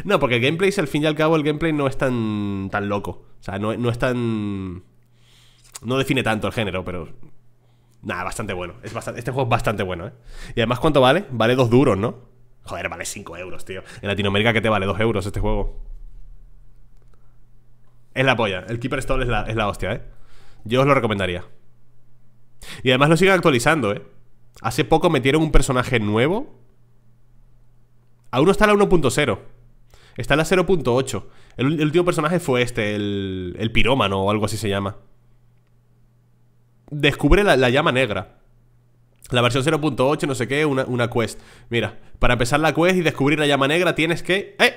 No, porque el gameplay, al fin y al cabo, el gameplay no es tan, tan loco. O sea, no, es tan... No define tanto el género, pero... Nada, bastante bueno. Es bastante, este juego es bastante bueno, ¿eh? Y además, ¿cuánto vale? Vale dos duros, ¿no? Joder, vale 5 euros, tío. En Latinoamérica, ¿qué te vale? 2 euros este juego. Es la polla. El Keeper Stall es la, es la hostia, ¿eh? Yo os lo recomendaría. Y además lo siguen actualizando, ¿eh? Hace poco metieron un personaje nuevo. Aún no está la 1.0. Está la 0.8. El, último personaje fue este, el, el pirómano o algo así se llama. Descubre la llama negra. La versión 0.8, no sé qué, una, quest. Mira, para empezar la quest y descubrir la llama negra tienes que... ¡Eh!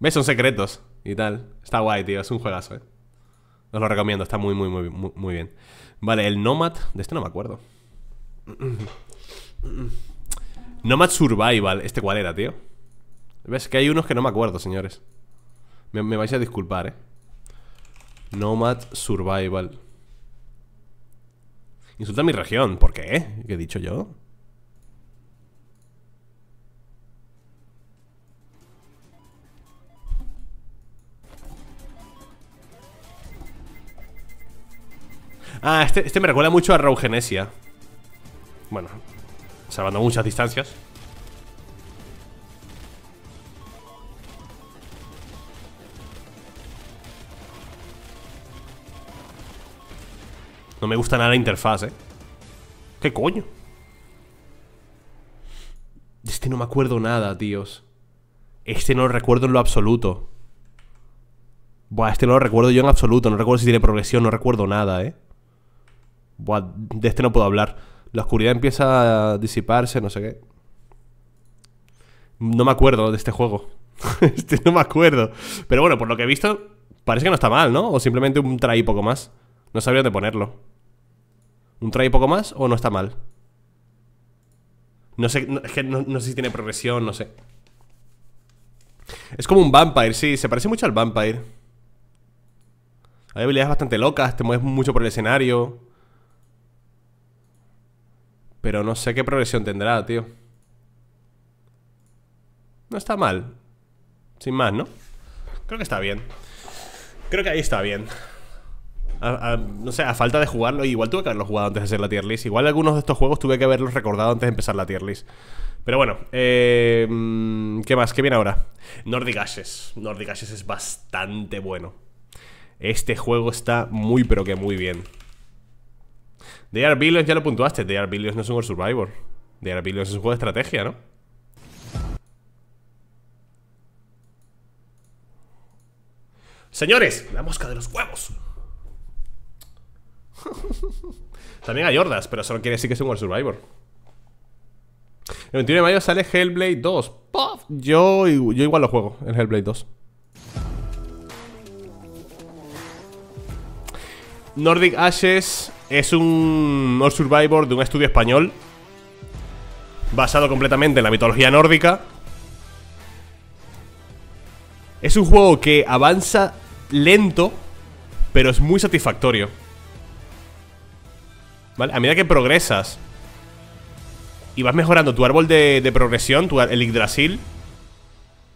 ¿Ves? Son secretos y tal. Está guay, tío. Es un juegazo, ¿eh? Os lo recomiendo. Está muy, muy, muy, muy, bien. Vale, el Nomad... De este no me acuerdo. Nomad Survival. ¿Este cuál era, tío? ¿Ves? Que hay unos que no me acuerdo, señores. Me, me vais a disculpar, ¿eh? Nomad Survival. Insulta mi región. ¿Por qué? ¿Qué he dicho yo? Ah, este, este me recuerda mucho a Raugenesia. Bueno, salvando muchas distancias. No me gusta nada la interfaz, ¿eh? ¿Qué coño? Este no me acuerdo nada, tíos Este no lo recuerdo en lo absoluto Buah, este no lo recuerdo yo en absoluto No recuerdo si tiene progresión, no recuerdo nada, ¿eh? Buah, de este no puedo hablar La oscuridad empieza a disiparse, no sé qué No me acuerdo de este juego Este no me acuerdo Pero bueno, por lo que he visto Parece que no está mal, ¿no? O simplemente un try poco más No sabría dónde ponerlo ¿Un try poco más o no está mal? No sé, no, no, sé si tiene progresión, no sé Es como un Vampire, sí, se parece mucho al Vampire Hay habilidades bastante locas, te mueves mucho por el escenario Pero no sé qué progresión tendrá, tío No está mal Sin más, ¿no? Creo que está bien Creo que ahí está bien no sé, a falta de jugarlo, igual tuve que haberlo jugado antes de hacer la tier list. Igual algunos de estos juegos tuve que haberlos recordado antes de empezar la tier list. Pero bueno, eh, mm, ¿qué más? ¿Qué viene ahora? Nordic Ashes. Nordic Ashes es bastante bueno. Este juego está muy, pero que muy bien. The Are Billions ya lo puntuaste. The Are Billions no es un Survivor. The Are Billions es un juego de estrategia, ¿no? Señores, la mosca de los huevos. También hay hordas, pero solo quiere decir que es un World Survivor. El 21 de mayo sale Hellblade 2. Yo, igual lo juego, el Hellblade 2. Nordic Ashes es un World Survivor de un estudio español basado completamente en la mitología nórdica. Es un juego que avanza lento, pero es muy satisfactorio. A medida que progresas y vas mejorando tu árbol de, progresión, tu, el Yggdrasil,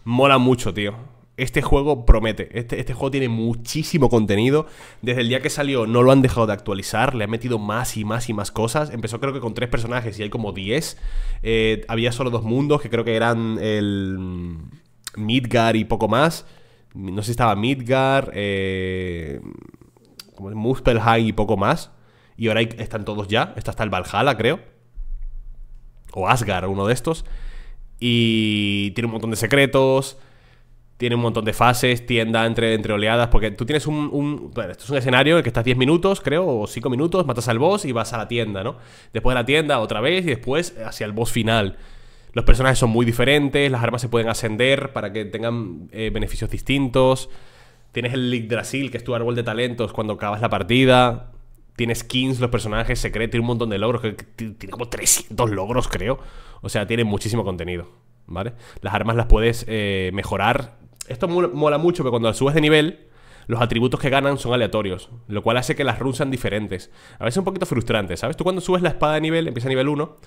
mola mucho, tío. Este juego promete. Este, este, juego tiene muchísimo contenido. Desde el día que salió no lo han dejado de actualizar. Le han metido más y más y más cosas. Empezó creo que con tres personajes y hay como diez. Eh, había solo dos mundos que creo que eran el mm, Midgar y poco más. No sé si estaba Midgar, eh, Muspelheim y poco más. Y ahora están todos ya. Está hasta el Valhalla, creo. O Asgard, uno de estos. Y tiene un montón de secretos. Tiene un montón de fases, tienda entre, entre oleadas. Porque tú tienes un, esto es un escenario en el que estás 10 minutos, creo, o 5 minutos, matas al boss y vas a la tienda, ¿no? Después de la tienda, otra vez, y después hacia el boss final. Los personajes son muy diferentes, las armas se pueden ascender para que tengan eh, beneficios distintos. Tienes el Drasil, que es tu árbol de talentos cuando acabas la partida tiene skins, los personajes, secretos, y un montón de logros. Que tiene como 300 logros, creo. O sea, tiene muchísimo contenido, ¿vale? Las armas las puedes eh, mejorar. Esto mola mucho, pero cuando subes de nivel, los atributos que ganan son aleatorios, lo cual hace que las runes sean diferentes. A veces un poquito frustrante, ¿sabes? Tú cuando subes la espada de nivel, empieza a nivel 1,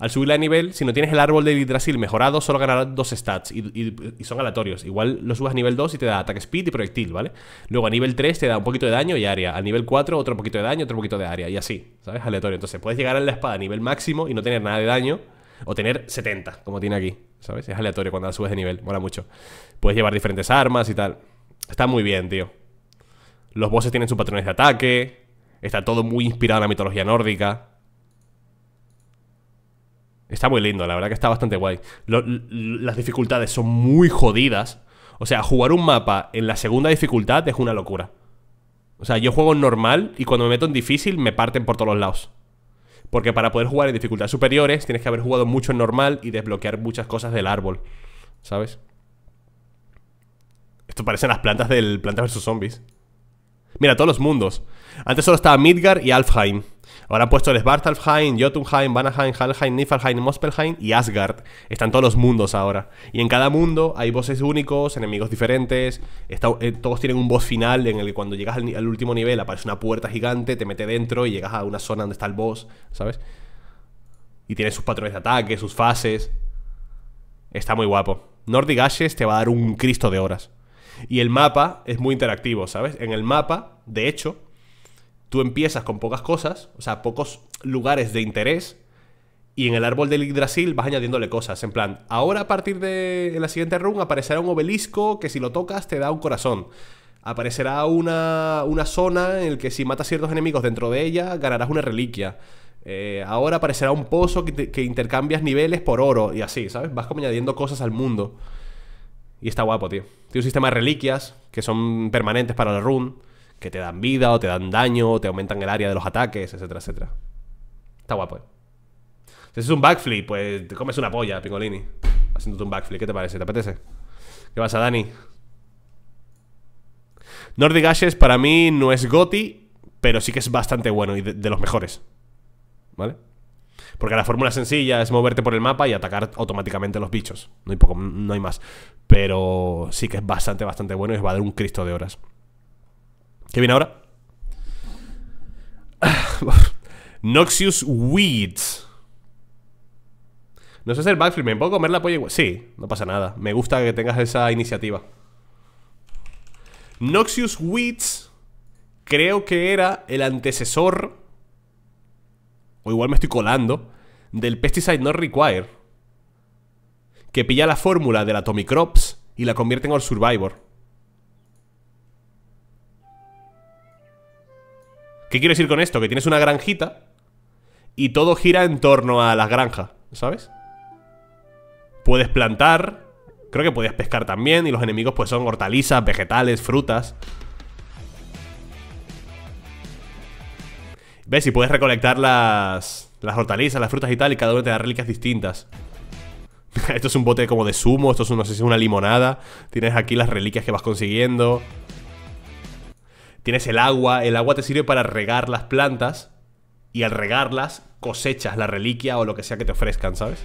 al subirla de nivel, si no tienes el árbol de Yggdrasil mejorado, solo ganarás dos stats y, son aleatorios. Igual lo subas a nivel 2 y te da ataque speed y proyectil, ¿vale? Luego a nivel 3 te da un poquito de daño y área. A nivel 4 otro poquito de daño, otro poquito de área y así, ¿sabes? Aleatorio. Entonces puedes llegar a la espada a nivel máximo y no tener nada de daño o tener 70, como tiene aquí, ¿sabes? Es aleatorio cuando la subes de nivel, mola mucho. Puedes llevar diferentes armas y tal. Está muy bien, tío. Los bosses tienen sus patrones de ataque. Está todo muy inspirado en la mitología nórdica. Está muy lindo, la verdad que está bastante guay. las dificultades son muy jodidas. O sea, jugar un mapa en la segunda dificultad es una locura. O sea, yo juego en normal y cuando me meto en difícil me parten por todos los lados. Porque para poder jugar en dificultades superiores tienes que haber jugado mucho en normal y desbloquear muchas cosas del árbol. ¿Sabes? Esto parecen las plantas del Plantas vs Zombies. Mira, todos los mundos. Antes solo estaba Midgar y Alfheim. Ahora han puesto el Svartalfheim, Jotunheim, Vanaheim, Halheim, Niflheim, Mospelheim y Asgard. Están todos los mundos ahora. Y en cada mundo hay bosses únicos, enemigos diferentes. Eh, todos tienen un boss final en el que cuando llegas al, último nivel aparece una puerta gigante, te mete dentro y llegas a una zona donde está el boss, ¿sabes? Y tiene sus patrones de ataque, sus fases. Está muy guapo. Nordic Ashes te va a dar un Cristo de horas. Y el mapa es muy interactivo, ¿sabes? En el mapa, de hecho, Tú empiezas con pocas cosas, o sea, pocos lugares de interés, y en el árbol del Yggdrasil vas añadiéndole cosas. En plan, ahora a partir de la siguiente run aparecerá un obelisco que si lo tocas te da un corazón. Aparecerá una, una zona en la que si matas ciertos enemigos dentro de ella ganarás una reliquia. Eh, ahora aparecerá un pozo que, que, intercambias niveles por oro y así, ¿sabes? Vas como añadiendo cosas al mundo. Y está guapo, tío. Tiene un sistema de reliquias que son permanentes para la run que te dan vida o te dan daño o te aumentan el área de los ataques, etcétera, etcétera. Está guapo, ¿eh? Si es un backflip, pues te comes una polla, Pingolini. Haciéndote un backflip, ¿qué te parece? ¿Te apetece? ¿Qué pasa, Dani? Nordic Ashes para mí no es GOTI, pero sí que es bastante bueno y de, los mejores. ¿Vale? Porque la fórmula sencilla es moverte por el mapa y atacar automáticamente los bichos. poco, no hay más. Pero sí que es bastante, bastante bueno y os va a dar un cristo de horas. ¿Qué viene ahora? Noxious Weeds. No sé el backflip, ¿me puedo comer la polla Sí, no pasa nada. Me gusta que tengas esa iniciativa. Noxious Weeds creo que era el antecesor, o igual me estoy colando, del Pesticide Not Require, que pilla la fórmula de Tommy Crops y la convierte en All Survivor. ¿Qué quiero decir con esto? Que tienes una granjita y todo gira en torno a la granja, ¿sabes? Puedes plantar, creo que podías pescar también y los enemigos pues son hortalizas, vegetales, frutas. ¿Ves? Y puedes recolectar las, las hortalizas, las frutas y tal y cada uno te da reliquias distintas. esto es un bote como de zumo, esto es no sé si es una limonada. Tienes aquí las reliquias que vas consiguiendo. Tienes el agua, el agua te sirve para regar las plantas y al regarlas cosechas la reliquia o lo que sea que te ofrezcan, ¿sabes?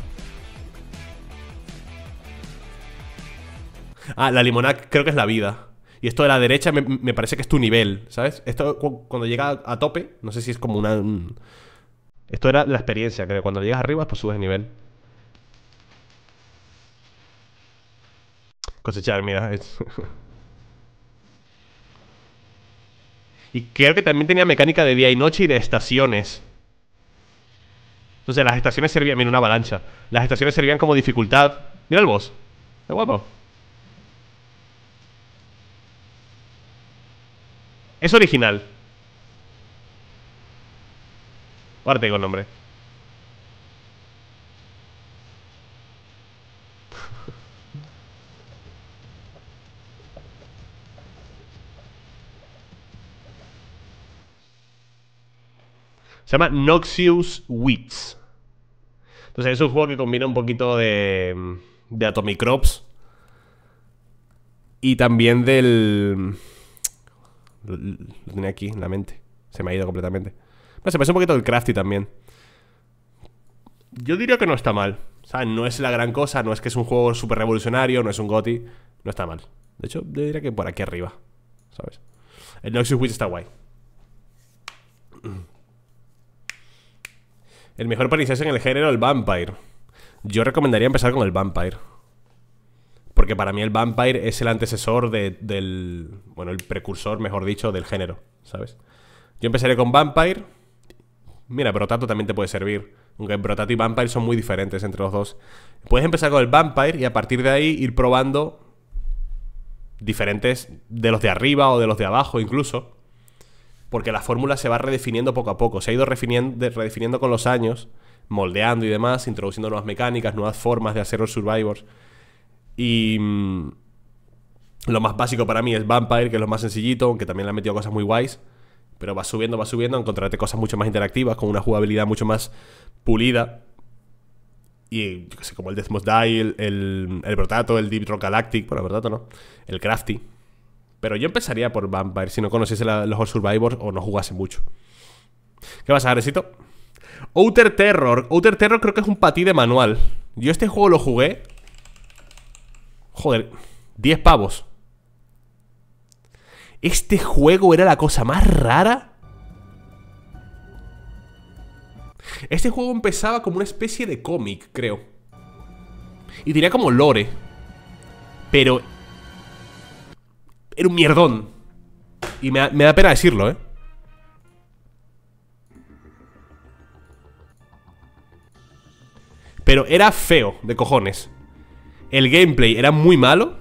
Ah, la limonada creo que es la vida. Y esto de la derecha me, parece que es tu nivel, ¿sabes? Esto cuando llega a tope, no sé si es como una... Esto era la experiencia, que Cuando llegas arriba, pues subes nivel. Cosechar, mira. Es... Y creo que también tenía mecánica de día y noche y de estaciones. Entonces las estaciones servían... Mira, una avalancha. Las estaciones servían como dificultad. Mira el boss. Qué guapo. Es original. Ahora te el nombre. Se llama Noxious Wits. Entonces es un juego que combina un poquito de, mm, de Atomic y también del... Mm, lo, tenía aquí en la mente. Se me ha ido completamente. Pero se parece un poquito del Crafty también. Yo diría que no está mal. O sea, no es la gran cosa, no es que es un juego súper revolucionario, no es un GOTI. No está mal. De hecho, yo diría que por aquí arriba. ¿Sabes? El Noxious Witch está guay. El mejor iniciarse en el género, el Vampire. Yo recomendaría empezar con el Vampire. Porque para mí el Vampire es el antecesor del. Bueno, el precursor, mejor dicho, del género, ¿sabes? Yo empezaré con Vampire. Mira, Brotato también te puede servir. Aunque Brotato y Vampire son muy diferentes entre los dos. Puedes empezar con el Vampire y a partir de ahí ir probando diferentes de los de arriba o de los de abajo incluso porque la fórmula se va redefiniendo poco a poco, se ha ido redefiniendo, con los años, moldeando y demás, introduciendo nuevas mecánicas, nuevas formas de hacer los survivors. Y mm, lo más básico para mí es Vampire, que es lo más sencillito, aunque también le han metido cosas muy guays. Pero va subiendo, va subiendo, encontrarte cosas mucho más interactivas, con una jugabilidad mucho más pulida. Y yo qué sé, como el Death Must Die, el, el, Brotato, el Deep Rock Galactic, bueno, el Brotato no, el Crafty pero yo empezaría por Vampire si no conociese los All Survivors o no jugase mucho. ¿Qué pasa, Arecito? Outer Terror. Outer Terror creo que es un patí de manual. Yo este juego lo jugué. Joder, 10 pavos. Este juego era la cosa más rara. Este juego empezaba como una especie de cómic, creo. Y diría como lore. Pero era un mierdón. Y me, da pena decirlo, ¿eh? Pero era feo, de cojones. El gameplay era muy malo.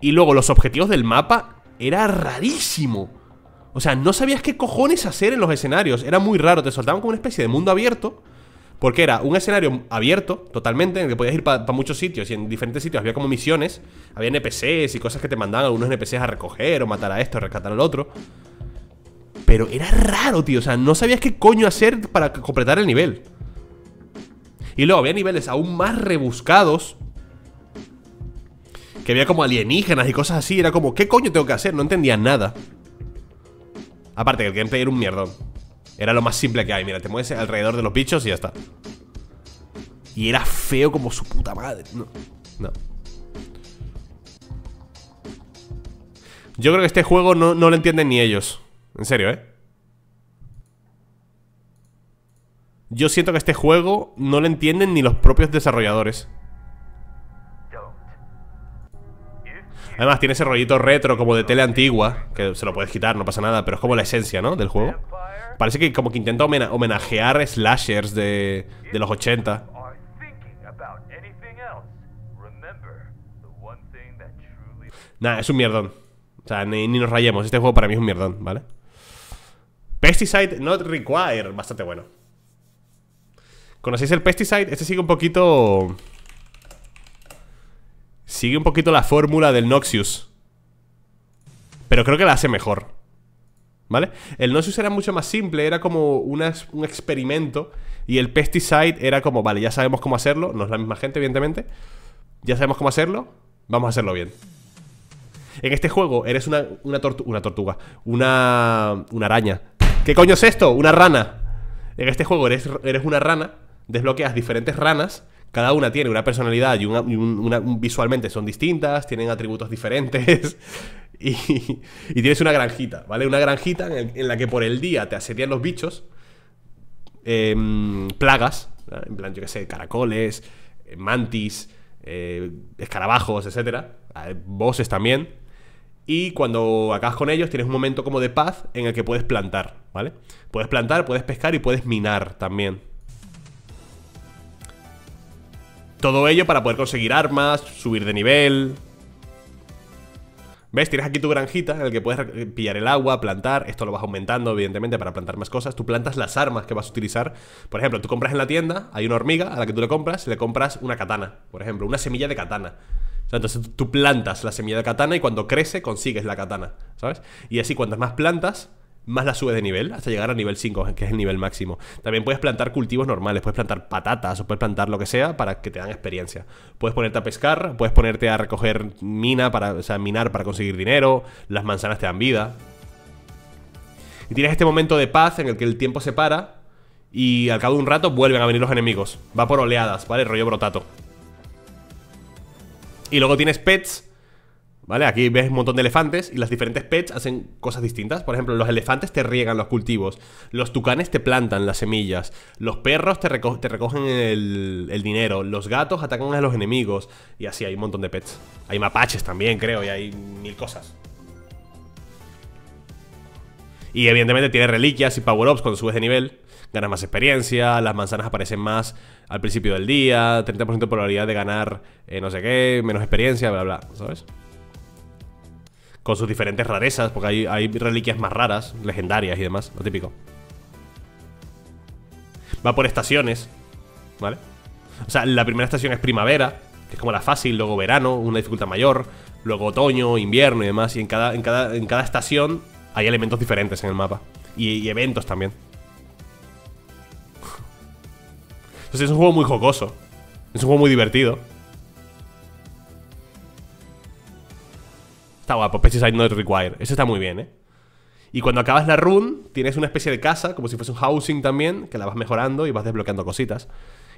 Y luego los objetivos del mapa era rarísimo. O sea, no sabías qué cojones hacer en los escenarios. Era muy raro. Te soltaban como una especie de mundo abierto. Porque era un escenario abierto totalmente, en el que podías ir para muchos sitios y en diferentes sitios había como misiones, había NPCs y cosas que te mandaban algunos NPCs a recoger o matar a esto, O rescatar al otro. Pero era raro, tío, o sea, no sabías qué coño hacer para completar el nivel. Y luego había niveles aún más rebuscados. Que había como alienígenas y cosas así. Era como, ¿qué coño tengo que hacer? No entendía nada. Aparte que el gameplay era un mierdón. Era lo más simple que hay. Mira, te mueves alrededor de los bichos y ya está. Y era feo como su puta madre. No, no. Yo creo que este juego no, no lo entienden ni ellos. En serio, ¿eh? Yo siento que este juego no lo entienden ni los propios desarrolladores. Además tiene ese rollito retro como de tele antigua, que se lo puedes quitar, no pasa nada, pero es como la esencia, ¿no? Del juego. Parece que como que intenta homenajear slashers de, los 80. Nada, es un mierdón. O sea, ni, ni, nos rayemos. Este juego para mí es un mierdón, ¿vale? Pesticide Not Required Bastante bueno. ¿Conocéis el Pesticide? Este sigue un poquito... Sigue un poquito la fórmula del Noxius Pero creo que la hace mejor ¿Vale? El Noxius era mucho más simple Era como un experimento Y el Pesticide era como Vale, ya sabemos cómo hacerlo No es la misma gente, evidentemente Ya sabemos cómo hacerlo Vamos a hacerlo bien En este juego eres una, una tortuga Una... una araña ¿Qué coño es esto? Una rana En este juego eres, eres una rana Desbloqueas diferentes ranas cada una tiene una personalidad y, una, visualmente son distintas, tienen atributos diferentes. Y, tienes una granjita, ¿vale? Una granjita en, la que por el día te asedian los bichos, em, plagas, en plan, yo qué sé, caracoles, eh, mantis, eh, escarabajos, etcétera, bosses también. Y cuando acabas con ellos, tienes un momento como de paz en el que puedes plantar, ¿vale? Puedes plantar, puedes pescar y puedes minar también. Todo ello para poder conseguir armas, subir de nivel... ¿Ves? Tienes aquí tu granjita en el que puedes eh, pillar el agua, plantar. Esto lo vas aumentando, evidentemente, para plantar más cosas. Tú plantas las armas que vas a utilizar. Por ejemplo, tú compras en la tienda, hay una hormiga a la que tú le compras, y le compras una katana, por ejemplo, una semilla de katana. entonces tú plantas la semilla de katana y cuando crece consigues la katana, ¿sabes? Y así, cuantas más plantas, más la subes de nivel hasta llegar a nivel 5, que es el nivel máximo. También puedes plantar cultivos normales, puedes plantar patatas o puedes plantar lo que sea para que te dan experiencia. Puedes ponerte a pescar, puedes ponerte a recoger mina para, o sea, minar para conseguir dinero, las manzanas te dan vida. Y tienes este momento de paz en el que el tiempo se para y al cabo de un rato vuelven a venir los enemigos. Va por oleadas, ¿vale? Rollo brotato. Y luego tienes pets ¿Vale? Aquí ves un montón de elefantes y las diferentes pets hacen cosas distintas. Por ejemplo, los elefantes te riegan los cultivos, los tucanes te plantan las semillas, los perros te, recogen el, dinero, los gatos atacan a los enemigos y así hay un montón de pets. Hay mapaches también, creo, y hay mil cosas. Y evidentemente tiene reliquias y power-ups cuando subes de nivel. Ganas más experiencia, las manzanas aparecen más al principio del día, 30% de probabilidad de ganar eh, no sé qué, menos experiencia, bla, bla, ¿sabes? con sus diferentes rarezas, porque hay, hay reliquias más raras, legendarias y demás, lo típico. Va por estaciones, ¿vale? O sea, la primera estación es primavera, que es como la fácil, luego verano, una dificultad mayor, luego otoño, invierno y demás, y en cada, en cada, en cada estación hay elementos diferentes en el mapa, y, eventos también. Entonces es un juego muy jocoso, es un juego muy divertido. está guapo. Pesticide Not Required. Eso está muy bien, ¿eh? Y cuando acabas la run, tienes una especie de casa, como si fuese un housing también, que la vas mejorando y vas desbloqueando cositas.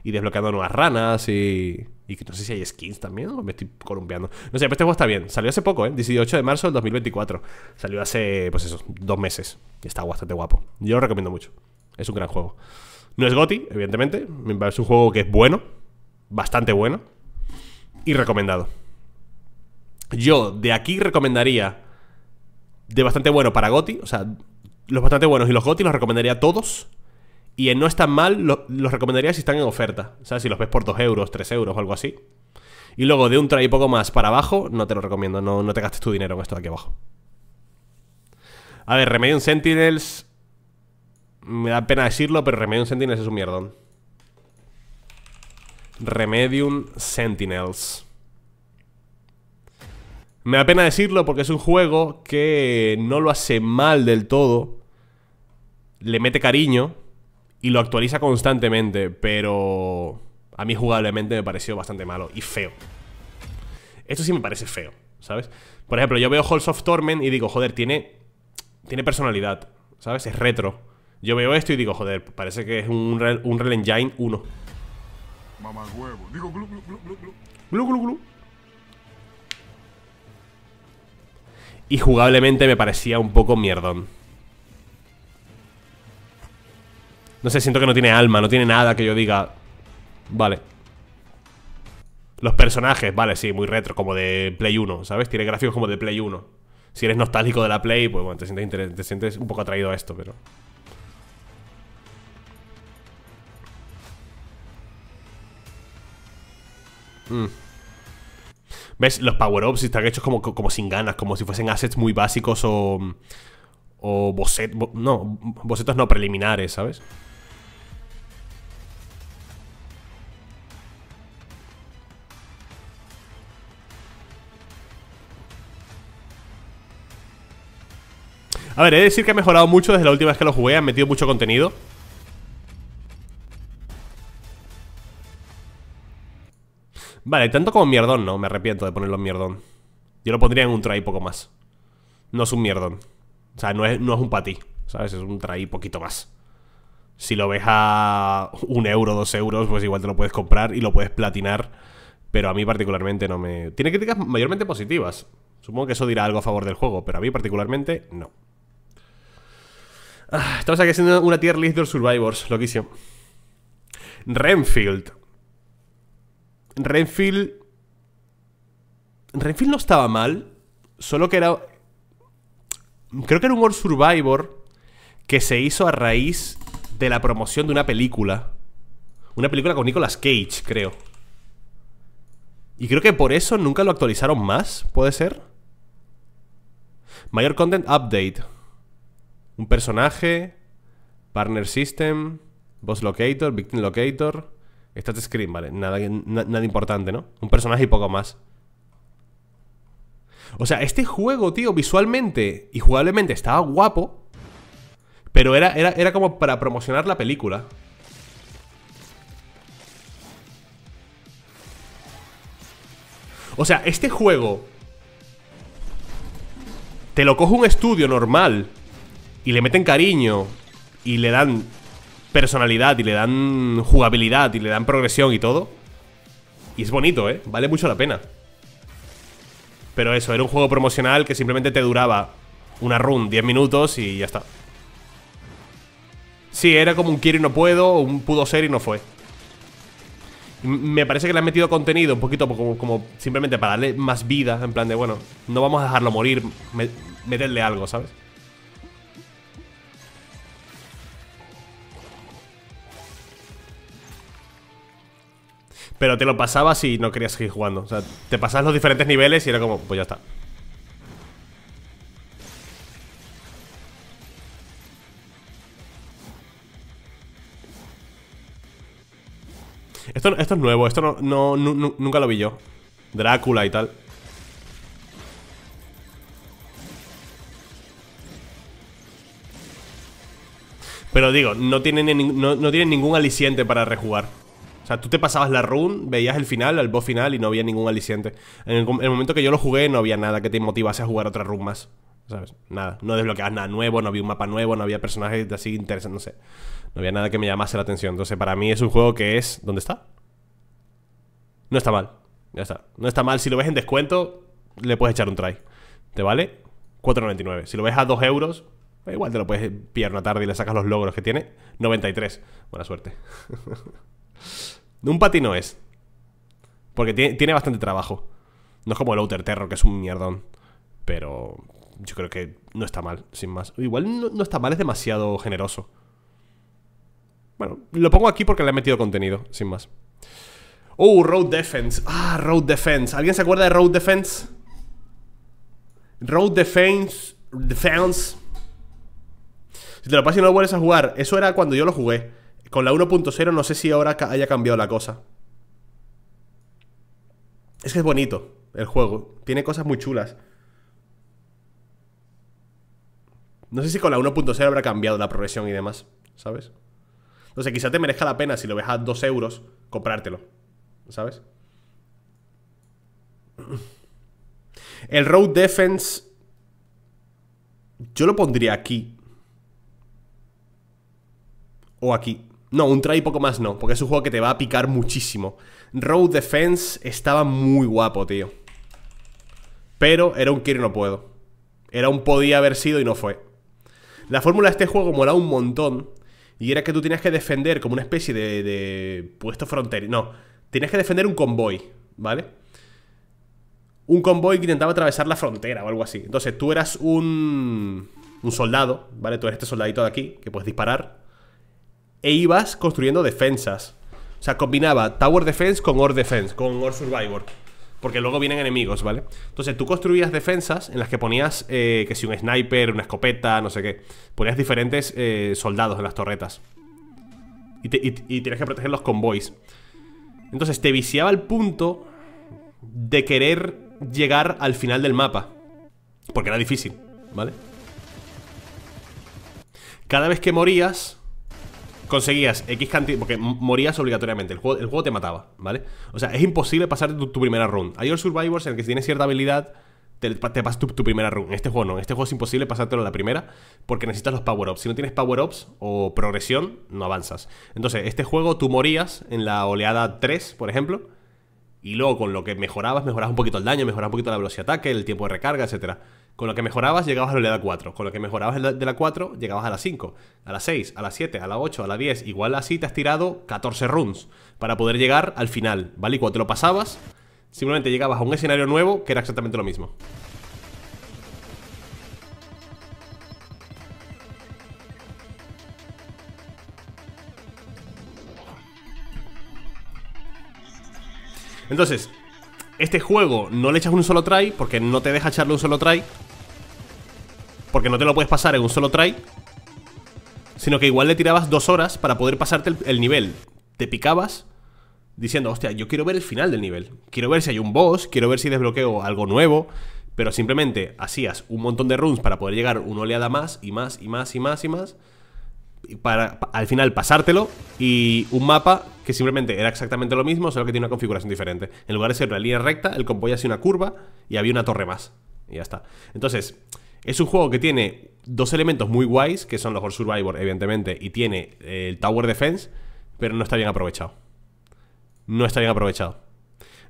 Y desbloqueando nuevas ranas y. Y no sé si hay skins también, me estoy columpiando. No sé, pero este juego está bien. Salió hace poco, ¿eh? 18 de marzo del 2024. Salió hace, pues eso, dos meses. Y está bastante guapo. Yo lo recomiendo mucho. Es un gran juego. No es Goti, evidentemente. Es un juego que es bueno. Bastante bueno. Y recomendado. Yo de aquí recomendaría de bastante bueno para Goti, o sea, los bastante buenos y los Goti los recomendaría a todos. Y en no están mal, los recomendaría si están en oferta. O sea, si los ves por 2 euros, 3 euros o algo así. Y luego de un y poco más para abajo, no te lo recomiendo. No, no te gastes tu dinero en esto de aquí abajo. A ver, Remedium Sentinels. Me da pena decirlo, pero Remedium Sentinels es un mierdón. Remedium Sentinels. Me da pena decirlo porque es un juego que no lo hace mal del todo, le mete cariño y lo actualiza constantemente, pero a mí jugablemente me pareció bastante malo y feo. Esto sí me parece feo, ¿sabes? Por ejemplo, yo veo Halls of Torment y digo, joder, tiene, tiene personalidad, ¿sabes? Es retro. Yo veo esto y digo, joder, parece que es un Real, un Engine 1. Mamá huevo. Digo, glu, glu, glu, glu, glu. Glu, glu, glu. y jugablemente me parecía un poco mierdón. No sé, siento que no tiene alma, no tiene nada que yo diga. Vale. Los personajes, vale, sí, muy retro, como de Play 1, ¿sabes? Tiene gráficos como de Play 1. Si eres nostálgico de la Play, pues bueno, te sientes, te sientes un poco atraído a esto, pero... Mm. ¿Ves? Los power-ups están hechos como, como sin ganas, como si fuesen assets muy básicos o. O bocet no, bocetos no, preliminares, ¿sabes? A ver, he de decir que ha mejorado mucho desde la última vez que lo jugué, han metido mucho contenido. Vale, tanto como mierdón no, me arrepiento de ponerlo en mierdón. Yo lo pondría en un try poco más. No es un mierdón. O sea, no es, no es un patí, ¿sabes? Es un try poquito más. Si lo ves a un euro, dos euros, pues igual te lo puedes comprar y lo puedes platinar. Pero a mí particularmente no me... Tiene críticas mayormente positivas. Supongo que eso dirá algo a favor del juego, pero a mí particularmente no. Ah, estamos aquí haciendo una tier list de los Survivors, loquísimo. Renfield. Renfield. Renfield no estaba mal, solo que era. Creo que era un World Survivor que se hizo a raíz de la promoción de una película. Una película con Nicolas Cage, creo. Y creo que por eso nunca lo actualizaron más, ¿puede ser? Mayor Content Update. Un personaje, Partner System, Boss Locator, Victim Locator. Estas screen, vale. Nada, importante, ¿no? Un personaje y poco más. O sea, este juego, tío, visualmente y jugablemente estaba guapo. Pero era, era, era como para promocionar la película. O sea, este juego te lo coge un estudio normal y le meten cariño y le dan personalidad y le dan jugabilidad y le dan progresión y todo. Y es bonito, ¿eh? Vale mucho la pena. Pero eso, era un juego promocional que simplemente te duraba una run, 10 minutos y ya está. Sí, era como un quiero y no puedo, un pudo ser y no fue. Me parece que le han metido contenido un poquito como, simplemente para darle más vida, en plan de, bueno, no vamos a dejarlo morir, meterle algo, ¿sabes? pero te lo pasabas y no querías seguir jugando. O sea, te pasabas los diferentes niveles y era como, pues ya está. Esto, esto es nuevo, esto no, nunca lo vi yo. Drácula y tal. Pero digo, no tienen, no tienen ningún aliciente para rejugar tú te pasabas la run, veías el final, el boss final y no había ningún aliciente. En el, momento que yo lo jugué no había nada que te motivase a jugar otra run más. ¿Sabes? Nada. No desbloqueabas nada nuevo, no había un mapa nuevo, no había personajes así interesantes, no sé. No había nada que me llamase la atención. Entonces, para mí es un juego que es... ¿Dónde está? No está mal. Ya está. No está mal. Si lo ves en descuento, le puedes echar un try. ¿Te vale? 4.99. Si lo ves a 2 euros, pues igual te lo puedes pillar una tarde y le sacas los logros que tiene. 93. Buena suerte. un pati no es. Porque tiene, bastante trabajo. No es como el Outer Terror, que es un mierdón. Pero yo creo que no está mal, sin más. Igual no, está mal, es demasiado generoso. Bueno, lo pongo aquí porque le he metido contenido, sin más. Oh, Road Defense. Ah, Road Defense. ¿Alguien se acuerda de Road Defense? Road Defense. Defense. Si te lo pasas y no lo vuelves a jugar, eso era cuando yo lo jugué. Con la 1.0 no sé si ahora haya cambiado la cosa. Es que es bonito el juego. Tiene cosas muy chulas. No sé si con la 1.0 habrá cambiado la progresión y demás, ¿sabes? No sé, quizá te merezca la pena si lo ves a 2 euros comprártelo, ¿sabes? El Road Defense yo lo pondría aquí. O aquí. No, un try poco más no, porque es un juego que te va a picar muchísimo. Road Defense estaba muy guapo, tío. Pero era un quiero no puedo. Era un podía haber sido y no fue. La fórmula de este juego molaba un montón. Y era que tú tenías que defender como una especie de, puesto fronterizo. No, tenías que defender un convoy, ¿vale? Un convoy que intentaba atravesar la frontera o algo así. Entonces tú eras un, un soldado, ¿vale? Tú eres este soldadito de aquí que puedes disparar e ibas construyendo defensas. O sea, combinaba Tower Defense con or Defense, con Ord Survivor. Porque luego vienen enemigos, ¿vale? Entonces tú construías defensas en las que ponías eh, que si un sniper, una escopeta, no sé qué. Ponías diferentes eh, soldados en las torretas. Y, tenías que proteger los convoys. Entonces te viciaba el punto de querer llegar al final del mapa. Porque era difícil, ¿vale? Cada vez que morías, conseguías X cantidad, porque morías obligatoriamente, el juego, el juego te mataba, ¿vale? O sea, es imposible pasar tu, primera run. Hay otros survivors en el que si tienes cierta habilidad, te, pasas tu, primera run. En este juego no, en este juego es imposible pasártelo a la primera porque necesitas los power-ups. Si no tienes power-ups o progresión, no avanzas. Entonces, este juego tú morías en la oleada 3, por ejemplo, y luego con lo que mejorabas, mejorabas un poquito el daño, mejorabas un poquito la velocidad de ataque, el tiempo de recarga, etcétera. Con lo que mejorabas llegabas a la oleada 4. Con lo que mejorabas de la 4 llegabas a la 5, a la 6, a la 7, a la 8, a la 10. Igual así te has tirado 14 runs para poder llegar al final, ¿vale? Y cuando te lo pasabas, simplemente llegabas a un escenario nuevo que era exactamente lo mismo. Entonces, este juego no le echas un solo try porque no te deja echarle un solo try. Porque no te lo puedes pasar en un solo try. Sino que igual le tirabas dos horas para poder pasarte el, nivel. Te picabas diciendo, hostia, yo quiero ver el final del nivel. Quiero ver si hay un boss, quiero ver si desbloqueo algo nuevo. Pero simplemente hacías un montón de runs para poder llegar una oleada más y más y más y más. Y más para, al final pasártelo y un mapa que simplemente era exactamente lo mismo, solo que tiene una configuración diferente. En lugar de ser una línea recta, el convoy hacía una curva y había una torre más. Y ya está. Entonces, es un juego que tiene dos elementos muy guays, que son los Horse Survivor, evidentemente, y tiene eh, el Tower Defense, pero no está bien aprovechado. No está bien aprovechado.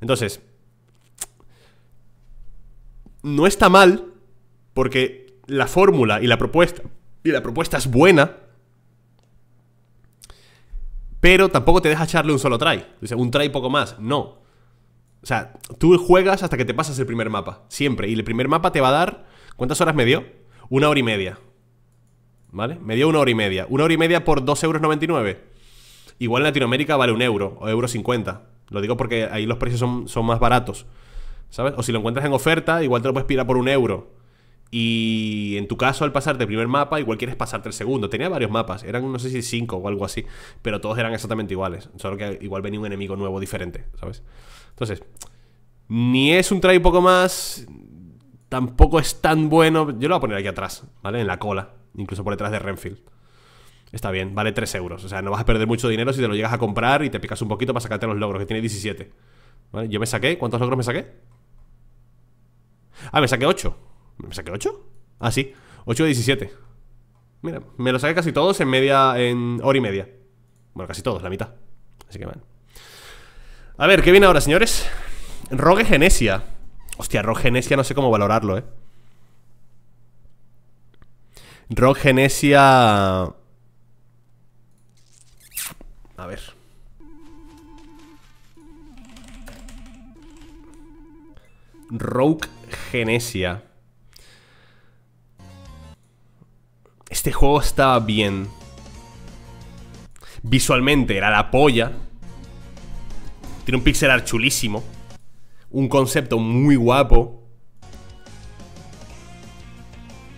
Entonces, no está mal, porque la fórmula y la propuesta, y la propuesta es buena, pero tampoco te deja echarle un solo try. Dice, un try poco más. No. O sea, tú juegas hasta que te pasas el primer mapa, siempre. Y el primer mapa te va a dar. ¿Cuántas horas me dio? Una hora y media. ¿Vale? Me dio una hora y media. Una hora y media por 2,99 euros. Igual en Latinoamérica vale un euro o euro 50. Lo digo porque ahí los precios son, son más baratos. ¿Sabes? O si lo encuentras en oferta, igual te lo puedes pirar por un euro. Y en tu caso, al pasarte el primer mapa, igual quieres pasarte el segundo. Tenía varios mapas, eran no sé si cinco o algo así, pero todos eran exactamente iguales. Solo que igual venía un enemigo nuevo diferente, ¿sabes? Entonces, ni es un try poco más, tampoco es tan bueno. Yo lo voy a poner aquí atrás, ¿vale? En la cola, incluso por detrás de Renfield. Está bien, vale 3 euros. O sea, no vas a perder mucho dinero si te lo llegas a comprar y te picas un poquito para sacarte los logros, que tiene 17. ¿Vale? Yo me saqué, ¿cuántos logros me saqué? Ah, me saqué 8. ¿Me saqué 8? Ah, sí, 8 de 17 Mira, me lo saqué casi todos en media, en hora y media Bueno, casi todos, la mitad Así que bueno A ver, ¿qué viene ahora, señores? Rogue Genesia Hostia, Rogue Genesia no sé cómo valorarlo, eh Rogue Genesia... A ver. Rogue Genesia. Este juego estaba bien. Visualmente era la polla. Tiene un pixel art chulísimo. Un concepto muy guapo.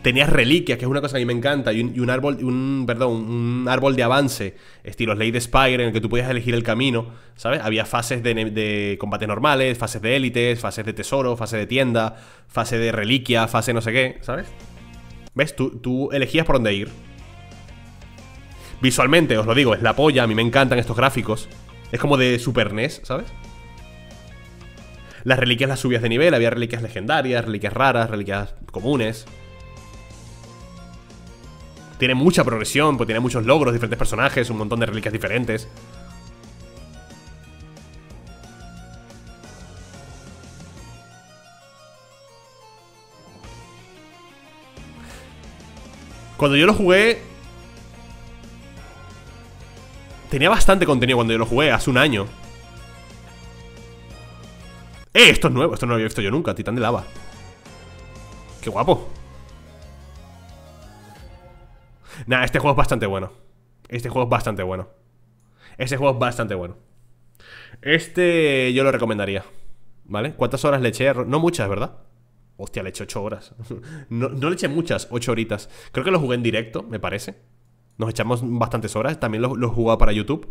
Tenías reliquias, que es una cosa que a mí me encanta, y un, árbol, un, perdón, un árbol de avance, estilo Lady Spider en el que tú podías elegir el camino, ¿sabes? Había fases de, Combate normales, fases de élites, fases de tesoro, fase de tienda, fase de reliquia, fase no sé qué, ¿sabes? ¿Ves? Tú, elegías por dónde ir. Visualmente, os lo digo, es la polla. A mí me encantan estos gráficos. Es como de Super NES, ¿sabes? Las reliquias las subías de nivel. Había reliquias legendarias, reliquias raras, reliquias comunes. Tiene mucha progresión, pues tiene muchos logros, diferentes personajes, un montón de reliquias diferentes. Cuando yo lo jugué... Tenía bastante contenido cuando yo lo jugué, hace un año. ¡Eh! Esto es nuevo, esto no lo había visto yo nunca, Titán de Lava. ¡Qué guapo! Nah, este juego es bastante bueno. Este juego es bastante bueno. Este juego es bastante bueno. Este yo lo recomendaría. ¿Vale? ¿Cuántas horas le eché? No muchas, ¿verdad? Hostia, le eché 8 horas. no, no, le eché muchas, 8 horitas. Creo que lo jugué en directo, me parece. Nos echamos bastantes horas. También lo, lo jugaba para YouTube.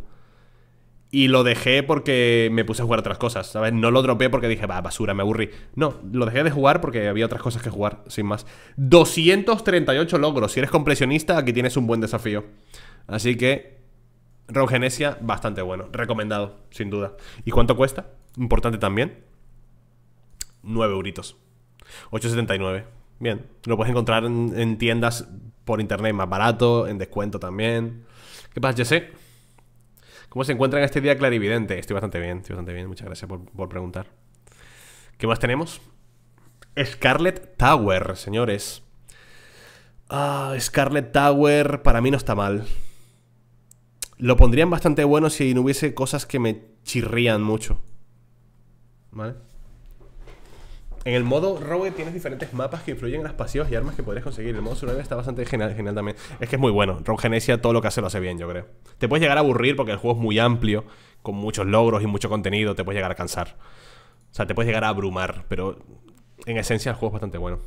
Y lo dejé porque me puse a jugar otras cosas, ¿sabes? No lo dropé porque dije, va, basura, me aburrí. No, lo dejé de jugar porque había otras cosas que jugar, sin más. 238 logros. Si eres compresionista, aquí tienes un buen desafío. Así que, Rogenesia, bastante bueno. Recomendado, sin duda. ¿Y cuánto cuesta? Importante también. 9 euritos. 8,79. Bien. Lo puedes encontrar en, tiendas por internet más barato, en descuento también. ¿Qué pasa, Jesse? ¿Cómo se encuentra en este día clarividente? Estoy bastante bien, estoy bastante bien. Muchas gracias por, por preguntar. ¿Qué más tenemos? Scarlet Tower, señores. Ah, Scarlet Tower para mí no está mal. Lo pondrían bastante bueno si no hubiese cosas que me chirrían mucho. ¿Vale? En el modo Rogue tienes diferentes mapas que influyen en las pasivas y armas que podrías conseguir. El modo Survival está bastante genial, genial también. Es que es muy bueno. Rogue Genesia todo lo que hace lo hace bien, yo creo. Te puedes llegar a aburrir porque el juego es muy amplio, con muchos logros y mucho contenido, te puedes llegar a cansar. O sea, te puedes llegar a abrumar, pero en esencia el juego es bastante bueno.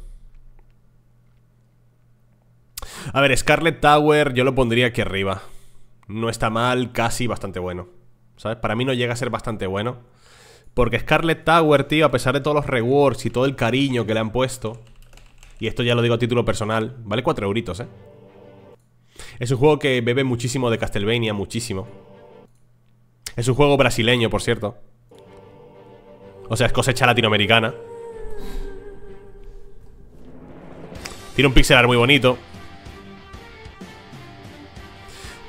A ver, Scarlet Tower yo lo pondría aquí arriba. No está mal, casi bastante bueno. ¿Sabes? Para mí no llega a ser bastante bueno. Porque Scarlet Tower, tío, a pesar de todos los rewards y todo el cariño que le han puesto Y esto ya lo digo a título personal Vale 4 euritos, eh Es un juego que bebe muchísimo de Castlevania, muchísimo Es un juego brasileño, por cierto O sea, es cosecha latinoamericana Tiene un pixel muy bonito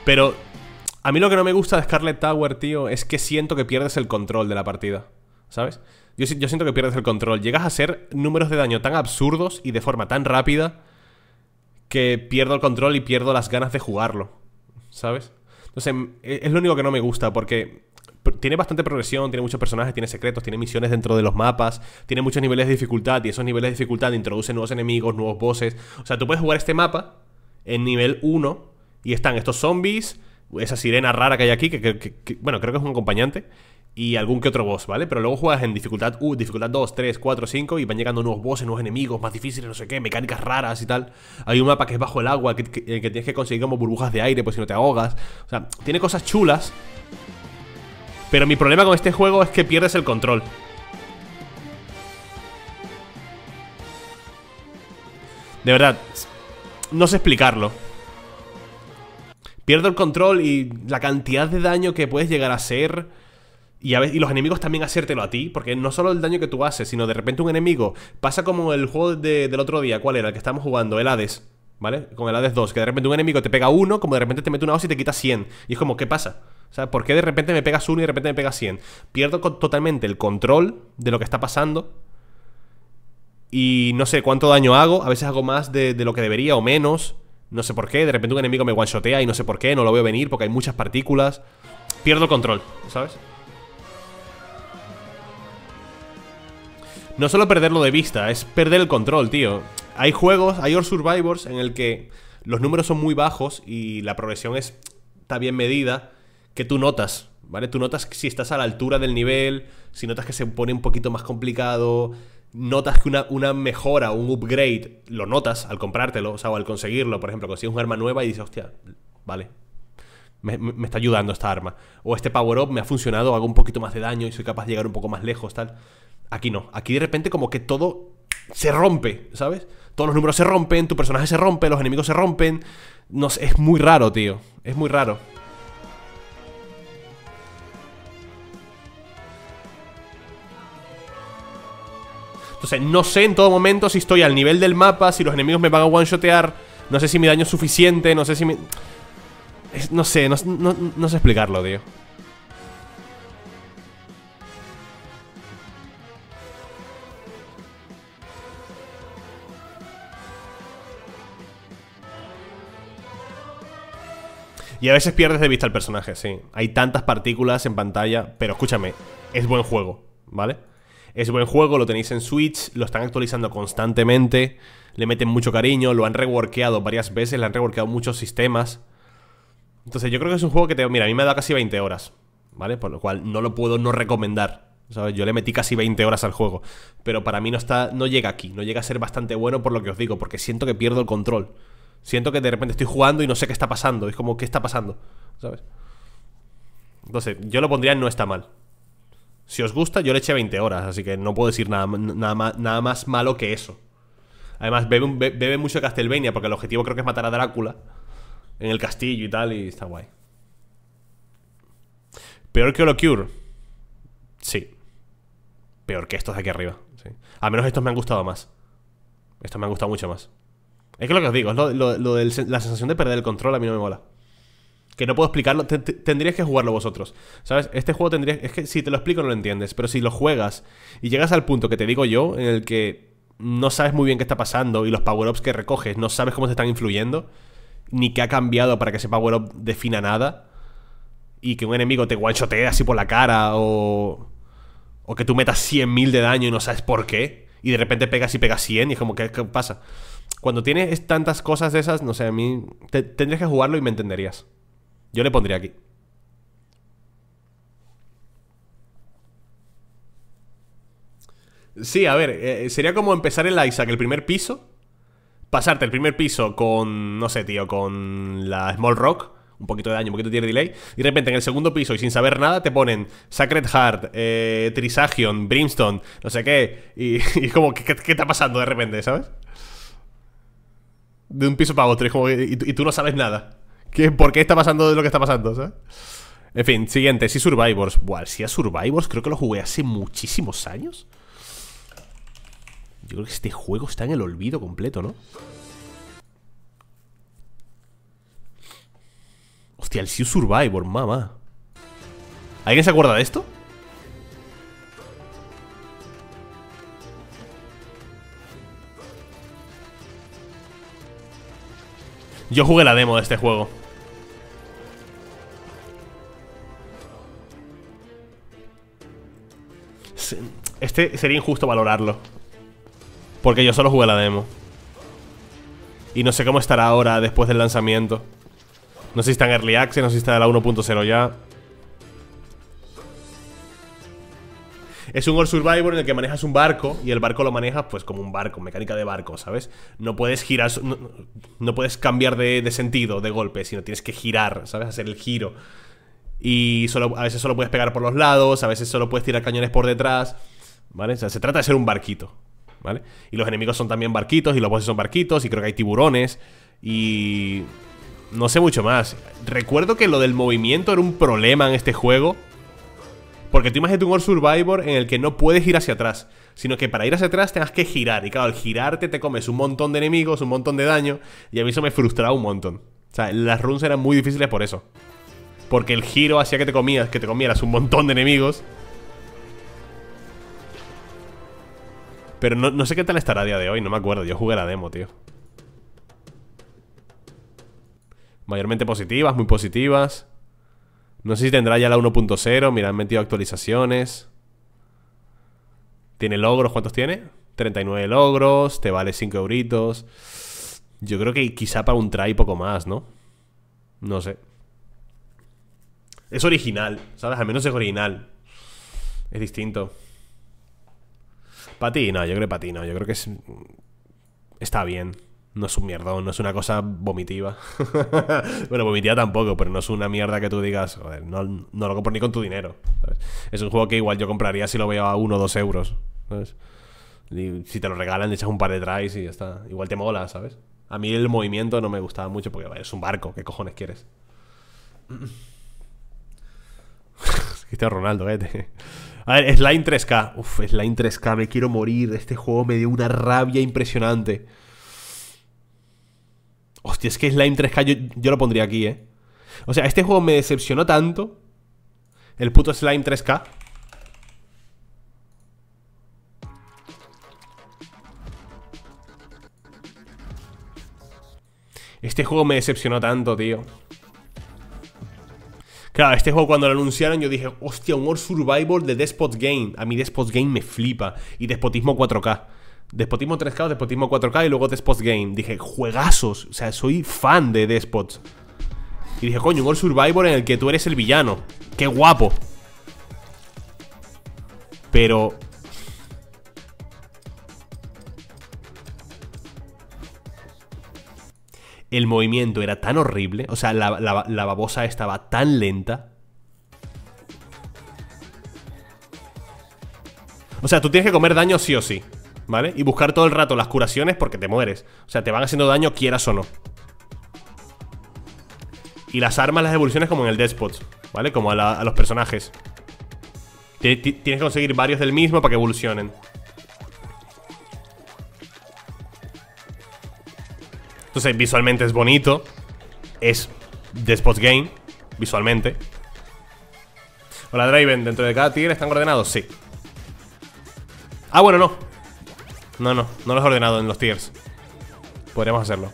Pero a mí lo que no me gusta de Scarlet Tower, tío, es que siento que pierdes el control de la partida ¿sabes? Yo, siento que pierdes el control. Llegas a hacer números de daño tan absurdos y de forma tan rápida que pierdo el control y pierdo las ganas de jugarlo, ¿sabes? Entonces, e, es lo único que no me gusta porque tiene bastante progresión, tiene muchos personajes, tiene secretos, tiene misiones dentro de los mapas, tiene muchos niveles de dificultad y esos niveles de dificultad introducen nuevos enemigos, nuevos bosses. O sea, tú puedes jugar este mapa en nivel 1 y están estos zombies, esa sirena rara que hay aquí, que bueno, creo que es un acompañante, y algún que otro boss, ¿vale? Pero luego juegas en dificultad U, dificultad 2, 3, 4, 5 y van llegando nuevos bosses, nuevos enemigos, más difíciles, no sé qué, mecánicas raras y tal. Hay un mapa que es bajo el agua, que, que, que tienes que conseguir como burbujas de aire, pues si no te ahogas. O sea, tiene cosas chulas. Pero mi problema con este juego es que pierdes el control. De verdad, no sé explicarlo. Pierdo el control y la cantidad de daño que puedes llegar a ser y, los enemigos también hacértelo a ti, porque no solo el daño que tú haces, sino de repente un enemigo pasa como el juego del otro día, ¿cuál era? El que estamos jugando, el Hades, ¿vale? Con el Hades 2, que de repente un enemigo te pega uno, como de repente te mete una voz y te quita 100. Y es como, ¿qué pasa? O sea, ¿por qué de repente me pegas uno y de repente me pegas 100? Pierdo totalmente el control de lo que está pasando. Y no sé cuánto daño hago, a veces hago más de, de lo que debería o menos. No sé por qué, de repente un enemigo me one-shotea y no sé por qué, no lo veo venir porque hay muchas partículas. Pierdo el control, ¿sabes? no solo perderlo de vista, es perder el control, tío. Hay juegos, hay Or Survivors en el que los números son muy bajos y la progresión es, está bien medida, que tú notas, ¿vale? Tú notas si estás a la altura del nivel, si notas que se pone un poquito más complicado, notas que una, una, mejora, un upgrade, lo notas al comprártelo, o sea, o al conseguirlo. Por ejemplo, consigues un arma nueva y dices, hostia, vale, me, está ayudando esta arma. O este power-up me ha funcionado, hago un poquito más de daño y soy capaz de llegar un poco más lejos, tal. Aquí no. Aquí de repente como que todo se rompe, ¿sabes? Todos los números se rompen, tu personaje se rompe, los enemigos se rompen. No es muy raro, tío. Es muy raro. Entonces, no sé en todo momento si estoy al nivel del mapa, si los enemigos me van a one-shotear, no sé si mi daño es suficiente, no sé si mi no sé, no, no sé explicarlo, tío. Y a veces pierdes de vista al personaje, sí. Hay tantas partículas en pantalla, pero escúchame, es buen juego, ¿vale? Es buen juego, lo tenéis en Switch, lo están actualizando constantemente, le meten mucho cariño, lo han reworkeado varias veces, le han reworkeado muchos sistemas. Entonces yo creo que es un juego que te... Mira, a mí me ha dado casi 20 horas, ¿vale? Por lo cual no lo puedo no recomendar. ¿sabes? Yo le metí casi 20 horas al juego. Pero para mí no, está, no llega aquí. No llega a ser bastante bueno por lo que os digo, porque siento que pierdo el control. Siento que de repente estoy jugando y no sé qué está pasando. Es como, ¿qué está pasando? ¿Sabes? Entonces, yo lo pondría en no está mal. Si os gusta, yo le eché 20 horas, así que no puedo decir nada, nada, nada más malo que eso. Además, bebe, bebe mucho Castlevania, porque el objetivo creo que es matar a Drácula en el castillo y tal, y está guay. ¿Peor que Holocure? Sí. Peor que estos de aquí arriba. Sí. Al menos estos me han gustado más. Estos me han gustado mucho más. Es que lo que os digo, es lo, de la sensación de perder el control a mí no me mola. Que no puedo explicarlo, Tendrías que jugarlo vosotros. ¿Sabes? Este juego tendría Es que si te lo explico no lo entiendes, pero si lo juegas y llegas al punto que te digo yo, en el que no sabes muy bien qué está pasando y los power-ups que recoges no sabes cómo se están influyendo ni que ha cambiado para que ese power-up defina nada. Y que un enemigo te guanchotee así por la cara o... O que tú metas 100.000 de daño y no sabes por qué. Y de repente pegas y pegas 100 y es como, ¿qué, pasa? Cuando tienes tantas cosas de esas, no sé, a mí... tendrías que jugarlo y me entenderías. Yo le pondría aquí. Sí, a ver, eh, sería como empezar en el Isaac, el primer piso pasarte el primer piso con, no sé, tío, con la Small Rock, un poquito de daño, un poquito de delay, y de repente en el segundo piso y sin saber nada te ponen Sacred Heart, eh, Trisagion, Brimstone, no sé qué, y, como, ¿qué, está pasando de repente, sabes? De un piso para otro, y, y, tú no sabes nada. ¿Por qué está pasando lo que está pasando, sabes? En fin, siguiente, si Survivors. Buah, si a Survivors creo que lo jugué hace muchísimos años. Yo creo que este juego está en el olvido completo, ¿no? Hostia, el Sea Survivor, mamá. ¿Alguien se acuerda de esto? Yo jugué la demo de este juego. Este sería injusto valorarlo. Porque yo solo jugué la demo. Y no sé cómo estará ahora después del lanzamiento. No sé si está en Early Access, no sé si está en la 1.0 ya. Es un All Survivor en el que manejas un barco y el barco lo manejas pues como un barco, mecánica de barco, ¿sabes? No puedes girar, no, puedes cambiar de, sentido de golpe, sino tienes que girar, ¿sabes? Hacer el giro. Y solo, a veces solo puedes pegar por los lados, a veces solo puedes tirar cañones por detrás, ¿vale? O sea, se trata de ser un barquito. ¿vale? Y los enemigos son también barquitos y los bosses son barquitos y creo que hay tiburones y... No sé mucho más. Recuerdo que lo del movimiento era un problema en este juego. Porque tú imagínate un World Survivor en el que no puedes ir hacia atrás, sino que para ir hacia atrás tengas que girar. Y claro, al girarte te comes un montón de enemigos, un montón de daño. Y a mí eso me frustraba un montón. O sea, las runs eran muy difíciles por eso. Porque el giro hacía que te comías, que te comieras un montón de enemigos. Pero no, sé qué tal estará a día de hoy, no me acuerdo. Yo jugué la demo, tío. Mayormente positivas, muy positivas. No sé si tendrá ya la 1.0. Mira, han metido actualizaciones. ¿Tiene logros? ¿Cuántos tiene? 39 logros, te vale 5 euritos. Yo creo que quizá para un try poco más, ¿no? No sé. Es original, ¿sabes? Al menos es original. Es distinto. Patino, no, yo creo que Yo creo que es, mm, está bien. No es un mierdón, no es una cosa vomitiva. bueno, vomitiva tampoco, pero no es una mierda que tú digas, joder, no, lo compro ni con tu dinero. ¿sabes? Es un juego que igual yo compraría si lo veo a 1 o 2 euros. ¿sabes? si te lo regalan, echas un par de tries y ya está. Igual te mola, ¿sabes? A mí el movimiento no me gustaba mucho porque es un barco, ¿qué cojones quieres? Cristiano este Ronaldo, ¿eh? A ver, Slime 3K. Uf, Slime 3K, me quiero morir. Este juego me dio una rabia impresionante. Hostia, es que Slime 3K yo, lo pondría aquí, ¿eh? O sea, este juego me decepcionó tanto. El puto Slime 3K. Este juego me decepcionó tanto, tío. Claro, este juego cuando lo anunciaron yo dije, hostia, un World Survival de Despot Game. A mí Despot Game me flipa. Y Despotismo 4K. Despotismo 3K, Despotismo 4K y luego Despot Game. Dije, juegazos. O sea, soy fan de Despots. Y dije, coño, un World Survival en el que tú eres el villano. Qué guapo. Pero el movimiento era tan horrible, o sea, la, babosa estaba tan lenta. O sea, tú tienes que comer daño sí o sí, ¿vale? Y buscar todo el rato las curaciones porque te mueres. O sea, te van haciendo daño quieras o no. Y las armas, las evoluciones como en el Despot, ¿vale? Como a, los personajes. Tienes que conseguir varios del mismo para que evolucionen. Entonces, visualmente es bonito. Es de spot Game, visualmente. Hola, Draven. ¿Dentro de cada tier están ordenados? Sí. Ah, bueno, no. No, no. No los he ordenado en los tiers. Podríamos hacerlo.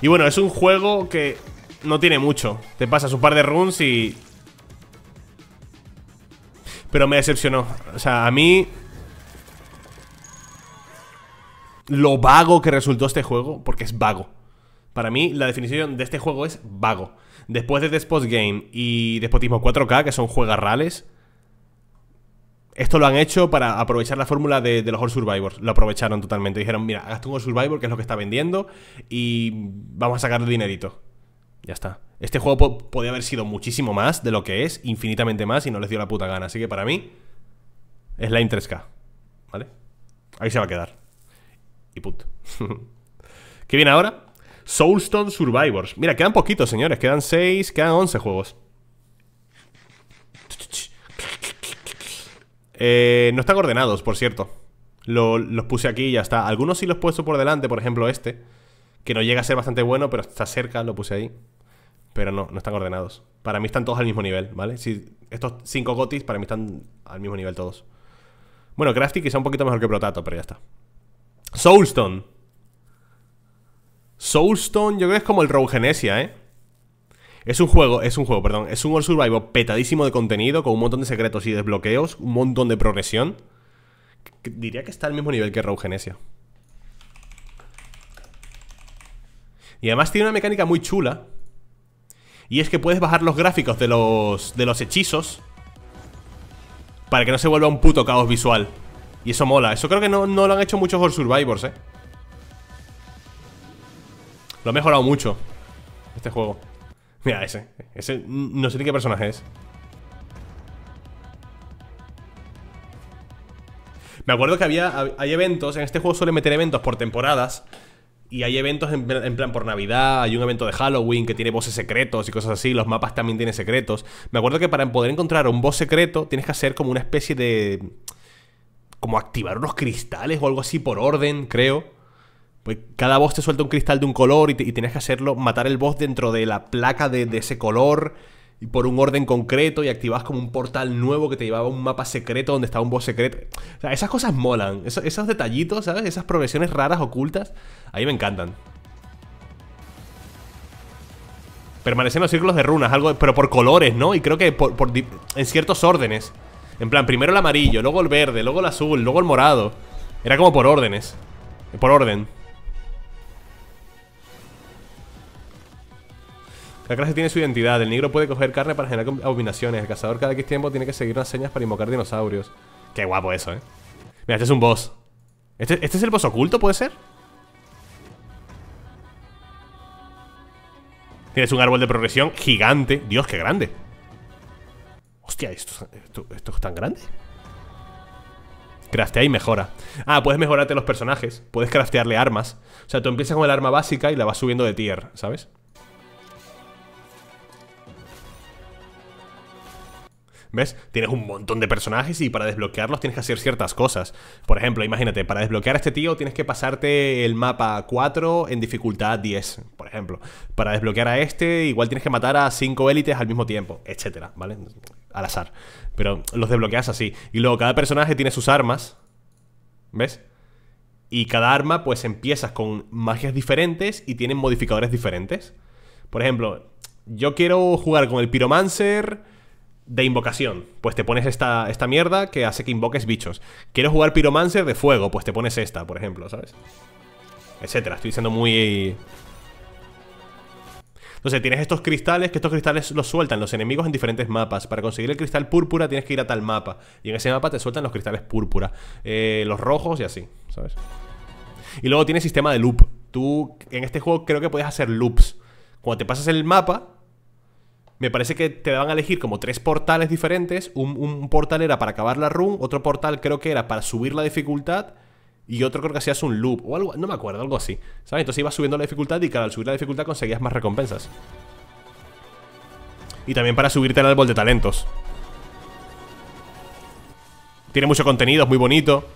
Y bueno, es un juego que no tiene mucho. Te pasas un par de runes y... Pero me decepcionó. O sea, a mí lo vago que resultó este juego, porque es vago. Para mí, la definición de este juego es vago. Después de Despot Game y Despotismo 4K, que son reales, esto lo han hecho para aprovechar la fórmula de, los All Survivors. Lo aprovecharon totalmente. Dijeron, mira, hazte un All Survivor, que es lo que está vendiendo, y vamos a sacarle dinerito. Ya está. Este juego podría podía haber sido muchísimo más de lo que es, infinitamente más, y no les dio la puta gana. Así que para mí, es Slime 3K. ¿Vale? Ahí se va a quedar. Y put. ¿Qué viene ahora? Soulstone Survivors. Mira, quedan poquitos, señores. Quedan 6, quedan 11 juegos. Eh, no están ordenados, por cierto. los puse aquí y ya está. Algunos sí los he puesto por delante, por ejemplo este, que no llega a ser bastante bueno, pero está cerca, lo puse ahí. Pero no, no están ordenados. Para mí están todos al mismo nivel, ¿vale? Si, estos 5 gotis para mí están al mismo nivel todos. Bueno, Crafty quizá un poquito mejor que Protato, pero ya está. Soulstone. Soulstone, yo creo que es como el Rogue ¿eh? Es un juego, es un juego, perdón. Es un World Survival petadísimo de contenido, con un montón de secretos y desbloqueos, un montón de progresión. diría que está al mismo nivel que Rogue Y además tiene una mecánica muy chula. Y es que puedes bajar los gráficos de los, de los hechizos. Para que no se vuelva un puto caos visual. Y eso mola. Eso creo que no, lo han hecho muchos All Survivors, eh. Lo ha mejorado mucho este juego. Mira, ese. Ese no sé ni qué personaje es. Me acuerdo que había hay eventos, en este juego suele meter eventos por temporadas. Y hay eventos en, plan por Navidad, hay un evento de Halloween que tiene voces secretos y cosas así, los mapas también tienen secretos. Me acuerdo que para poder encontrar un boss secreto tienes que hacer como una especie de como activar unos cristales o algo así por orden, creo. Pues cada boss te suelta un cristal de un color y, tienes que hacerlo, matar el boss dentro de la placa de, ese color y por un orden concreto y activas como un portal nuevo que te llevaba a un mapa secreto donde estaba un boss secreto. O sea, esas cosas molan. Esos, detallitos, ¿sabes? Esas progresiones raras, ocultas, ahí me encantan. Permanecen los círculos de runas, algo, pero por colores, ¿no? Y creo que por en ciertos órdenes. En plan, primero el amarillo, luego el verde, luego el azul, luego el morado. Era como por órdenes. Por orden. Cada clase tiene su identidad. El negro puede coger carne para generar abominaciones. El cazador cada X tiempo tiene que seguir unas señas para invocar dinosaurios. Qué guapo eso, ¿eh? Mira, este es un boss. ¿Este, este es el boss oculto, puede ser? Tienes un árbol de progresión gigante. Dios, qué grande. Hostia, ¿esto, esto, es tan grande? Craftea y mejora. Ah, puedes mejorarte los personajes. Puedes craftearle armas. O sea, tú empiezas con el arma básica y la vas subiendo de tier, ¿sabes? ¿Ves? Tienes un montón de personajes y para desbloquearlos tienes que hacer ciertas cosas. Por ejemplo, imagínate, para desbloquear a este tío tienes que pasarte el mapa 4 en dificultad 10, por ejemplo. Para desbloquear a este, igual tienes que matar a 5 élites al mismo tiempo, etcétera, ¿vale? al azar. Pero los desbloqueas así. Y luego cada personaje tiene sus armas. ¿Ves? Y cada arma, pues empiezas con magias diferentes y tienen modificadores diferentes. Por ejemplo, yo quiero jugar con el Pyromancer de invocación. Pues te pones esta, esta mierda que hace que invoques bichos. Quiero jugar Pyromancer de fuego. Pues te pones esta, por ejemplo, ¿sabes? Etcétera. Estoy siendo muy entonces tienes estos cristales, que estos cristales los sueltan los enemigos en diferentes mapas. Para conseguir el cristal púrpura tienes que ir a tal mapa. Y en ese mapa te sueltan los cristales púrpura, eh, los rojos y así, ¿sabes? Y luego tiene sistema de loop. Tú en este juego creo que puedes hacer loops. Cuando te pasas el mapa, me parece que te van a elegir como tres portales diferentes. Un, un portal era para acabar la run, otro portal creo que era para subir la dificultad y otro creo que hacías un loop o algo, no me acuerdo, algo así. ¿Sabes? Entonces ibas subiendo la dificultad y cada al subir la dificultad conseguías más recompensas. Y también para subirte al árbol de talentos. Tiene mucho contenido, es muy bonito.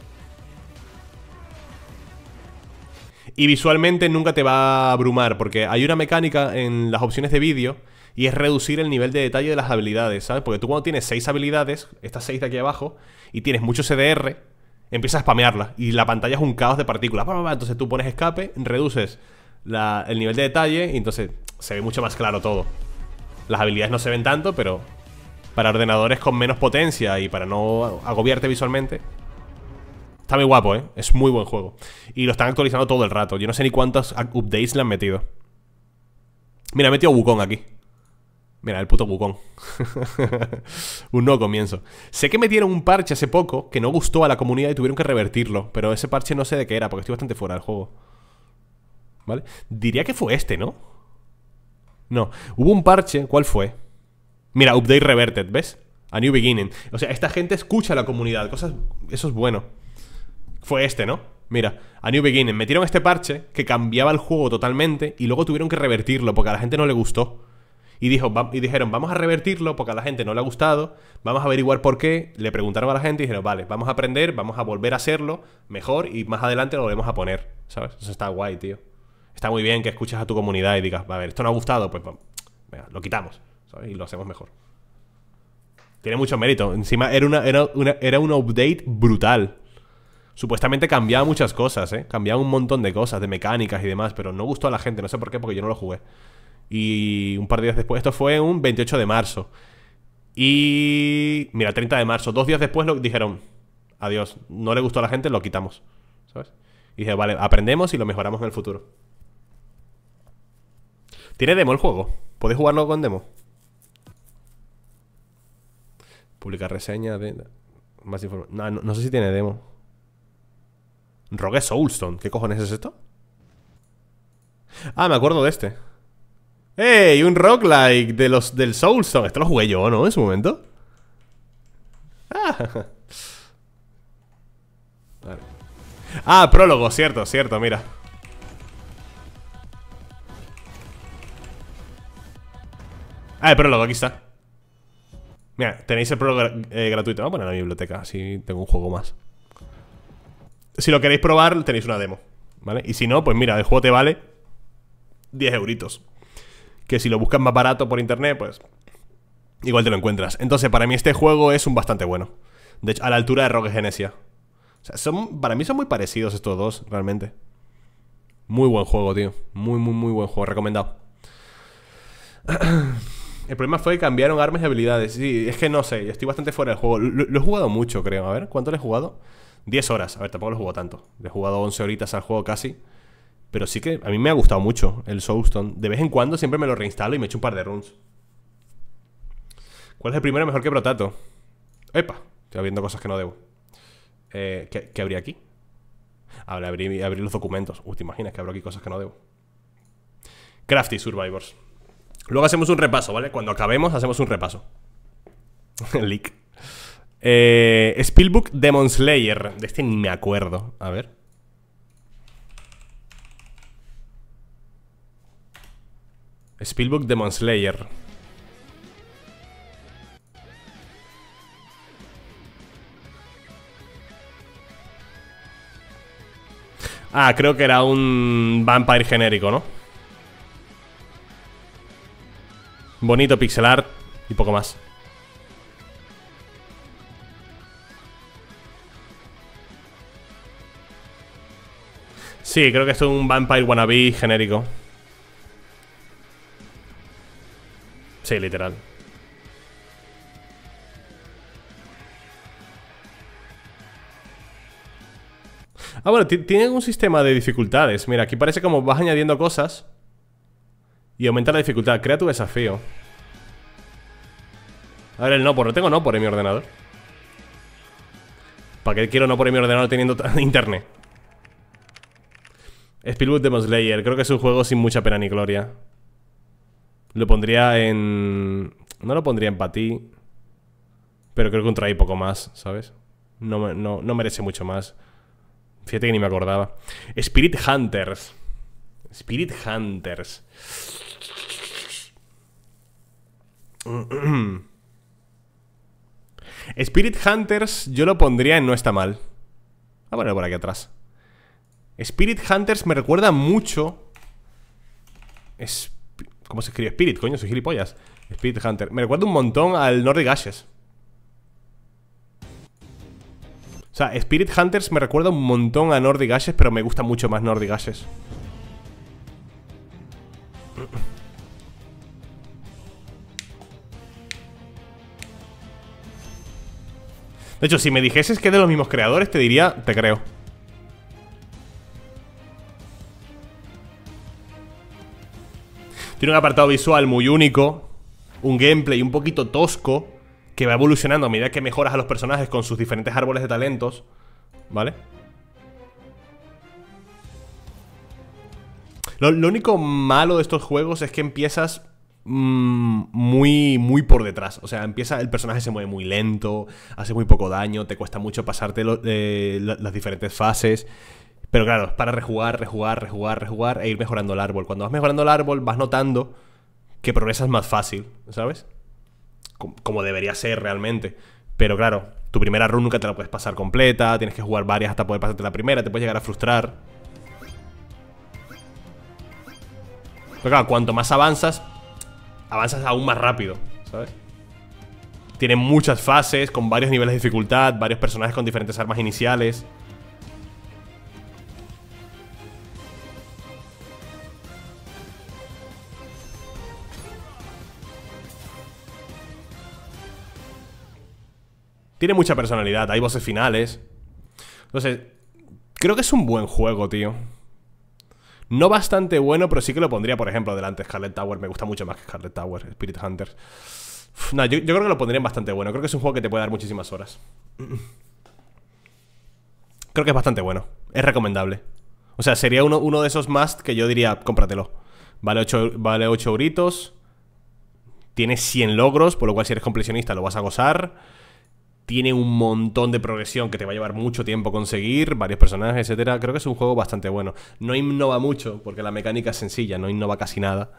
Y visualmente nunca te va a abrumar, porque hay una mecánica en las opciones de vídeo y es reducir el nivel de detalle de las habilidades, ¿sabes? Porque tú cuando tienes 6 habilidades, estas 6 de aquí abajo, y tienes mucho CDR, empieza a spamearla y la pantalla es un caos de partículas. Entonces tú pones escape, reduces el nivel de detalle y entonces se ve mucho más claro todo. Las habilidades no se ven tanto, pero para ordenadores con menos potencia y para no agobiarte visualmente. Está muy guapo, ¿eh? Es muy buen juego. Y lo están actualizando todo el rato. Yo no sé ni cuántos updates le han metido. Mira, he metido Wukong aquí. Mira, el puto bucón. un nuevo comienzo. Sé que metieron un parche hace poco que no gustó a la comunidad y tuvieron que revertirlo. Pero ese parche no sé de qué era porque estoy bastante fuera del juego. ¿Vale? Diría que fue este, ¿no? No. Hubo un parche. ¿Cuál fue? Mira, update reverted, ¿ves? A new beginning. O sea, esta gente escucha a la comunidad. Cosas. Eso es bueno. Fue este, ¿no? Mira, a New Beginning metieron este parche que cambiaba el juego totalmente y luego tuvieron que revertirlo porque a la gente no le gustó. Y, dijeron, vamos a revertirlo porque a la gente no le ha gustado, vamos a averiguar por qué. Le preguntaron a la gente y dijeron, vale, vamos a aprender, vamos a volver a hacerlo mejor y más adelante lo volvemos a poner, ¿sabes? Eso está guay, tío. Está muy bien que escuches a tu comunidad y digas, a ver, esto no ha gustado, pues venga, lo quitamos, Y lo hacemos mejor. Tiene mucho mérito. Encima era, una, era, era un update brutal. Supuestamente cambiaba muchas cosas, ¿eh? Cambiaba un montón de cosas, de mecánicas y demás, pero no gustó a la gente, no sé por qué, porque yo no lo jugué. Y un par de días después, esto fue un 28 de marzo. Y mira, 30 de marzo, dos días después lo dijeron, adiós, no le gustó a la gente, lo quitamos. ¿Sabes? Y dije, vale, aprendemos y lo mejoramos en el futuro. Tiene demo el juego. ¿Podéis jugarlo con demo? Publicar reseña de... Más información. No, no, no, sé si tiene demo. Rogue Soulstone. ¿Qué cojones es esto? Ah, me acuerdo de este. ¡Ey! Un roguelike de los del Soulstone. Esto lo jugué yo, ¿no? En su momento. Ah. ah, prólogo, cierto, cierto, mira. Ah, el prólogo, aquí está. Mira, tenéis el prólogo eh, gratuito. Vamos a poner en la biblioteca, así tengo un juego más. Si lo queréis probar, tenéis una demo. ¿Vale? Y si no, pues mira, el juego te vale 10 euritos que si lo buscas más barato por internet, pues igual te lo encuentras. Entonces, para mí este juego es un bastante bueno. De hecho, a la altura de Rogue Genesia. O sea, son, para mí son muy parecidos estos dos, realmente. Muy buen juego, tío. Muy, muy, muy buen juego. Recomendado. El problema fue que cambiaron armas y habilidades. Sí, es que no sé. Estoy bastante fuera del juego. Lo, lo he jugado mucho, creo. A ver, ¿cuánto le he jugado? 10 horas. A ver, tampoco lo he jugado tanto. Le he jugado 11 horitas al juego casi. Pero sí que a mí me ha gustado mucho el Soulstone. De vez en cuando siempre me lo reinstalo y me echo un par de runes ¿Cuál es el primero mejor que Brotato? ¡Epa! Estoy viendo cosas que no debo. Eh, ¿qué, ¿qué, habría aquí? Abrir abrí, abrí, los documentos. Uy, te imaginas que abro aquí cosas que no debo. Crafty Survivors. Luego hacemos un repaso, ¿vale? Cuando acabemos, hacemos un repaso. Leak. Eh, Spielbook Demon Slayer. De este ni me acuerdo. A ver. Spielberg Demon Slayer. Ah, creo que era un vampire genérico, ¿no? Bonito pixel art y poco más. Sí, creo que es un vampire wannabe genérico. Sí, literal. Ah, bueno, tiene un sistema de dificultades. Mira, aquí parece como vas añadiendo cosas y aumenta la dificultad. Crea tu desafío. A ver, el no por. No tengo no por en mi ordenador. ¿Para qué quiero no por en mi ordenador teniendo internet? Spielwood Demon Slayer. Creo que es un juego sin mucha pena ni gloria. Lo pondría en... No lo pondría en patí. Pero creo que un poco más, ¿sabes? No, no, merece mucho más. Fíjate que ni me acordaba. Spirit Hunters. Spirit Hunters. Spirit Hunters yo lo pondría en no está mal. a ah, ponerlo por aquí atrás. Spirit Hunters me recuerda mucho. Es ¿Cómo se escribe? Spirit, coño, soy gilipollas. Spirit Hunter. Me recuerda un montón al Nordic Ashes. O sea, Spirit Hunters me recuerda un montón a Nordic Ashes, pero me gusta mucho más Nordic Ashes. De hecho, si me dijeses que es de los mismos creadores, te diría, te creo. Tiene un apartado visual muy único, un gameplay un poquito tosco, que va evolucionando a medida que mejoras a los personajes con sus diferentes árboles de talentos, ¿vale? Lo, único malo de estos juegos es que empiezas mm, muy, muy por detrás. O sea, empieza, el personaje se mueve muy lento, hace muy poco daño, te cuesta mucho pasarte eh, las diferentes fases. Pero claro, para rejugar, rejugar, rejugar, rejugar e ir mejorando el árbol. Cuando vas mejorando el árbol, vas notando que progresas más fácil, ¿sabes? Como debería ser realmente. Pero claro, tu primera run nunca te la puedes pasar completa, tienes que jugar varias hasta poder pasarte la primera, te puedes llegar a frustrar. Pero claro, cuanto más avanzas, avanzas aún más rápido, ¿sabes? Tiene muchas fases, con varios niveles de dificultad, varios personajes con diferentes armas iniciales. Tiene mucha personalidad, hay voces finales. Entonces, creo que es un buen juego, tío. No bastante bueno, pero sí que lo pondría, por ejemplo, delante Scarlet Tower. Me gusta mucho más que Scarlet Tower, Spirit Hunters. No, yo, creo que lo pondría bastante bueno. Creo que es un juego que te puede dar muchísimas horas. Creo que es bastante bueno. Es recomendable. O sea, sería uno, de esos must que yo diría, cómpratelo. Vale 8, vale 8 euritos. Tiene 100 logros, por lo cual si eres completionista lo vas a gozar tiene un montón de progresión que te va a llevar mucho tiempo conseguir, varios personajes, etcétera. Creo que es un juego bastante bueno. No innova mucho, porque la mecánica es sencilla, no innova casi nada.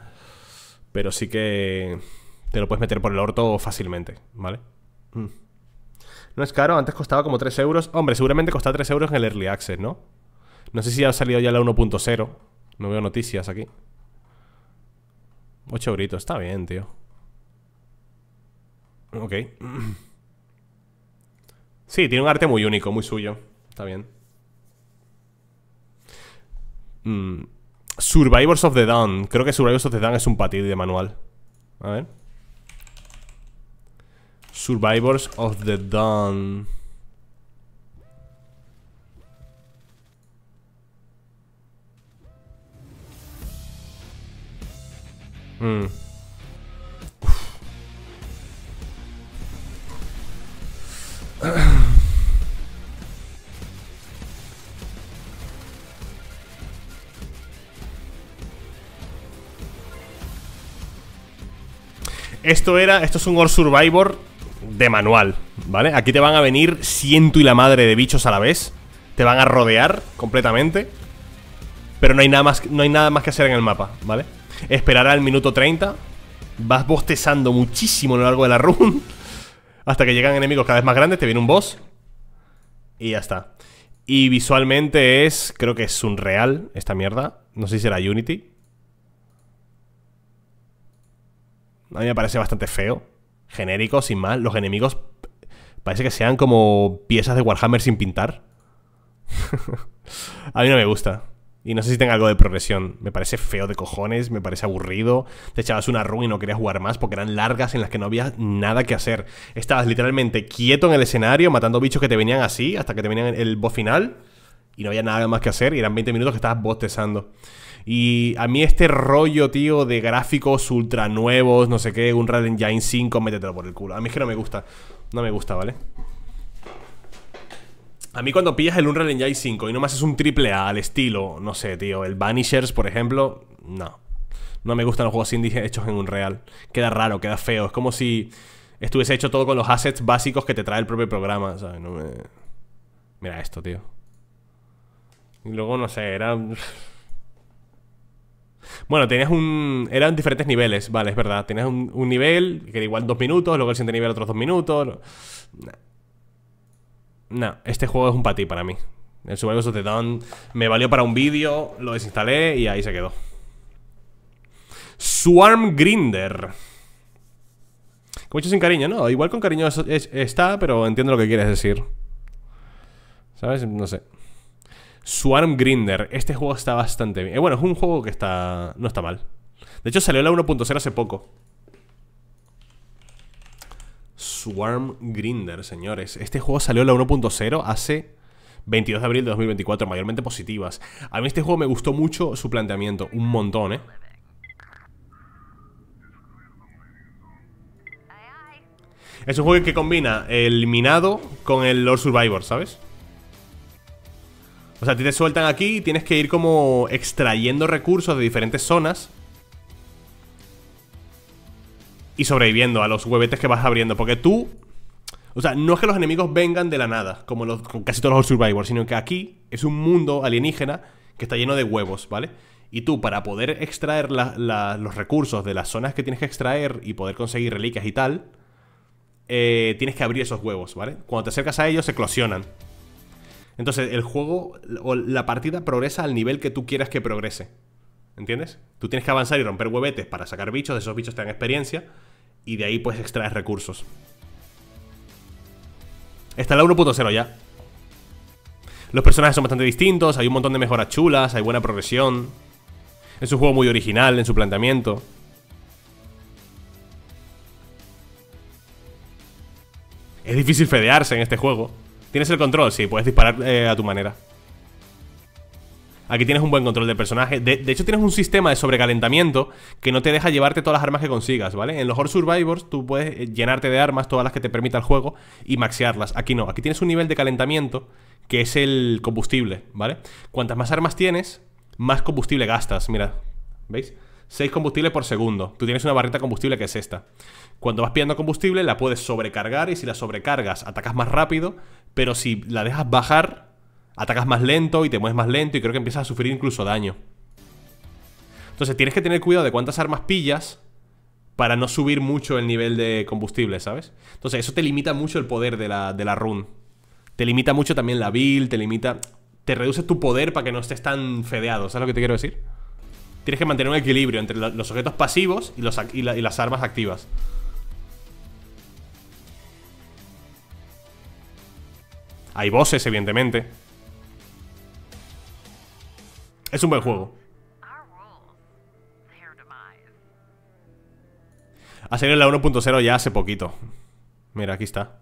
Pero sí que te lo puedes meter por el orto fácilmente, ¿vale? Mm. No es caro, antes costaba como 3 euros. Hombre, seguramente costaba 3 euros en el Early Access, ¿no? No sé si ha salido ya la 1.0. No veo noticias aquí. 8 euritos, está bien, tío. Ok. Sí, tiene un arte muy único, muy suyo. Está bien. Mm. Survivors of the Dawn. Creo que Survivors of the Dawn es un patio de manual. A ver. Survivors of the Dawn. Mmm. Esto era, esto es un Or Survivor de manual, ¿vale? Aquí te van a venir ciento y la madre de bichos a la vez. Te van a rodear completamente. Pero no hay nada más, no hay nada más que hacer en el mapa, ¿vale? Esperar al minuto 30. Vas bostezando muchísimo a lo largo de la run. Hasta que llegan enemigos cada vez más grandes, te viene un boss. Y ya está. Y visualmente es, creo que es un real esta mierda. No sé si será Unity. A mí me parece bastante feo. Genérico, sin mal, Los enemigos parece que sean como piezas de Warhammer sin pintar. A mí no me gusta. Y no sé si tenga algo de progresión. Me parece feo de cojones, me parece aburrido. Te echabas una run y no querías jugar más porque eran largas en las que no había nada que hacer. Estabas literalmente quieto en el escenario, matando bichos que te venían así hasta que te venían el boss final. Y no había nada más que hacer y eran 20 minutos que estabas bostezando. Y a mí este rollo, tío, de gráficos ultra nuevos, no sé qué, un Red Engine 5, métetelo por el culo. A mí es que no me gusta. No me gusta, ¿vale? A mí cuando pillas el Unreal Engine 5 y nomás es un triple A al estilo, no sé, tío, el Vanishers, por ejemplo, no. No me gustan los juegos indie hechos en Unreal. Queda raro, queda feo. Es como si estuviese hecho todo con los assets básicos que te trae el propio programa, ¿sabes? No me... Mira esto, tío. Y luego, no sé, era... Bueno, tenías un... Eran diferentes niveles, vale, es verdad. Tenías un, nivel que era igual dos minutos, luego el siguiente nivel otros dos minutos no, este juego es un patí para mí. El su of me valió para un vídeo, lo desinstalé y ahí se quedó. Swarm Grinder. Como he dicho sin cariño, no. Igual con cariño está, pero entiendo lo que quieres decir. ¿Sabes? No sé. Swarm Grinder. Este juego está bastante bien. Eh, bueno, es un juego que está. no está mal. De hecho, salió la 1.0 hace poco. Swarm Grinder, señores. Este juego salió en la 1.0 hace 22 de abril de 2024, mayormente positivas. A mí este juego me gustó mucho su planteamiento, un montón, ¿eh? Es un juego que combina el minado con el Lord Survivor, ¿sabes? O sea, a ti te sueltan aquí y tienes que ir como extrayendo recursos de diferentes zonas y sobreviviendo a los huevetes que vas abriendo. Porque tú. O sea, no es que los enemigos vengan de la nada, como casi todos los Survivors, sino que aquí es un mundo alienígena que está lleno de huevos, ¿vale? Y tú, para poder extraer los recursos de las zonas que tienes que extraer y poder conseguir reliquias y tal, eh, tienes que abrir esos huevos, ¿vale? Cuando te acercas a ellos, se eclosionan. Entonces, el juego o la partida progresa al nivel que tú quieras que progrese. ¿Entiendes? Tú tienes que avanzar y romper huevetes para sacar bichos, de esos bichos te dan experiencia y de ahí puedes extraer recursos. Está la 1.0 ya. Los personajes son bastante distintos, hay un montón de mejoras chulas, hay buena progresión. Es un juego muy original en su planteamiento. Es difícil fedearse en este juego. Tienes el control, sí, puedes disparar eh, a tu manera. Aquí tienes un buen control del personaje. De, hecho, tienes un sistema de sobrecalentamiento que no te deja llevarte todas las armas que consigas, ¿vale? En los Horde Survivors tú puedes eh, llenarte de armas, todas las que te permita el juego, y maxearlas. Aquí no, aquí tienes un nivel de calentamiento que es el combustible, ¿vale? Cuantas más armas tienes, más combustible gastas. Mira, ¿veis? 6 combustibles por segundo. Tú tienes una barrita combustible que es esta. Cuando vas pillando combustible la puedes sobrecargar y si la sobrecargas atacas más rápido, pero si la dejas bajar Atacas más lento y te mueves más lento y creo que empiezas a sufrir incluso daño. Entonces tienes que tener cuidado de cuántas armas pillas para no subir mucho el nivel de combustible, ¿sabes? Entonces eso te limita mucho el poder de la, de la run. Te limita mucho también la build, te limita... Te reduce tu poder para que no estés tan fedeado, ¿sabes lo que te quiero decir? Tienes que mantener un equilibrio entre los objetos pasivos y, los, y las armas activas. Hay voces, evidentemente. Es un buen juego. Ha salido la 1.0 ya hace poquito. Mira, aquí está.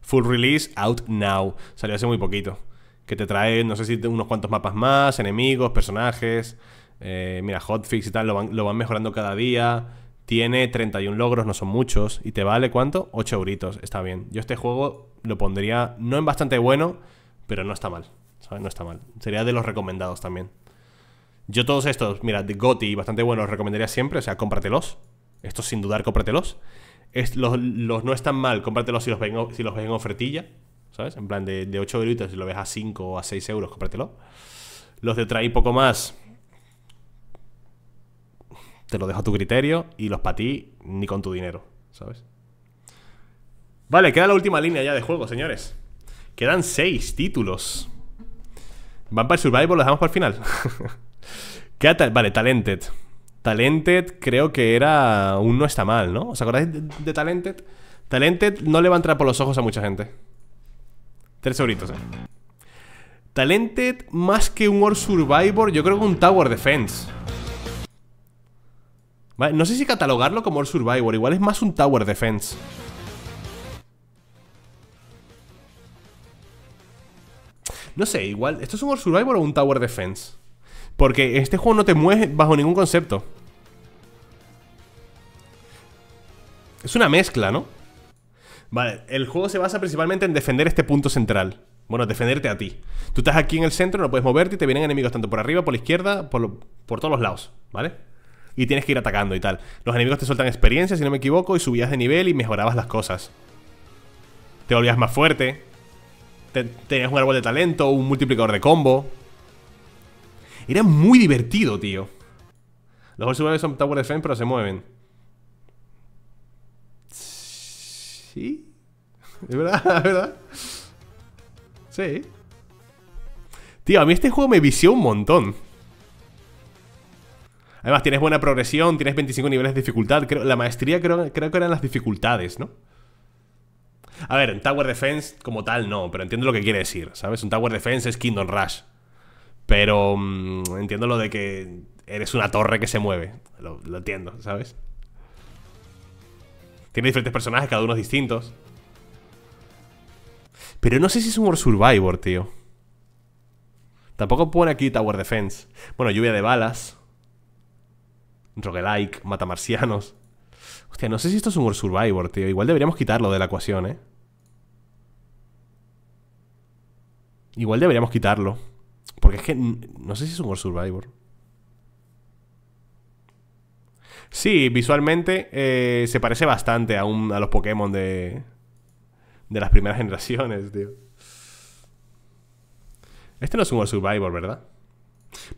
Full release, out now. Salió hace muy poquito. Que te trae, no sé si unos cuantos mapas más, enemigos, personajes. Eh, mira, hotfix y tal, lo van, mejorando cada día. Tiene 31 logros, no son muchos. ¿Y te vale cuánto? 8 euritos. Está bien. Yo este juego lo pondría, no en bastante bueno, pero no está mal. No está mal. Sería de los recomendados también. Yo todos estos, mira, de Goti, bastante buenos, los recomendaría siempre, o sea, cómpratelos. Estos sin dudar, cómpratelos. los, los, no están mal, cómpratelos si los, si los ves en ofertilla, ¿sabes? En plan, de, de 8 euros, si lo ves a 5 o a 6 euros, cómpratelo. Los de traí poco más, te lo dejo a tu criterio. Y los para ti, ni con tu dinero, ¿sabes? Vale, queda la última línea ya de juego, señores. Quedan 6 títulos. Van para el Survival, Lo dejamos para el final. ¿Qué vale, Talented. Talented creo que era un no está mal, ¿no? ¿Os acordáis de, Talented? Talented no le va a entrar por los ojos a mucha gente. Tres euritos, eh. Talented, más que un World Survivor, yo creo que un Tower Defense. Vale, no sé si catalogarlo como World Survivor, igual es más un Tower Defense. No sé, igual. ¿Esto es un World Survivor o un Tower Defense? Porque este juego no te mueve bajo ningún concepto. Es una mezcla, ¿no? Vale, el juego se basa principalmente en defender este punto central. Bueno, defenderte a ti. Tú estás aquí en el centro, no puedes moverte y te vienen enemigos tanto por arriba, por la izquierda, por, todos los lados, ¿vale? Y tienes que ir atacando y tal. Los enemigos te sueltan experiencia, si no me equivoco, y subías de nivel y mejorabas las cosas. Te volvías más fuerte. tenías un árbol de talento, un multiplicador de combo. Era muy divertido, tío. Los mueven son Tower Defense, pero se mueven. Sí. Es verdad, es verdad. Sí. Tío, a mí este juego me vició un montón. Además, tienes buena progresión, tienes 25 niveles de dificultad. Creo, la maestría creo, creo que eran las dificultades, ¿no? A ver, en Tower Defense como tal no, pero entiendo lo que quiere decir, ¿sabes? Un Tower Defense es Kingdom Rush. Pero mm, entiendo lo de que eres una torre que se mueve. Lo, entiendo, ¿sabes? Tiene diferentes personajes, cada uno distintos. Pero no sé si es un World Survivor, tío. Tampoco pone aquí Tower Defense. Bueno, lluvia de balas. Roguelike, mata marcianos. Hostia, no sé si esto es un World Survivor, tío. Igual deberíamos quitarlo de la ecuación, ¿eh? Igual deberíamos quitarlo. Porque es que no sé si es un Survivor. Sí, visualmente eh, se parece bastante a, un, a los Pokémon de, de las primeras generaciones, tío. Este no es un World Survivor, ¿verdad?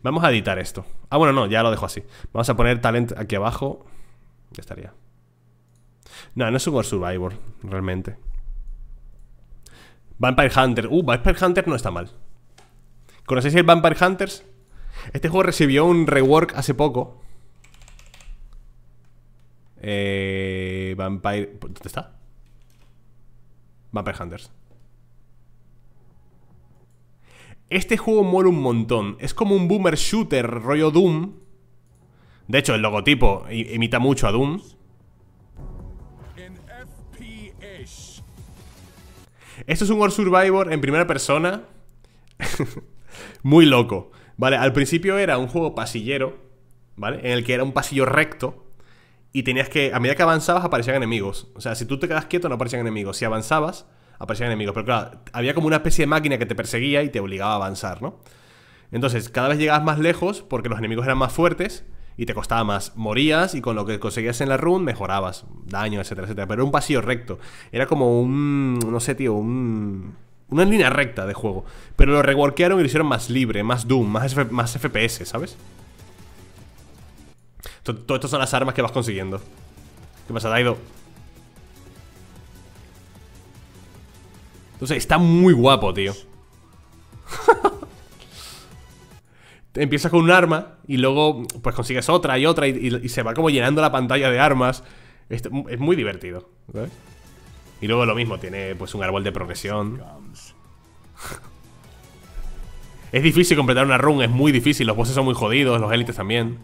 Vamos a editar esto. Ah, bueno, no, ya lo dejo así. Vamos a poner talent aquí abajo. Ya estaría. No, no es un World Survivor, realmente. Vampire Hunter. Uh, Vampire Hunter no está mal. ¿Conocéis el Vampire Hunters? Este juego recibió un rework hace poco. Eh, Vampire... ¿Dónde está? Vampire Hunters. Este juego muere un montón. Es como un boomer shooter rollo Doom. De hecho, el logotipo imita mucho a Doom. Esto es un World Survivor en primera persona. muy loco. ¿Vale? Al principio era un juego pasillero, ¿vale? En el que era un pasillo recto. Y tenías que. A medida que avanzabas aparecían enemigos. O sea, si tú te quedas quieto, no aparecían enemigos. Si avanzabas, aparecían enemigos. Pero claro, había como una especie de máquina que te perseguía y te obligaba a avanzar, ¿no? Entonces, cada vez llegabas más lejos porque los enemigos eran más fuertes y te costaba más. Morías y con lo que conseguías en la run mejorabas. Daño, etcétera, etcétera. Pero era un pasillo recto. Era como un. No sé, tío, un una línea recta de juego. Pero lo reworkearon y lo hicieron más libre, más Doom, más, más FPS, ¿sabes? Todas estas son las armas que vas consiguiendo. ¿Qué pasa, Daido? Entonces, está muy guapo, tío. Empiezas con un arma y luego pues consigues otra y otra y, se va como llenando la pantalla de armas. Este, es muy divertido. Y luego lo mismo, tiene pues un árbol de progresión. es difícil completar una run, es muy difícil. Los bosses son muy jodidos, los élites también.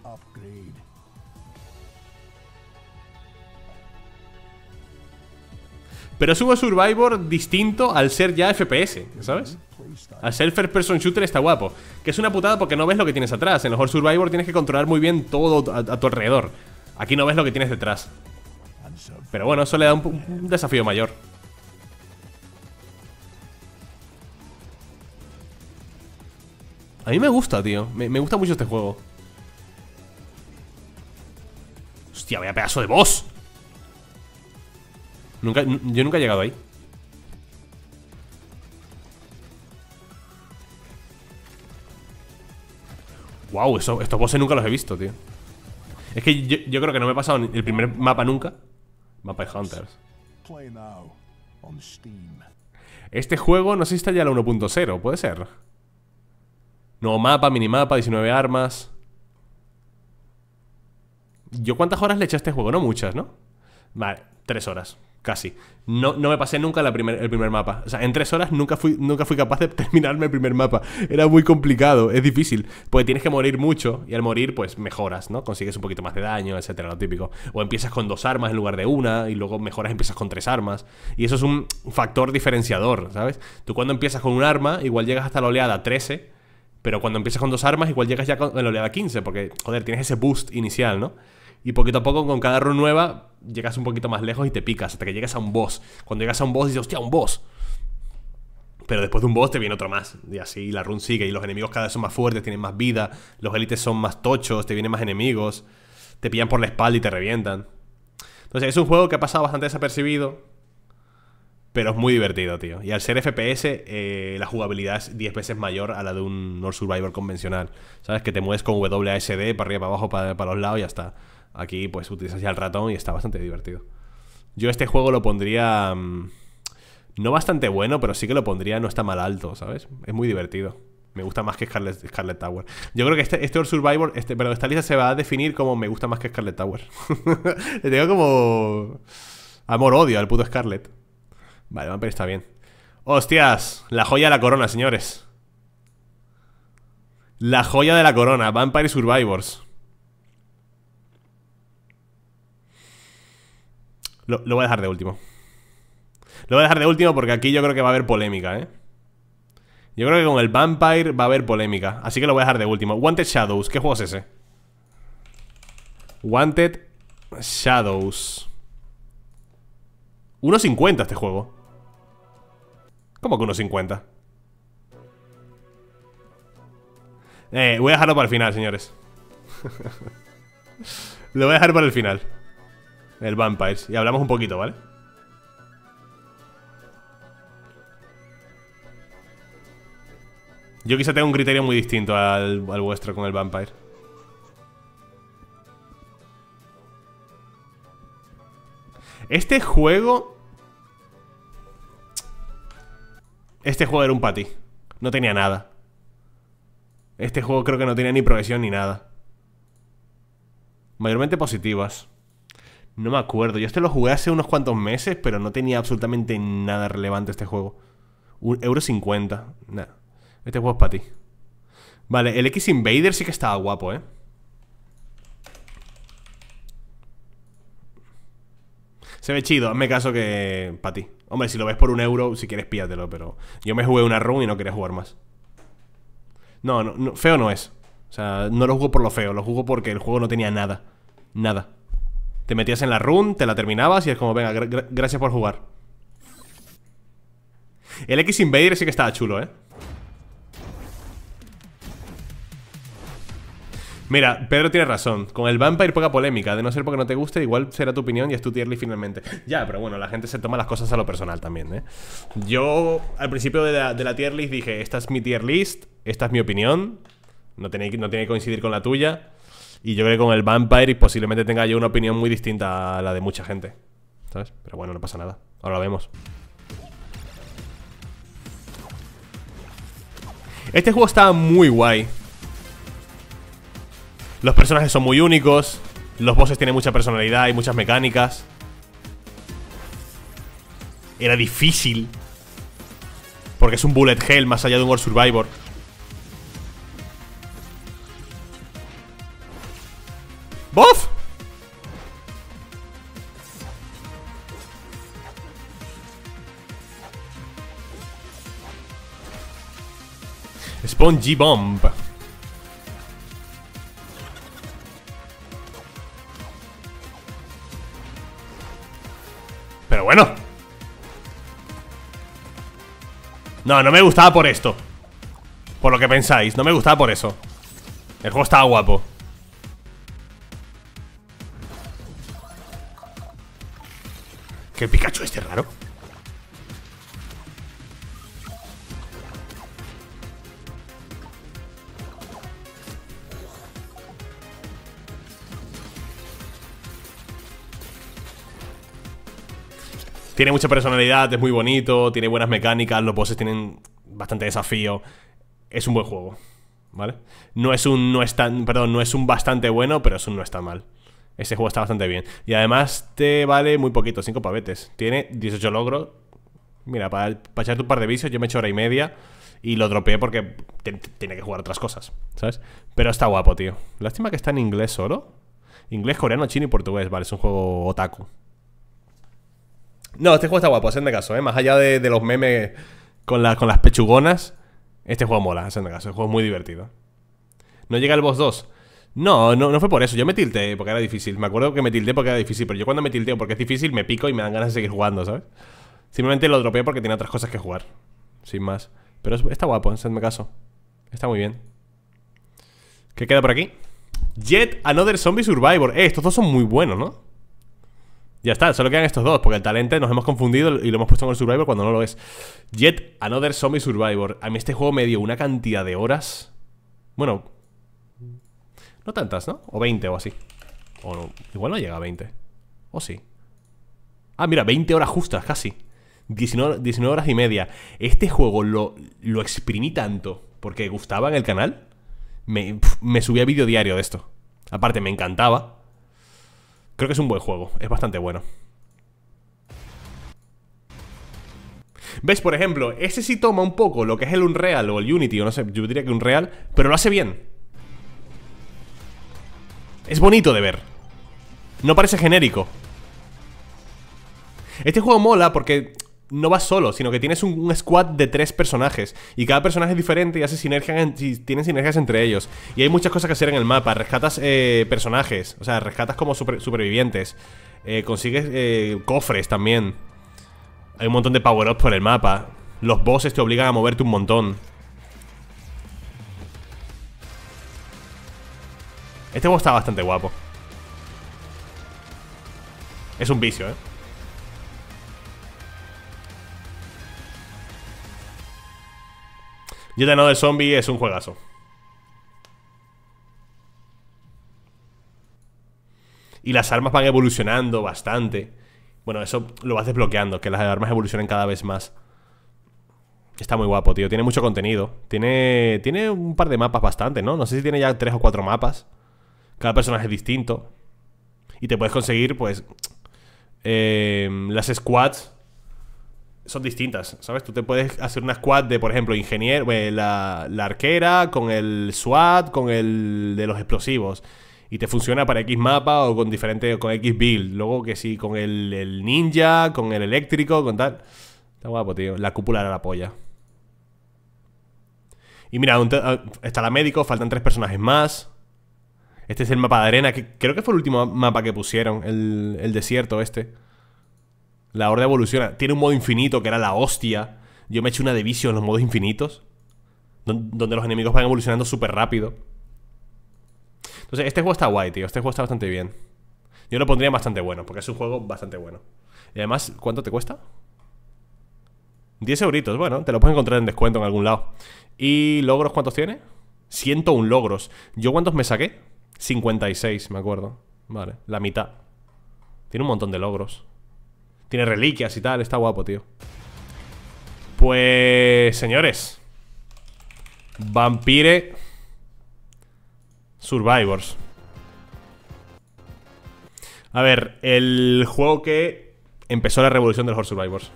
Pero es un Survivor distinto al ser ya FPS, ¿sabes? Al ser first person shooter está guapo. Que es una putada porque no ves lo que tienes atrás. En los Survivor tienes que controlar muy bien todo a tu alrededor. Aquí no ves lo que tienes detrás. Pero bueno, eso le da un, desafío mayor. A mí me gusta, tío. Me, gusta mucho este juego. Hostia, vaya pedazo de boss. Nunca, yo nunca he llegado ahí. Wow, eso, estos bosses nunca los he visto, tío. Es que yo creo que no me he pasado el primer mapa nunca de Hunters. Este juego no se si está ya la 1.0, puede ser. Nuevo mapa, minimapa, 19 armas. ¿Yo cuántas horas le eché a este juego? No muchas, ¿no? Vale, 3 horas casi. No, no me pasé nunca el primer mapa. O sea, en tres horas nunca fui, nunca fui capaz de terminarme el primer mapa. Era muy complicado, es difícil. Porque tienes que morir mucho y al morir, pues mejoras, ¿no? Consigues un poquito más de daño, etcétera, lo típico. O empiezas con dos armas en lugar de una y luego mejoras, empiezas con tres armas. Y eso es un factor diferenciador, ¿sabes? Tú cuando empiezas con un arma, igual llegas hasta la oleada 13, pero cuando empiezas con dos armas, igual llegas ya con la oleada 15, porque, joder, tienes ese boost inicial, ¿no? Y poquito a poco, con cada run nueva, llegas un poquito más lejos y te picas hasta que llegas a un boss. Cuando llegas a un boss, dices, hostia, un boss. Pero después de un boss te viene otro más. Y así la run sigue. Y los enemigos cada vez son más fuertes, tienen más vida. Los élites son más tochos, te vienen más enemigos. Te pillan por la espalda y te revientan. Entonces es un juego que ha pasado bastante desapercibido. Pero es muy divertido, tío. Y al ser FPS, eh, la jugabilidad es 10 veces mayor a la de un North Survivor convencional. ¿Sabes? Que te mueves con WASD para arriba, para abajo, para, para los lados y ya está. Aquí pues utilizas ya el ratón y está bastante divertido. Yo este juego lo pondría... Mm, no bastante bueno, pero sí que lo pondría, no está mal alto, ¿sabes? Es muy divertido. Me gusta más que Scarlet, Tower. Yo creo que este, este Survivor, este, esta lista se va a definir como me gusta más que Scarlet Tower. Le tengo como amor-odio al puto Scarlet. Vale, Vampire está bien. ¡Hostias! La joya de la corona, señores. La joya de la corona, Vampire Survivors. Lo, voy a dejar de último. Lo voy a dejar de último porque aquí yo creo que va a haber polémica, ¿eh? Yo creo que con el Vampire va a haber polémica. Así que lo voy a dejar de último. Wanted Shadows. ¿Qué juego es ese? Wanted Shadows. 1.50 este juego. ¿Cómo que 1.50? Eh, voy a dejarlo para el final, señores. lo voy a dejar para el final. El Vampires. Y hablamos un poquito, ¿vale? Yo quizá tengo un criterio muy distinto al, vuestro con el Vampire. Este juego... Este juego era un patí. No tenía nada. Este juego creo que no tenía ni progresión ni nada. Mayormente positivas. No me acuerdo. Yo este lo jugué hace unos cuantos meses, pero no tenía absolutamente nada relevante este juego. Un euro 50. Este juego es para ti. Vale, el X Invader sí que estaba guapo, ¿eh? Se ve chido, hazme caso que para ti. Hombre, si lo ves por un euro, si quieres píatelo, pero yo me jugué una run y no quería jugar más. No, no, no, feo no es. O sea, no lo juego por lo feo, lo juego porque el juego no tenía nada. Nada. Te metías en la run, te la terminabas y es como, venga, gracias por jugar. El X Invader sí que estaba chulo, ¿eh? Mira, Pedro tiene razón. Con el Vampire poca polémica. De no ser porque no te guste, igual será tu opinión y es tu list finalmente. ya, pero bueno, la gente se toma las cosas a lo personal también, ¿eh? Yo al principio de la, tier list dije, esta es mi tier list, esta es mi opinión. No no tiene que coincidir con la tuya. Y yo creo que con el Vampire posiblemente tenga yo una opinión muy distinta a la de mucha gente. ¿Sabes? Pero bueno, no pasa nada. Ahora lo vemos. Este juego está muy guay. Los personajes son muy únicos. Los bosses tienen mucha personalidad y muchas mecánicas. Era difícil. Porque es un bullet hell más allá de un World Survivor. ¡Bof! Spongy Bomb Pero bueno No, no me gustaba por esto Por lo que pensáis, no me gustaba por eso El juego estaba guapo ¿Qué Pikachu este raro? Tiene mucha personalidad, es muy bonito, tiene buenas mecánicas, los bosses tienen bastante desafío. Es un buen juego, ¿vale? No es un no es perdón, no es un bastante bueno, pero es un no está mal. Ese juego está bastante bien. Y además te vale muy poquito, 5 pavetes. Tiene 18 logros. Mira, para, para echarte un par de vicios, yo me he hecho hora y media y lo dropeé porque tiene que jugar otras cosas, ¿sabes? Pero está guapo, tío. Lástima que está en inglés solo. Inglés, coreano, chino y portugués, vale, es un juego otaku. No, este juego está guapo, hacen de caso, ¿eh? Más allá de, los memes con, con las pechugonas, este juego mola, hacen de caso, el juego es muy divertido. No llega el boss 2. No, no, no fue por eso. Yo me tilté porque era difícil. Me acuerdo que me tilté porque era difícil, pero yo cuando me tilteo porque es difícil me pico y me dan ganas de seguir jugando, ¿sabes? Simplemente lo dropeé porque tiene otras cosas que jugar. Sin más. Pero está guapo, hacedme caso. Está muy bien. ¿Qué queda por aquí? Jet Another Zombie Survivor. Eh, estos dos son muy buenos, ¿no? Ya está, solo quedan estos dos, porque el talento nos hemos confundido y lo hemos puesto en el Survivor cuando no lo es. Jet Another Zombie Survivor. A mí este juego me dio una cantidad de horas. Bueno, no tantas, ¿no? O 20 o así o no, igual no llega a 20 O sí Ah, mira, 20 horas justas, casi 19, 19 horas y media Este juego lo, lo exprimí tanto Porque gustaba en el canal Me, subía vídeo diario de esto Aparte, me encantaba Creo que es un buen juego, es bastante bueno ¿Ves? Por ejemplo, ese sí toma un poco lo que es el Unreal o el Unity, o no sé, yo diría que Unreal, pero lo hace bien. Es bonito de ver. No parece genérico. Este juego mola porque no vas solo, sino que tienes un, squad de tres personajes. Y cada personaje es diferente y hace sinergias sinergias entre ellos. Y hay muchas cosas que hacer en el mapa. Rescatas eh, personajes, o sea, rescatas como supervivientes. Eh, consigues eh, cofres también. Hay un montón de power-ups por el mapa. Los bosses te obligan a moverte un montón. Este juego está bastante guapo. Es un vicio, ¿eh? Yo de Zombie es un juegazo. Y las armas van evolucionando bastante. Bueno, eso lo vas desbloqueando, que las armas evolucionen cada vez más. Está muy guapo, tío. Tiene mucho contenido. Tiene, tiene un par de mapas bastante, ¿no? No sé si tiene ya tres o cuatro mapas. Cada personaje es distinto. Y te puedes conseguir, pues. Eh, las squads son distintas, ¿sabes? Tú te puedes hacer una squad de, por ejemplo, ingeniero, eh, la, arquera, con el SWAT, con el de los explosivos. Y te funciona para X mapa o con diferente, con X build. Luego que sí, con el, el ninja, con el eléctrico, con tal. Está guapo, tío. La cúpula era la polla. Y mira, ah, está la médico, faltan tres personajes más. Este es el mapa de arena, que creo que fue el último mapa que pusieron, el, desierto este. La horda evoluciona. Tiene un modo infinito, que era la hostia. Yo me eché una división en los modos infinitos, donde los enemigos van evolucionando súper rápido. Entonces, este juego está guay, tío. Este juego está bastante bien. Yo lo pondría bastante bueno, porque es un juego bastante bueno. Y además, ¿cuánto te cuesta? 10 euritos, bueno, te lo puedes encontrar en descuento en algún lado. ¿Y logros cuántos tiene? 101 logros. ¿Yo cuántos me saqué? 56, me acuerdo. Vale, la mitad. Tiene un montón de logros. Tiene reliquias y tal, está guapo, tío. Pues, señores. Vampire Survivors. A ver, el juego que empezó la revolución de los Survivors.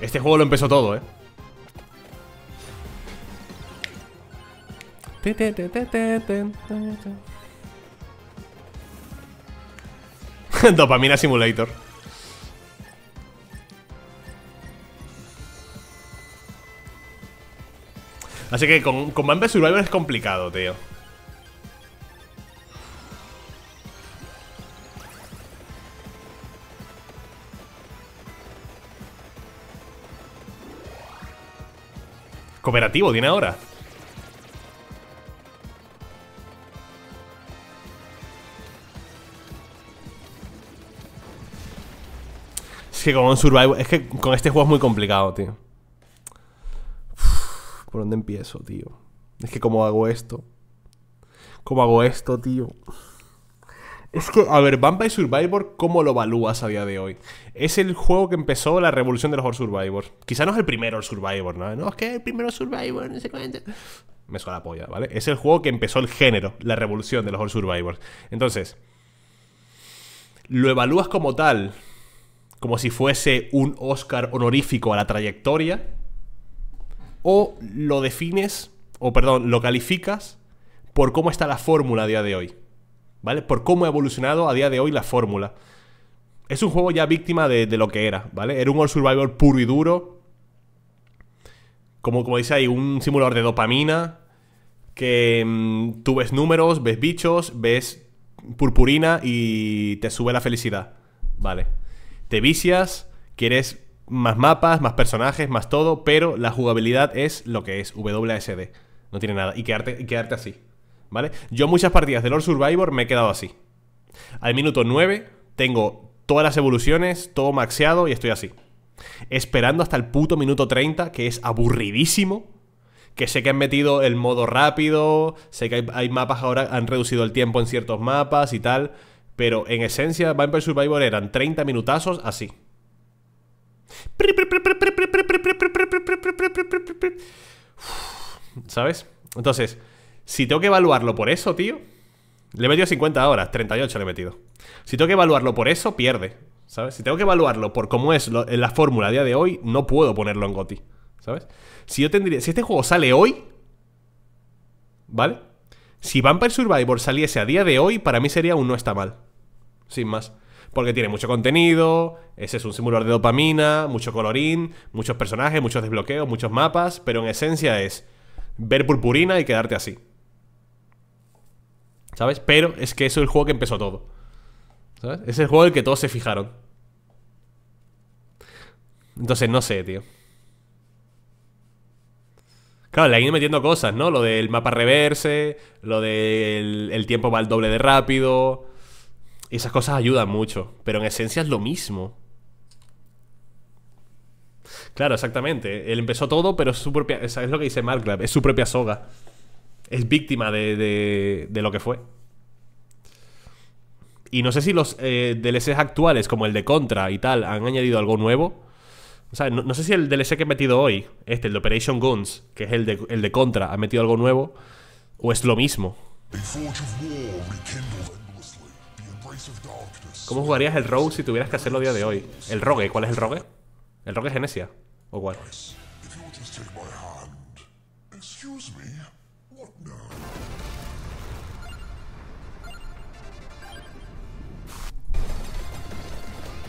Este juego lo empezó todo, ¿eh? Dopamina Simulator. Así que con, con Survivor es complicado, tío. Cooperativo tiene ahora. que con Es que con este juego es muy complicado, tío. ¿Por dónde empiezo, tío? Es que cómo hago esto. ¿Cómo hago esto, tío? a ver, Vampire Survivor, ¿cómo lo evalúas a día de hoy? Es el juego que empezó la revolución de los Horror Survivors. Quizá no es el primero el Survivor, ¿no? No, es que el primero Survivor, no sé Me suena la polla, ¿vale? Es el juego que empezó el género, la revolución de los Horror Survivors. Entonces, lo evalúas como tal como si fuese un Oscar honorífico a la trayectoria, o lo defines, o perdón, lo calificas por cómo está la fórmula a día de hoy, ¿vale? Por cómo ha evolucionado a día de hoy la fórmula. Es un juego ya víctima de, lo que era, ¿vale? Era un All Survivor puro y duro, como, como dice ahí, un simulador de dopamina, que mm, tú ves números, ves bichos, ves purpurina y te sube la felicidad, ¿vale? te vicias, quieres más mapas, más personajes, más todo, pero la jugabilidad es lo que es, WSD. No tiene nada. Y quedarte, así. ¿Vale? Yo muchas partidas de Lord Survivor me he quedado así. Al minuto 9 tengo todas las evoluciones, todo maxeado y estoy así. Esperando hasta el puto minuto 30, que es aburridísimo. Que sé que han metido el modo rápido, sé que hay, hay mapas ahora, han reducido el tiempo en ciertos mapas y tal. Pero en esencia, Vampire Survivor eran 30 minutazos así. ¿Sabes? Entonces, si tengo que evaluarlo por eso, tío. Le he metido 50 horas, 38 le he metido. Si tengo que evaluarlo por eso, pierde. ¿Sabes? Si tengo que evaluarlo por cómo es la fórmula a día de hoy, no puedo ponerlo en GOTI. ¿Sabes? Si yo tendría. Si este juego sale hoy. ¿Vale? Si Vampire Survivor saliese a día de hoy, para mí sería un no está mal sin más. Porque tiene mucho contenido, ese es un simulador de dopamina, mucho colorín, muchos personajes, muchos desbloqueos, muchos mapas, pero en esencia es ver purpurina y quedarte así. ¿Sabes? Pero es que eso es el juego que empezó todo. ¿Sabes? Es el juego en el que todos se fijaron. Entonces, no sé, tío. Claro, le han ido metiendo cosas, ¿no? Lo del mapa reverse, lo del el tiempo va al doble de rápido, esas cosas ayudan mucho. Pero en esencia es lo mismo. Claro, exactamente. Él empezó todo, pero es su propia. Es, lo que dice Mark es su propia soga. Es víctima de, de, lo que fue. Y no sé si los eh, DLCs actuales, como el de Contra y tal, han añadido algo nuevo. O sea, no, sé si el DLC que he metido hoy, este, el de Operation Guns, que es el de, el de Contra, ha metido algo nuevo. O es lo mismo. ¿Cómo jugarías el Rogue si tuvieras que hacerlo día de hoy? ¿El Rogue? ¿Cuál es el Rogue? ¿El Rogue Genesia? ¿O cuál?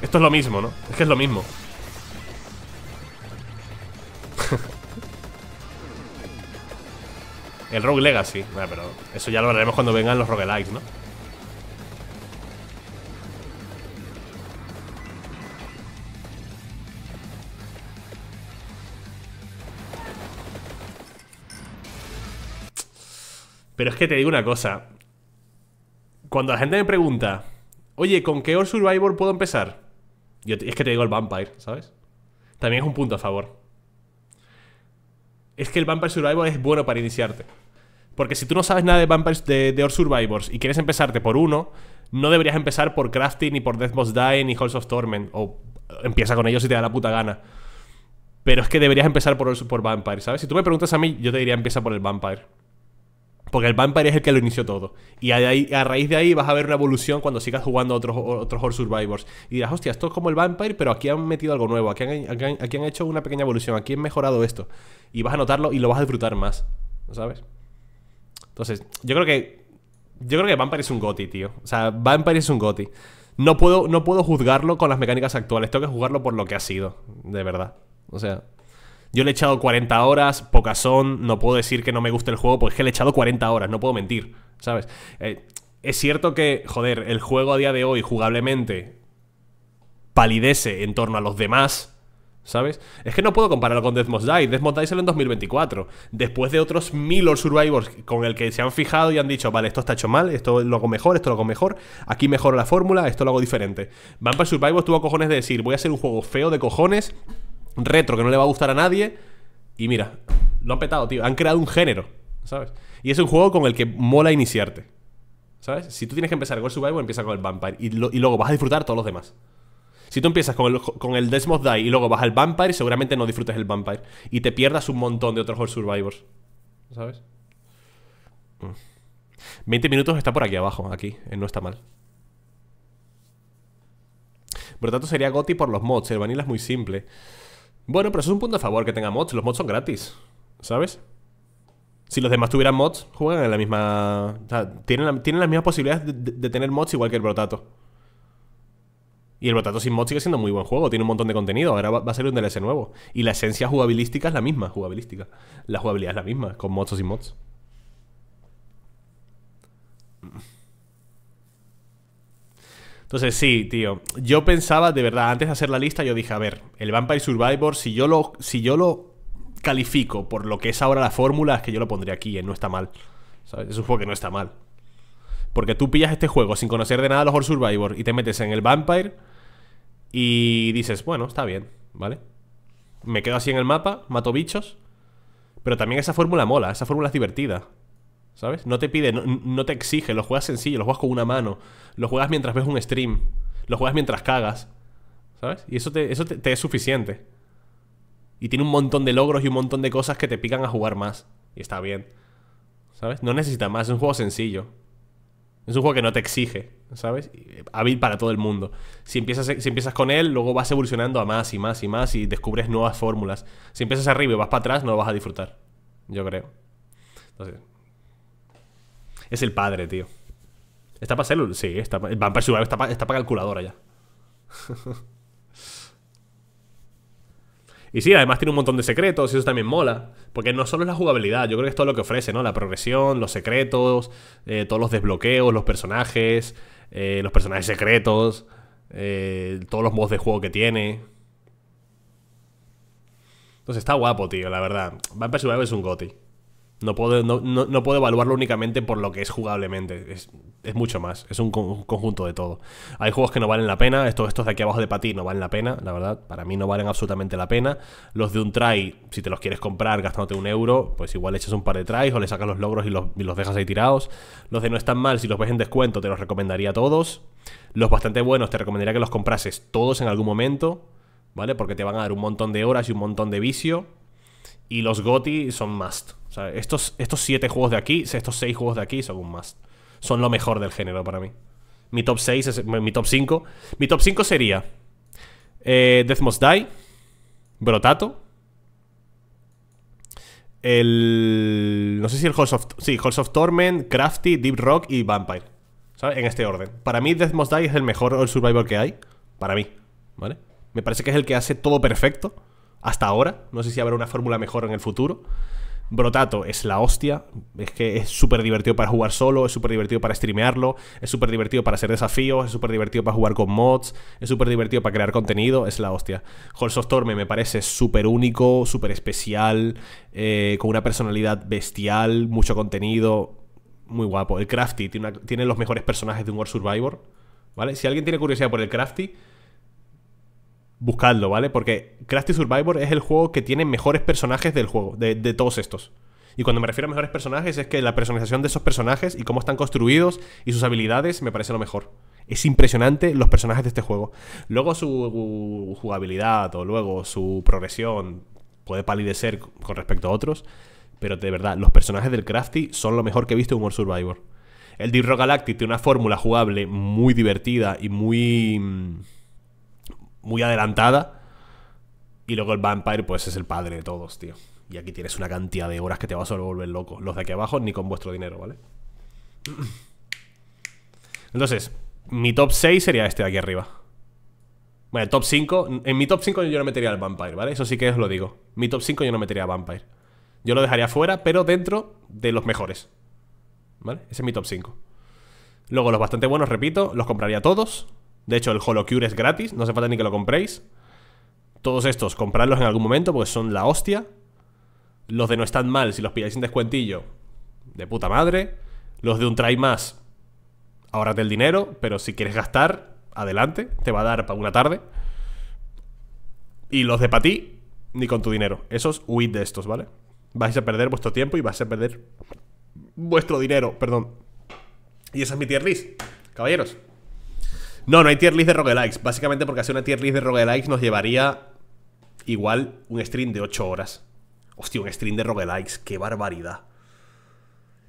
Esto es lo mismo, ¿no? Es que es lo mismo. el Rogue Legacy. Bueno, pero eso ya lo veremos cuando vengan los roguelikes, ¿no? Pero es que te digo una cosa. Cuando la gente me pregunta, oye, ¿con qué Or Survivor puedo empezar? Yo es que te digo el Vampire, ¿sabes? También es un punto a favor. Es que el Vampire Survivor es bueno para iniciarte. Porque si tú no sabes nada de Vampires de, Or Survivors y quieres empezarte por uno, no deberías empezar por Crafting ni por Death Boss Die, ni Halls of Torment. O eh, empieza con ellos si te da la puta gana. Pero es que deberías empezar por, por Vampire, ¿sabes? Si tú me preguntas a mí, yo te diría empieza por el Vampire. Porque el Vampire es el que lo inició todo. Y a, raíz de ahí vas a ver una evolución cuando sigas jugando otros, otros Horror Survivors. Y dirás, hostia, esto es como el Vampire, pero aquí han metido algo nuevo. Aquí han, aquí han, hecho una pequeña evolución. Aquí han mejorado esto. Y vas a notarlo y lo vas a disfrutar más. ¿Sabes? Entonces, yo creo que. Yo creo que Vampire es un goti, tío. O sea, Vampire es un goti. No puedo, no puedo juzgarlo con las mecánicas actuales. Tengo que jugarlo por lo que ha sido. De verdad. O sea. Yo le he echado 40 horas, pocas son, no puedo decir que no me guste el juego, porque es que le he echado 40 horas, no puedo mentir, ¿sabes? Eh, es cierto que, joder, el juego a día de hoy, jugablemente, palidece en torno a los demás, ¿sabes? Es que no puedo compararlo con Death Must Die. Death en 2024. Después de otros mil or Survivors con el que se han fijado y han dicho, vale, esto está hecho mal, esto lo hago mejor, esto lo hago mejor, aquí mejoro la fórmula, esto lo hago diferente. Vampire Survivors tuvo cojones de decir, voy a hacer un juego feo de cojones retro que no le va a gustar a nadie. Y mira, lo han petado, tío. Han creado un género, ¿sabes? Y es un juego con el que mola iniciarte. ¿Sabes? Si tú tienes que empezar con el Survivor empieza con el Vampire. Y, luego vas a disfrutar todos los demás. Si tú empiezas con el, con el Die y luego vas al Vampire, seguramente no disfrutes el Vampire. Y te pierdas un montón de otros Gold Survivors. ¿Sabes? 20 mm. minutos está por aquí abajo, aquí. No está mal. Por lo tanto, sería Goti por los mods. El vanilla es muy simple. Bueno, pero eso es un punto a favor que tenga mods. Los mods son gratis, ¿sabes? Si los demás tuvieran mods, juegan en la misma... O sea, tienen, tienen las mismas posibilidades de, tener mods igual que el Brotato. Y el Brotato sin mods sigue siendo muy buen juego, tiene un montón de contenido, ahora va, a salir un DLC nuevo. Y la esencia jugabilística es la misma, jugabilística. La jugabilidad es la misma, con mods o sin mods. Entonces, sí, tío. Yo pensaba, de verdad, antes de hacer la lista, yo dije, a ver, el Vampire Survivor, si yo lo, si yo lo califico por lo que es ahora la fórmula, es que yo lo pondría aquí, eh, no está mal. ¿Sabes? Es un juego que no está mal. Porque tú pillas este juego sin conocer de nada los Horror Survivor y te metes en el Vampire y dices, bueno, está bien, ¿vale? Me quedo así en el mapa, mato bichos. Pero también esa fórmula mola, esa fórmula es divertida. ¿Sabes? No te pide, no, te exige, lo juegas sencillo, lo juegas con una mano, lo juegas mientras ves un stream, lo juegas mientras cagas, ¿sabes? Y eso te, eso te, es suficiente. Y tiene un montón de logros y un montón de cosas que te pican a jugar más. Y está bien. ¿Sabes? No necesita más, es un juego sencillo. Es un juego que no te exige, ¿sabes? Eh, hábil para todo el mundo. Si empiezas, si empiezas con él, luego vas evolucionando a más y más y más y descubres nuevas fórmulas. Si empiezas arriba y vas para atrás, no lo vas a disfrutar. Yo creo. Entonces, es el padre, tío. ¿Está para celular? Sí, está, el Vampire Survivor está para, calculadora ya. y sí, además tiene un montón de secretos y eso también mola. Porque no solo es la jugabilidad, yo creo que es todo lo que ofrece, ¿no? La progresión, los secretos, eh, todos los desbloqueos, los personajes, eh, los personajes secretos, eh, todos los modos de juego que tiene. Entonces está guapo, tío, la verdad. Vampire Survival es un goti. No puedo, no, evaluarlo únicamente por lo que es jugablemente. Es, mucho más. Es un, conjunto de todo. Hay juegos que no valen la pena. Estos, estos de aquí abajo de Patí no valen la pena, la verdad. Para mí no valen absolutamente la pena. Los de un try, si te los quieres comprar gastándote un euro, pues igual echas un par de tries o le sacas los logros y los, y los dejas ahí tirados. Los de no están mal, si los ves en descuento, te los recomendaría a todos. Los bastante buenos, te recomendaría que los comprases todos en algún momento. ¿Vale? Porque te van a dar un montón de horas y un montón de vicio. Y los GOTI son must estos, estos siete juegos de aquí, estos seis juegos de aquí son más, Son lo mejor del género para mí. Mi top 6, mi top 5. Mi top 5 sería eh, Death Must Die, Brotato, el... No sé si el Halls of... Sí, Halls of Torment, Crafty, Deep Rock y Vampire. En este orden. Para mí Death Must Die es el mejor survival Survivor que hay. Para mí. ¿Vale? Me parece que es el que hace todo perfecto. Hasta ahora. No sé si habrá una fórmula mejor en el futuro. Brotato es la hostia, es que es súper divertido para jugar solo, es súper divertido para streamearlo, es súper divertido para hacer desafíos, es súper divertido para jugar con mods, es súper divertido para crear contenido, es la hostia. Horse of Storm me parece súper único, súper especial, eh, con una personalidad bestial, mucho contenido, muy guapo. El Crafty tiene, tiene los mejores personajes de un World Survivor, ¿vale? Si alguien tiene curiosidad por el Crafty, buscadlo, ¿vale? Porque Crafty Survivor es el juego que tiene mejores personajes del juego, de, todos estos. Y cuando me refiero a mejores personajes es que la personalización de esos personajes y cómo están construidos y sus habilidades me parece lo mejor. Es impresionante los personajes de este juego. Luego su jugabilidad o luego su progresión puede palidecer con respecto a otros, pero de verdad, los personajes del Crafty son lo mejor que he visto en World Survivor. El Deep Rock Galactic tiene una fórmula jugable muy divertida y muy mm, muy adelantada. Y luego el Vampire, pues es el padre de todos, tío. Y aquí tienes una cantidad de horas que te vas a volver loco. Los de aquí abajo ni con vuestro dinero, ¿vale? Entonces, mi top 6 sería este de aquí arriba. Bueno, el top 5. En mi top 5 yo no metería al Vampire, ¿vale? Eso sí que os lo digo. Mi top 5 yo no metería al Vampire. Yo lo dejaría fuera, pero dentro de los mejores. ¿Vale? Ese es mi top 5. Luego, los bastante buenos, repito, los compraría todos. De hecho, el Holocure es gratis, no se falta ni que lo compréis. Todos estos, compradlos en algún momento porque son la hostia. Los de no están mal, si los pilláis sin descuentillo, de puta madre. Los de un try más, te el dinero, pero si quieres gastar, adelante, te va a dar para una tarde. Y los de para ti, ni con tu dinero. Esos, huid de estos, ¿vale? Vais a perder vuestro tiempo y vais a perder vuestro dinero, perdón. Y esa es mi tier caballeros. No, no hay tier list de roguelikes. Básicamente porque hacer una tier list de roguelikes nos llevaría igual un stream de 8 horas. Hostia, un stream de roguelikes. Qué barbaridad.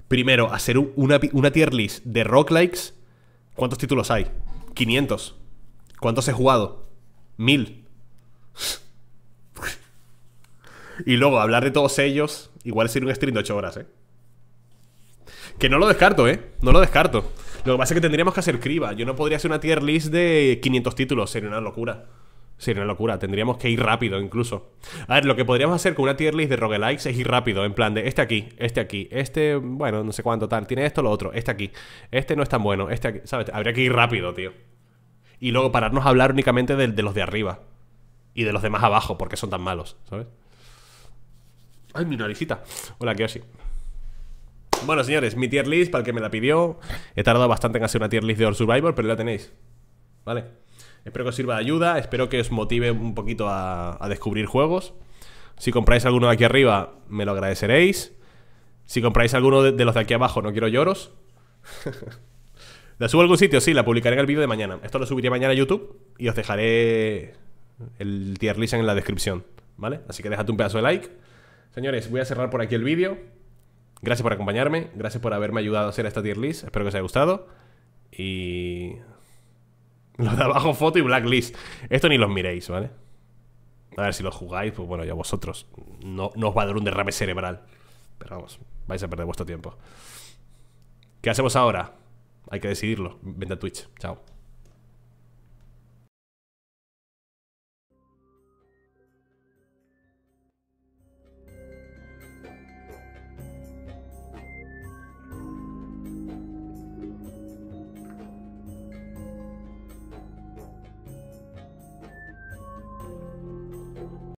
Primero, hacer una, tier list de roguelikes. ¿Cuántos títulos hay? 500. ¿Cuántos he jugado? 1000. y luego, hablar de todos ellos. Igual sería un stream de 8 horas, ¿eh? Que no lo descarto, ¿eh? No lo descarto. Lo que pasa es que tendríamos que hacer criba. Yo no podría hacer una tier list de 500 títulos, sería una locura. Sería una locura, tendríamos que ir rápido incluso. A ver, lo que podríamos hacer con una tier list de roguelikes es ir rápido, en plan de este aquí, este aquí, este, bueno, no sé cuánto tal, tiene esto, lo otro, este aquí, este no es tan bueno, este aquí, ¿sabes? Habría que ir rápido, tío. Y luego pararnos a hablar únicamente de, los de arriba y de los demás abajo, porque son tan malos, ¿sabes? Ay, mi naricita. Hola, así bueno, señores, mi tier list, para el que me la pidió. He tardado bastante en hacer una tier list de All Survivor, pero la tenéis. ¿Vale? Espero que os sirva de ayuda, espero que os motive un poquito a, descubrir juegos. Si compráis alguno de aquí arriba, me lo agradeceréis. Si compráis alguno de, los de aquí abajo, no quiero lloros. ¿La subo a algún sitio? Sí, la publicaré en el vídeo de mañana. Esto lo subiré mañana a YouTube y os dejaré el tier list en la descripción, ¿vale? Así que dejad un pedazo de like. Señores, voy a cerrar por aquí el vídeo. Gracias por acompañarme, gracias por haberme ayudado a hacer esta tier list, espero que os haya gustado. Y... Lo de abajo, foto y blacklist. Esto ni los miréis, ¿vale? A ver si lo jugáis, pues bueno, ya vosotros. No, no os va a dar un derrame cerebral. Pero vamos, vais a perder vuestro tiempo. ¿Qué hacemos ahora? Hay que decidirlo. Vente a Twitch. Chao.